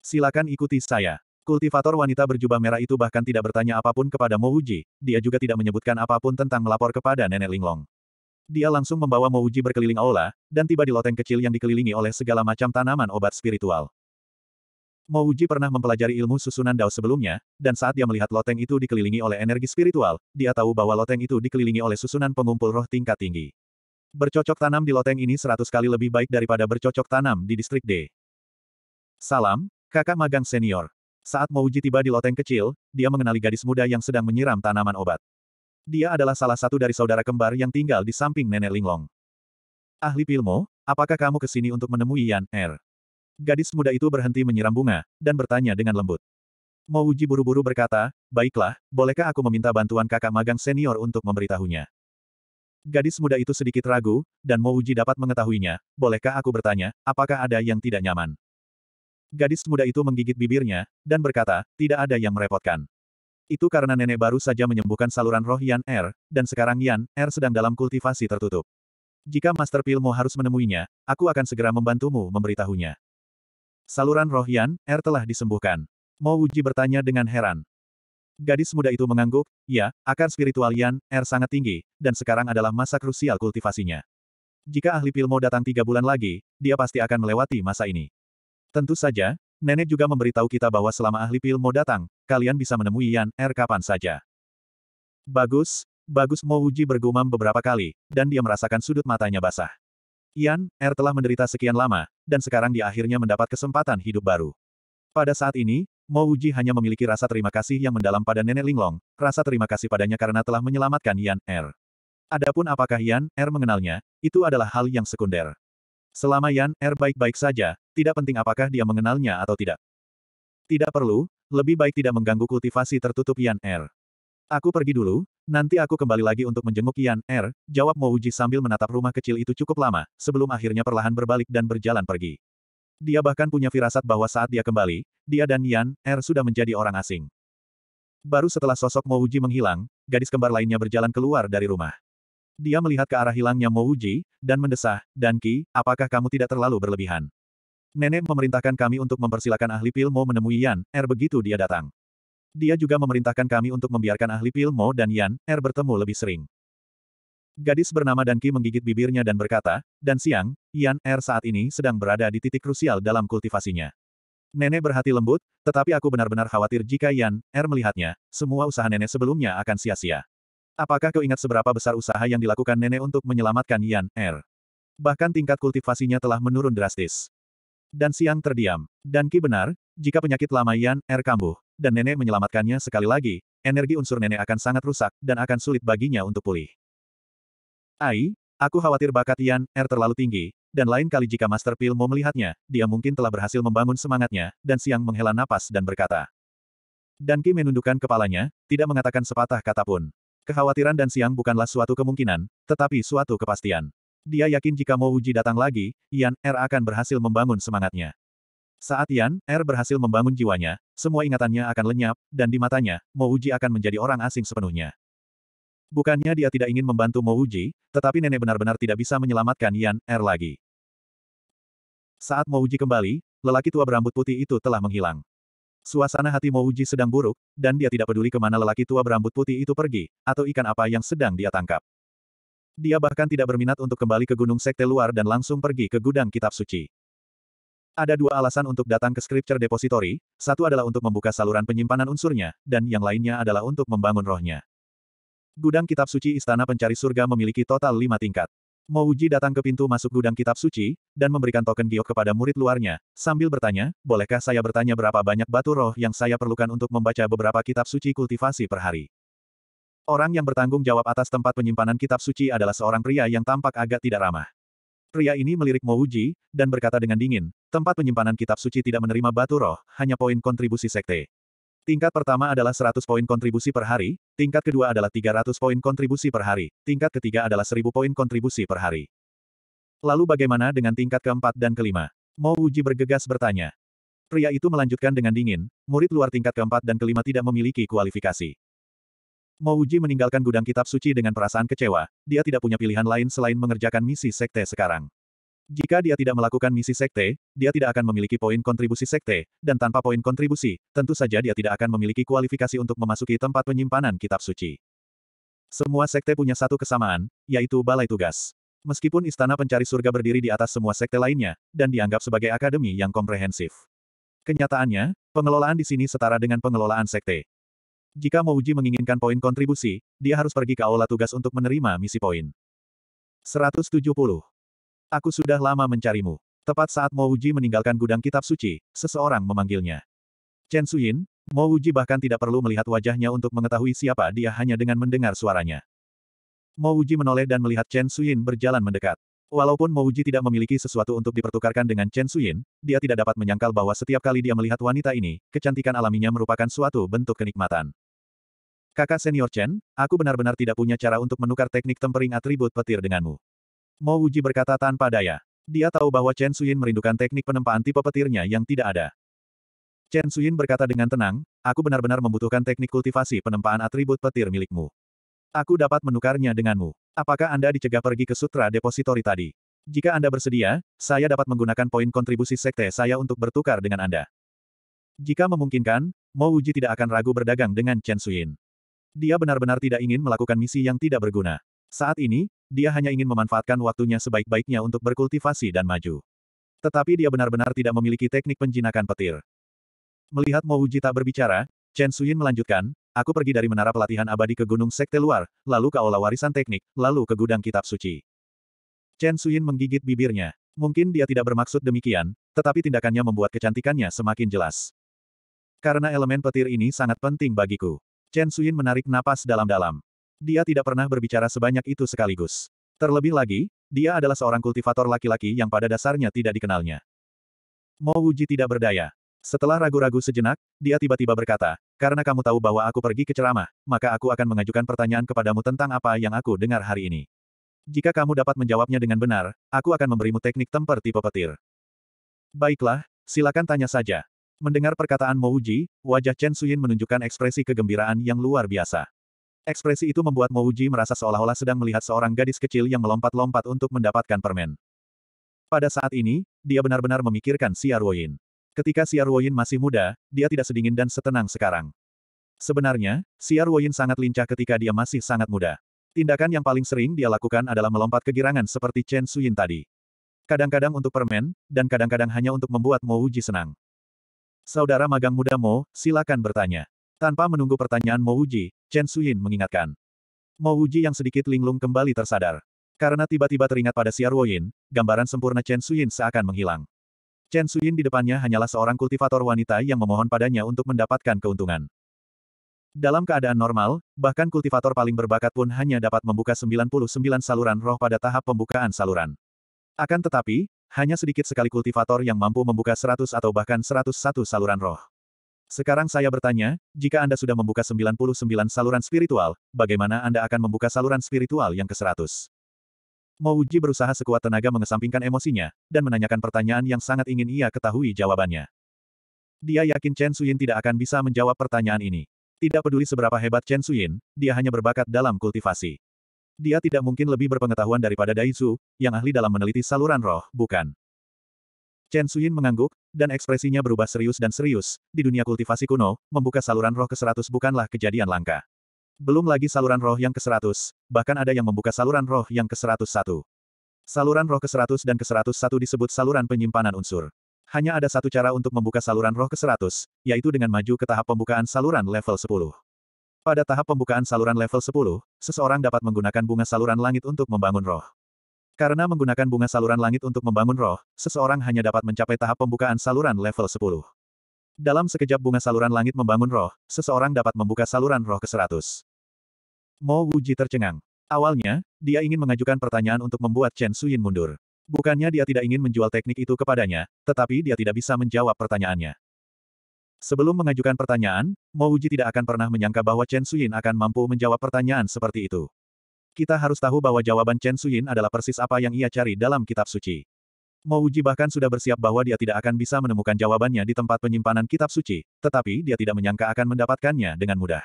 Silakan ikuti saya. Kultivator wanita berjubah merah itu bahkan tidak bertanya apapun kepada Mouji, dia juga tidak menyebutkan apapun tentang melapor kepada Nenek Linglong. Dia langsung membawa Mouji berkeliling aula, dan tiba di loteng kecil yang dikelilingi oleh segala macam tanaman obat spiritual. Mouji pernah mempelajari ilmu susunan Dao sebelumnya, dan saat dia melihat loteng itu dikelilingi oleh energi spiritual, dia tahu bahwa loteng itu dikelilingi oleh susunan pengumpul roh tingkat tinggi. Bercocok tanam di loteng ini seratus kali lebih baik daripada bercocok tanam di distrik D. Salam, kakak magang senior. Saat Mouji tiba di loteng kecil, dia mengenali gadis muda yang sedang menyiram tanaman obat. Dia adalah salah satu dari saudara kembar yang tinggal di samping nenek Linglong. Ahli Pilmo, apakah kamu ke sini untuk menemui Yan Er? Gadis muda itu berhenti menyiram bunga, dan bertanya dengan lembut. Mouji buru-buru berkata, baiklah, bolehkah aku meminta bantuan kakak magang senior untuk memberitahunya? Gadis muda itu sedikit ragu, dan Mo Uji dapat mengetahuinya. Bolehkah aku bertanya, apakah ada yang tidak nyaman? Gadis muda itu menggigit bibirnya, dan berkata, tidak ada yang merepotkan. Itu karena nenek baru saja menyembuhkan saluran roh Yan Er, dan sekarang Yan Er sedang dalam kultivasi tertutup. Jika Master Pilmo harus menemuinya, aku akan segera membantumu memberitahunya. Saluran roh Yan Er telah disembuhkan. Mo Wuji bertanya dengan heran. Gadis muda itu mengangguk, ya, akar spiritual Yan, R er sangat tinggi, dan sekarang adalah masa krusial kultivasinya. Jika ahli Pilmo datang tiga bulan lagi, dia pasti akan melewati masa ini. Tentu saja, nenek juga memberitahu kita bahwa selama ahli Pilmo datang, kalian bisa menemui Yan, R er kapan saja. Bagus, bagus Mo Wuji bergumam beberapa kali, dan dia merasakan sudut matanya basah. Yan, R er telah menderita sekian lama, dan sekarang dia akhirnya mendapat kesempatan hidup baru. Pada saat ini, Mo Uji hanya memiliki rasa terima kasih yang mendalam pada nenek Linglong, rasa terima kasih padanya karena telah menyelamatkan Yan Er. Adapun apakah Yan Er mengenalnya, itu adalah hal yang sekunder. Selama Yan Er baik-baik saja, tidak penting apakah dia mengenalnya atau tidak. Tidak perlu, lebih baik tidak mengganggu kultivasi tertutup Yan Er. Aku pergi dulu, nanti aku kembali lagi untuk menjenguk Yan Er, jawab Mo Uji sambil menatap rumah kecil itu cukup lama, sebelum akhirnya perlahan berbalik dan berjalan pergi. Dia bahkan punya firasat bahwa saat dia kembali, dia dan Yan Er sudah menjadi orang asing. Baru setelah sosok Mouji menghilang, gadis kembar lainnya berjalan keluar dari rumah. Dia melihat ke arah hilangnya Mouji, dan mendesah, Dan Ki, apakah kamu tidak terlalu berlebihan? Nenek memerintahkan kami untuk mempersilakan ahli Pilmo menemui Yan Er begitu dia datang. Dia juga memerintahkan kami untuk membiarkan ahli Pilmo dan Yan Er bertemu lebih sering. Gadis bernama Danki menggigit bibirnya dan berkata, dan siang, Yan Er saat ini sedang berada di titik krusial dalam kultivasinya. Nenek berhati lembut, tetapi aku benar-benar khawatir jika Yan Er melihatnya, semua usaha nenek sebelumnya akan sia-sia. Apakah kau ingat seberapa besar usaha yang dilakukan nenek untuk menyelamatkan Yan Er? Bahkan tingkat kultivasinya telah menurun drastis. Dan siang terdiam. Danki benar, jika penyakit lama Yan Er kambuh, dan nenek menyelamatkannya sekali lagi, energi unsur nenek akan sangat rusak, dan akan sulit baginya untuk pulih. Ai, aku khawatir bakat Yan Er terlalu tinggi, dan lain kali jika Master Pil mau melihatnya, dia mungkin telah berhasil membangun semangatnya, dan Siang menghela napas dan berkata. Dan Ki menundukkan kepalanya, tidak mengatakan sepatah kata pun. Kekhawatiran dan Siang bukanlah suatu kemungkinan, tetapi suatu kepastian. Dia yakin jika Mo Uji datang lagi, Yan Er akan berhasil membangun semangatnya. Saat Yan Er berhasil membangun jiwanya, semua ingatannya akan lenyap, dan di matanya, Mo Uji akan menjadi orang asing sepenuhnya. Bukannya dia tidak ingin membantu Mouji, tetapi nenek benar-benar tidak bisa menyelamatkan Yan Er lagi. Saat Mouji kembali, lelaki tua berambut putih itu telah menghilang. Suasana hati Mouji sedang buruk, dan dia tidak peduli kemana lelaki tua berambut putih itu pergi, atau ikan apa yang sedang dia tangkap. Dia bahkan tidak berminat untuk kembali ke gunung sekte luar dan langsung pergi ke gudang kitab suci. Ada dua alasan untuk datang ke Scripture Depository, satu adalah untuk membuka saluran penyimpanan unsurnya, dan yang lainnya adalah untuk membangun rohnya. Gudang kitab suci Istana Pencari Surga memiliki total lima tingkat. Mouji datang ke pintu masuk gudang kitab suci, dan memberikan token giok kepada murid luarnya, sambil bertanya, bolehkah saya bertanya berapa banyak batu roh yang saya perlukan untuk membaca beberapa kitab suci kultivasi per hari? Orang yang bertanggung jawab atas tempat penyimpanan kitab suci adalah seorang pria yang tampak agak tidak ramah. Pria ini melirik Mouji, dan berkata dengan dingin, tempat penyimpanan kitab suci tidak menerima batu roh, hanya poin kontribusi sekte. Tingkat pertama adalah 100 poin kontribusi per hari, tingkat kedua adalah 300 poin kontribusi per hari, tingkat ketiga adalah 1000 poin kontribusi per hari. Lalu bagaimana dengan tingkat keempat dan kelima? Mo Uji bergegas bertanya. Pria itu melanjutkan dengan dingin, murid luar tingkat keempat dan kelima tidak memiliki kualifikasi. Mo Uji meninggalkan gudang kitab suci dengan perasaan kecewa, dia tidak punya pilihan lain selain mengerjakan misi sekte sekarang. Jika dia tidak melakukan misi sekte, dia tidak akan memiliki poin kontribusi sekte, dan tanpa poin kontribusi, tentu saja dia tidak akan memiliki kualifikasi untuk memasuki tempat penyimpanan kitab suci. Semua sekte punya satu kesamaan, yaitu balai tugas. Meskipun istana pencari surga berdiri di atas semua sekte lainnya, dan dianggap sebagai akademi yang komprehensif. Kenyataannya, pengelolaan di sini setara dengan pengelolaan sekte. Jika Mouji menginginkan poin kontribusi, dia harus pergi ke aula tugas untuk menerima misi poin. 170. Aku sudah lama mencarimu. Tepat saat Mo Uji meninggalkan gudang kitab suci, seseorang memanggilnya. Chen Suyin, Mo Uji bahkan tidak perlu melihat wajahnya untuk mengetahui siapa dia hanya dengan mendengar suaranya. Mo Uji menoleh dan melihat Chen Suyin berjalan mendekat. Walaupun Mo Uji tidak memiliki sesuatu untuk dipertukarkan dengan Chen Suyin, dia tidak dapat menyangkal bahwa setiap kali dia melihat wanita ini, kecantikan alaminya merupakan suatu bentuk kenikmatan. Kakak senior Chen, aku benar-benar tidak punya cara untuk menukar teknik tempering atribut petir denganmu. Mo Wuji berkata tanpa daya. Dia tahu bahwa Chen Suyin merindukan teknik penempaan tipe petirnya yang tidak ada. Chen Suyin berkata dengan tenang, aku benar-benar membutuhkan teknik kultivasi penempaan atribut petir milikmu. Aku dapat menukarnya denganmu. Apakah Anda dicegah pergi ke sutra depositori tadi? Jika Anda bersedia, saya dapat menggunakan poin kontribusi sekte saya untuk bertukar dengan Anda. Jika memungkinkan, Mo Wuji tidak akan ragu berdagang dengan Chen Suyin. Dia benar-benar tidak ingin melakukan misi yang tidak berguna. Saat ini, dia hanya ingin memanfaatkan waktunya sebaik-baiknya untuk berkultivasi dan maju. Tetapi dia benar-benar tidak memiliki teknik penjinakan petir. Melihat Mo tak berbicara, Chen Suyin melanjutkan, aku pergi dari menara pelatihan abadi ke gunung sekte luar, lalu ke aula warisan teknik, lalu ke gudang kitab suci. Chen Suyin menggigit bibirnya. Mungkin dia tidak bermaksud demikian, tetapi tindakannya membuat kecantikannya semakin jelas. Karena elemen petir ini sangat penting bagiku. Chen Suyin menarik napas dalam-dalam dia tidak pernah berbicara sebanyak itu sekaligus. Terlebih lagi, dia adalah seorang kultivator laki-laki yang pada dasarnya tidak dikenalnya. Mo Wuji tidak berdaya. Setelah ragu-ragu sejenak, dia tiba-tiba berkata, karena kamu tahu bahwa aku pergi ke ceramah, maka aku akan mengajukan pertanyaan kepadamu tentang apa yang aku dengar hari ini. Jika kamu dapat menjawabnya dengan benar, aku akan memberimu teknik temper tipe petir. Baiklah, silakan tanya saja. Mendengar perkataan Mo wajah Chen Suyin menunjukkan ekspresi kegembiraan yang luar biasa. Ekspresi itu membuat Mouji merasa seolah-olah sedang melihat seorang gadis kecil yang melompat-lompat untuk mendapatkan permen. Pada saat ini, dia benar-benar memikirkan si Arwoyin. Ketika si Arwoyin masih muda, dia tidak sedingin dan setenang sekarang. Sebenarnya, si Arwoyin sangat lincah ketika dia masih sangat muda. Tindakan yang paling sering dia lakukan adalah melompat kegirangan seperti Chen Suyin tadi. Kadang-kadang untuk permen, dan kadang-kadang hanya untuk membuat Mouji senang. Saudara magang muda Mo, silakan bertanya. Tanpa menunggu pertanyaan Mo Wuji, Chen Suyin mengingatkan. Mo Wuji yang sedikit linglung kembali tersadar. Karena tiba-tiba teringat pada Siar Woyin, gambaran sempurna Chen Suyin seakan menghilang. Chen Suyin di depannya hanyalah seorang kultivator wanita yang memohon padanya untuk mendapatkan keuntungan. Dalam keadaan normal, bahkan kultivator paling berbakat pun hanya dapat membuka 99 saluran roh pada tahap pembukaan saluran. Akan tetapi, hanya sedikit sekali kultivator yang mampu membuka 100 atau bahkan 101 saluran roh. Sekarang saya bertanya, jika Anda sudah membuka 99 saluran spiritual, bagaimana Anda akan membuka saluran spiritual yang ke-100? Mouji berusaha sekuat tenaga mengesampingkan emosinya, dan menanyakan pertanyaan yang sangat ingin ia ketahui jawabannya. Dia yakin Chen Suyin tidak akan bisa menjawab pertanyaan ini. Tidak peduli seberapa hebat Chen Suyin, dia hanya berbakat dalam kultivasi. Dia tidak mungkin lebih berpengetahuan daripada Zhu, yang ahli dalam meneliti saluran roh, bukan? Chen Suyin mengangguk, dan ekspresinya berubah serius dan serius, di dunia kultivasi kuno, membuka saluran roh ke-100 bukanlah kejadian langka. Belum lagi saluran roh yang ke-100, bahkan ada yang membuka saluran roh yang ke-101. Saluran roh ke-100 dan ke-101 disebut saluran penyimpanan unsur. Hanya ada satu cara untuk membuka saluran roh ke-100, yaitu dengan maju ke tahap pembukaan saluran level 10. Pada tahap pembukaan saluran level 10, seseorang dapat menggunakan bunga saluran langit untuk membangun roh. Karena menggunakan bunga saluran langit untuk membangun roh, seseorang hanya dapat mencapai tahap pembukaan saluran level 10. Dalam sekejap bunga saluran langit membangun roh, seseorang dapat membuka saluran roh ke 100. Mo Wuji tercengang. Awalnya, dia ingin mengajukan pertanyaan untuk membuat Chen Suyin mundur. Bukannya dia tidak ingin menjual teknik itu kepadanya, tetapi dia tidak bisa menjawab pertanyaannya. Sebelum mengajukan pertanyaan, Mo Wuji tidak akan pernah menyangka bahwa Chen Suyin akan mampu menjawab pertanyaan seperti itu. Kita harus tahu bahwa jawaban Chen Suyin adalah persis apa yang ia cari dalam kitab suci. Mo Uji bahkan sudah bersiap bahwa dia tidak akan bisa menemukan jawabannya di tempat penyimpanan kitab suci, tetapi dia tidak menyangka akan mendapatkannya dengan mudah.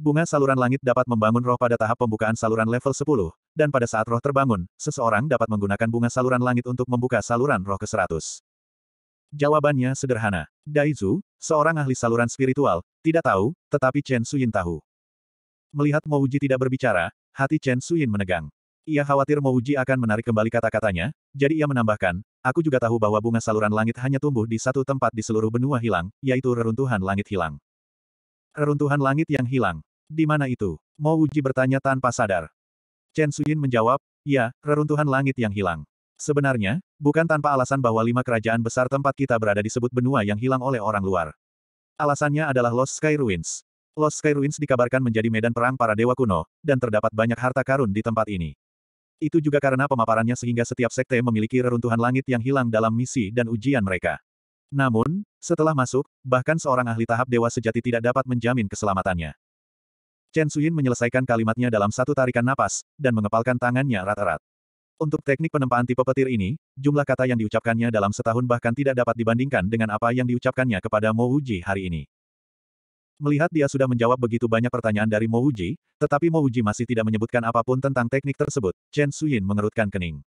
Bunga saluran langit dapat membangun roh pada tahap pembukaan saluran level 10, dan pada saat roh terbangun, seseorang dapat menggunakan bunga saluran langit untuk membuka saluran roh ke-100. Jawabannya sederhana. Daizu, seorang ahli saluran spiritual, tidak tahu, tetapi Chen Suyin tahu. Melihat Mo Uji tidak berbicara, hati Chen Suyin menegang. Ia khawatir Mo Uji akan menarik kembali kata-katanya, jadi ia menambahkan, aku juga tahu bahwa bunga saluran langit hanya tumbuh di satu tempat di seluruh benua hilang, yaitu reruntuhan langit hilang. Reruntuhan langit yang hilang. Di mana itu? Mo Uji bertanya tanpa sadar. Chen Suyin menjawab, ya, reruntuhan langit yang hilang. Sebenarnya, bukan tanpa alasan bahwa lima kerajaan besar tempat kita berada disebut benua yang hilang oleh orang luar. Alasannya adalah Lost Sky Ruins. Sky Ruins dikabarkan menjadi medan perang para dewa kuno, dan terdapat banyak harta karun di tempat ini. Itu juga karena pemaparannya sehingga setiap sekte memiliki reruntuhan langit yang hilang dalam misi dan ujian mereka. Namun, setelah masuk, bahkan seorang ahli tahap dewa sejati tidak dapat menjamin keselamatannya. Chen Suyin menyelesaikan kalimatnya dalam satu tarikan napas, dan mengepalkan tangannya rata erat Untuk teknik penempaan tipe petir ini, jumlah kata yang diucapkannya dalam setahun bahkan tidak dapat dibandingkan dengan apa yang diucapkannya kepada Mo Wuji hari ini. Melihat dia sudah menjawab begitu banyak pertanyaan dari Mo Uji, tetapi Mo Uji masih tidak menyebutkan apapun tentang teknik tersebut, Chen Suyin mengerutkan kening.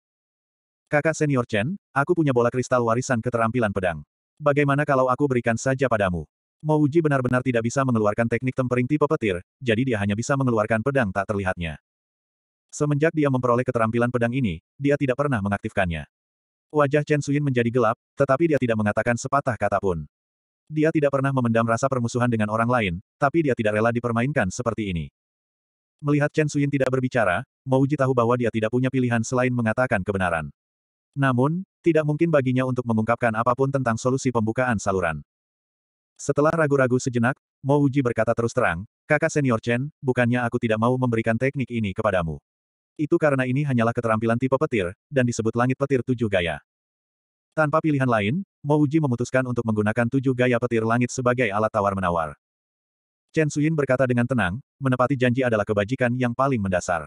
Kakak senior Chen, aku punya bola kristal warisan keterampilan pedang. Bagaimana kalau aku berikan saja padamu? Mo Uji benar-benar tidak bisa mengeluarkan teknik tempering tipe petir, jadi dia hanya bisa mengeluarkan pedang tak terlihatnya. Semenjak dia memperoleh keterampilan pedang ini, dia tidak pernah mengaktifkannya. Wajah Chen Suyin menjadi gelap, tetapi dia tidak mengatakan sepatah kata pun. Dia tidak pernah memendam rasa permusuhan dengan orang lain, tapi dia tidak rela dipermainkan seperti ini. Melihat Chen Suyin tidak berbicara, Mouji tahu bahwa dia tidak punya pilihan selain mengatakan kebenaran. Namun, tidak mungkin baginya untuk mengungkapkan apapun tentang solusi pembukaan saluran. Setelah ragu-ragu sejenak, Mouji berkata terus terang, kakak senior Chen, bukannya aku tidak mau memberikan teknik ini kepadamu. Itu karena ini hanyalah keterampilan tipe petir, dan disebut langit petir tujuh gaya. Tanpa pilihan lain, Mouji memutuskan untuk menggunakan tujuh gaya petir langit sebagai alat tawar-menawar. Chen Suyin berkata dengan tenang, menepati janji adalah kebajikan yang paling mendasar.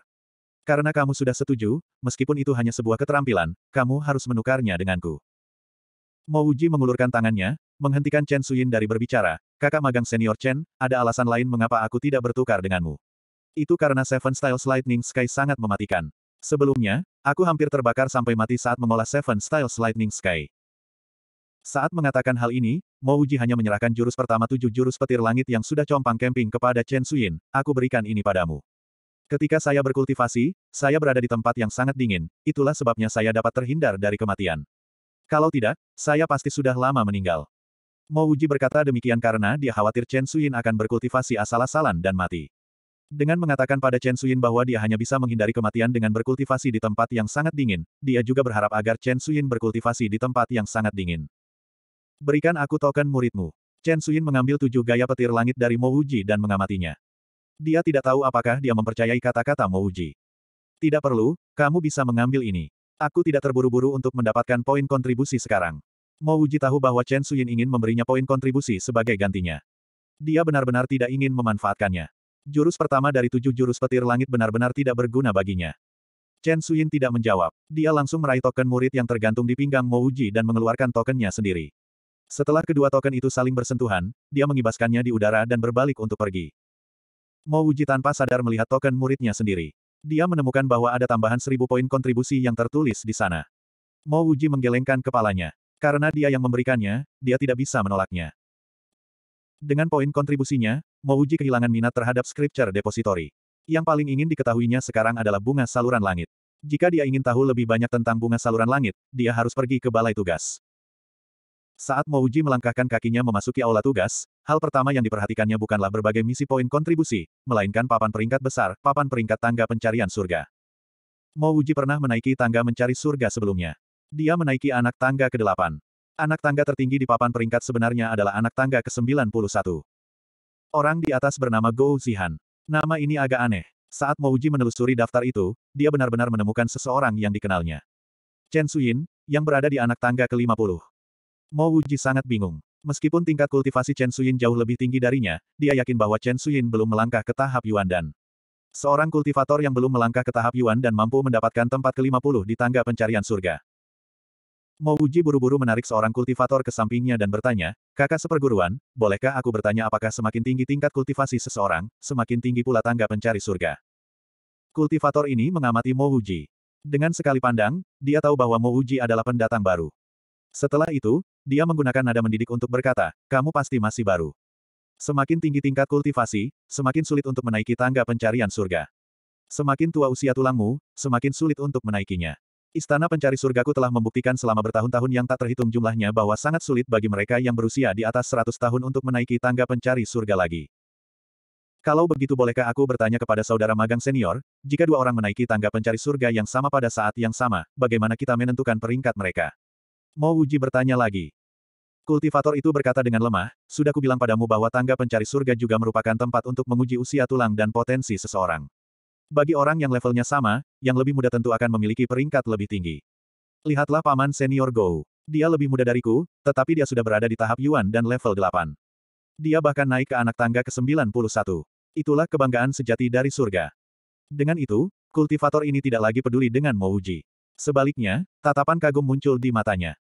Karena kamu sudah setuju, meskipun itu hanya sebuah keterampilan, kamu harus menukarnya denganku. Mouji mengulurkan tangannya, menghentikan Chen Suyin dari berbicara, kakak magang senior Chen, ada alasan lain mengapa aku tidak bertukar denganmu. Itu karena Seven Styles Lightning Sky sangat mematikan. Sebelumnya, aku hampir terbakar sampai mati saat mengolah Seven Styles Lightning Sky. Saat mengatakan hal ini, Mouji hanya menyerahkan jurus pertama tujuh jurus petir langit yang sudah compang camping kepada Chen Suyin, aku berikan ini padamu. Ketika saya berkultivasi, saya berada di tempat yang sangat dingin, itulah sebabnya saya dapat terhindar dari kematian. Kalau tidak, saya pasti sudah lama meninggal. Mouji berkata demikian karena dia khawatir Chen Suyin akan berkultivasi asal-asalan dan mati. Dengan mengatakan pada Chen Suyin bahwa dia hanya bisa menghindari kematian dengan berkultivasi di tempat yang sangat dingin, dia juga berharap agar Chen Suyin berkultivasi di tempat yang sangat dingin. Berikan aku token muridmu. Chen Suyin mengambil tujuh gaya petir langit dari Mo Uji dan mengamatinya. Dia tidak tahu apakah dia mempercayai kata-kata Mo Uji. Tidak perlu, kamu bisa mengambil ini. Aku tidak terburu-buru untuk mendapatkan poin kontribusi sekarang. Mo Uji tahu bahwa Chen Suyin ingin memberinya poin kontribusi sebagai gantinya. Dia benar-benar tidak ingin memanfaatkannya. Jurus pertama dari tujuh jurus petir langit benar-benar tidak berguna baginya. Chen Suyin tidak menjawab. Dia langsung meraih token murid yang tergantung di pinggang Mo Uji dan mengeluarkan tokennya sendiri. Setelah kedua token itu saling bersentuhan, dia mengibaskannya di udara dan berbalik untuk pergi. Mo Uji tanpa sadar melihat token muridnya sendiri. Dia menemukan bahwa ada tambahan seribu poin kontribusi yang tertulis di sana. Mo Uji menggelengkan kepalanya. Karena dia yang memberikannya, dia tidak bisa menolaknya. Dengan poin kontribusinya, Mouji kehilangan minat terhadap scripture depository. Yang paling ingin diketahuinya sekarang adalah bunga saluran langit. Jika dia ingin tahu lebih banyak tentang bunga saluran langit, dia harus pergi ke balai tugas. Saat Mouji melangkahkan kakinya memasuki aula tugas, hal pertama yang diperhatikannya bukanlah berbagai misi poin kontribusi, melainkan papan peringkat besar, papan peringkat tangga pencarian surga. Mouji pernah menaiki tangga mencari surga sebelumnya. Dia menaiki anak tangga ke-8. Anak tangga tertinggi di papan peringkat sebenarnya adalah anak tangga ke-91. Orang di atas bernama Gou Zihan. Nama ini agak aneh. Saat Mouji menelusuri daftar itu, dia benar-benar menemukan seseorang yang dikenalnya. Chen Suyin, yang berada di anak tangga ke-50. Mouji sangat bingung. Meskipun tingkat kultivasi Chen Suyin jauh lebih tinggi darinya, dia yakin bahwa Chen Suyin belum melangkah ke tahap Yuan Dan. Seorang kultivator yang belum melangkah ke tahap Yuan dan mampu mendapatkan tempat ke-50 di tangga pencarian surga. Mo Uji buru-buru menarik seorang kultivator ke sampingnya dan bertanya, kakak seperguruan, bolehkah aku bertanya apakah semakin tinggi tingkat kultivasi seseorang, semakin tinggi pula tangga pencari surga? Kultivator ini mengamati Mo Uji. Dengan sekali pandang, dia tahu bahwa Mo Uji adalah pendatang baru. Setelah itu, dia menggunakan nada mendidik untuk berkata, kamu pasti masih baru. Semakin tinggi tingkat kultivasi, semakin sulit untuk menaiki tangga pencarian surga. Semakin tua usia tulangmu, semakin sulit untuk menaikinya. Istana pencari surgaku telah membuktikan selama bertahun-tahun yang tak terhitung jumlahnya bahwa sangat sulit bagi mereka yang berusia di atas 100 tahun untuk menaiki tangga pencari surga lagi. Kalau begitu bolehkah aku bertanya kepada saudara magang senior, jika dua orang menaiki tangga pencari surga yang sama pada saat yang sama, bagaimana kita menentukan peringkat mereka? Mo Wuji bertanya lagi. Kultivator itu berkata dengan lemah, sudah kubilang padamu bahwa tangga pencari surga juga merupakan tempat untuk menguji usia tulang dan potensi seseorang. Bagi orang yang levelnya sama, yang lebih muda tentu akan memiliki peringkat lebih tinggi. Lihatlah paman senior Go. Dia lebih muda dariku, tetapi dia sudah berada di tahap Yuan dan level 8. Dia bahkan naik ke anak tangga ke-91. Itulah kebanggaan sejati dari surga. Dengan itu, kultivator ini tidak lagi peduli dengan Mouji. Sebaliknya, tatapan kagum muncul di matanya.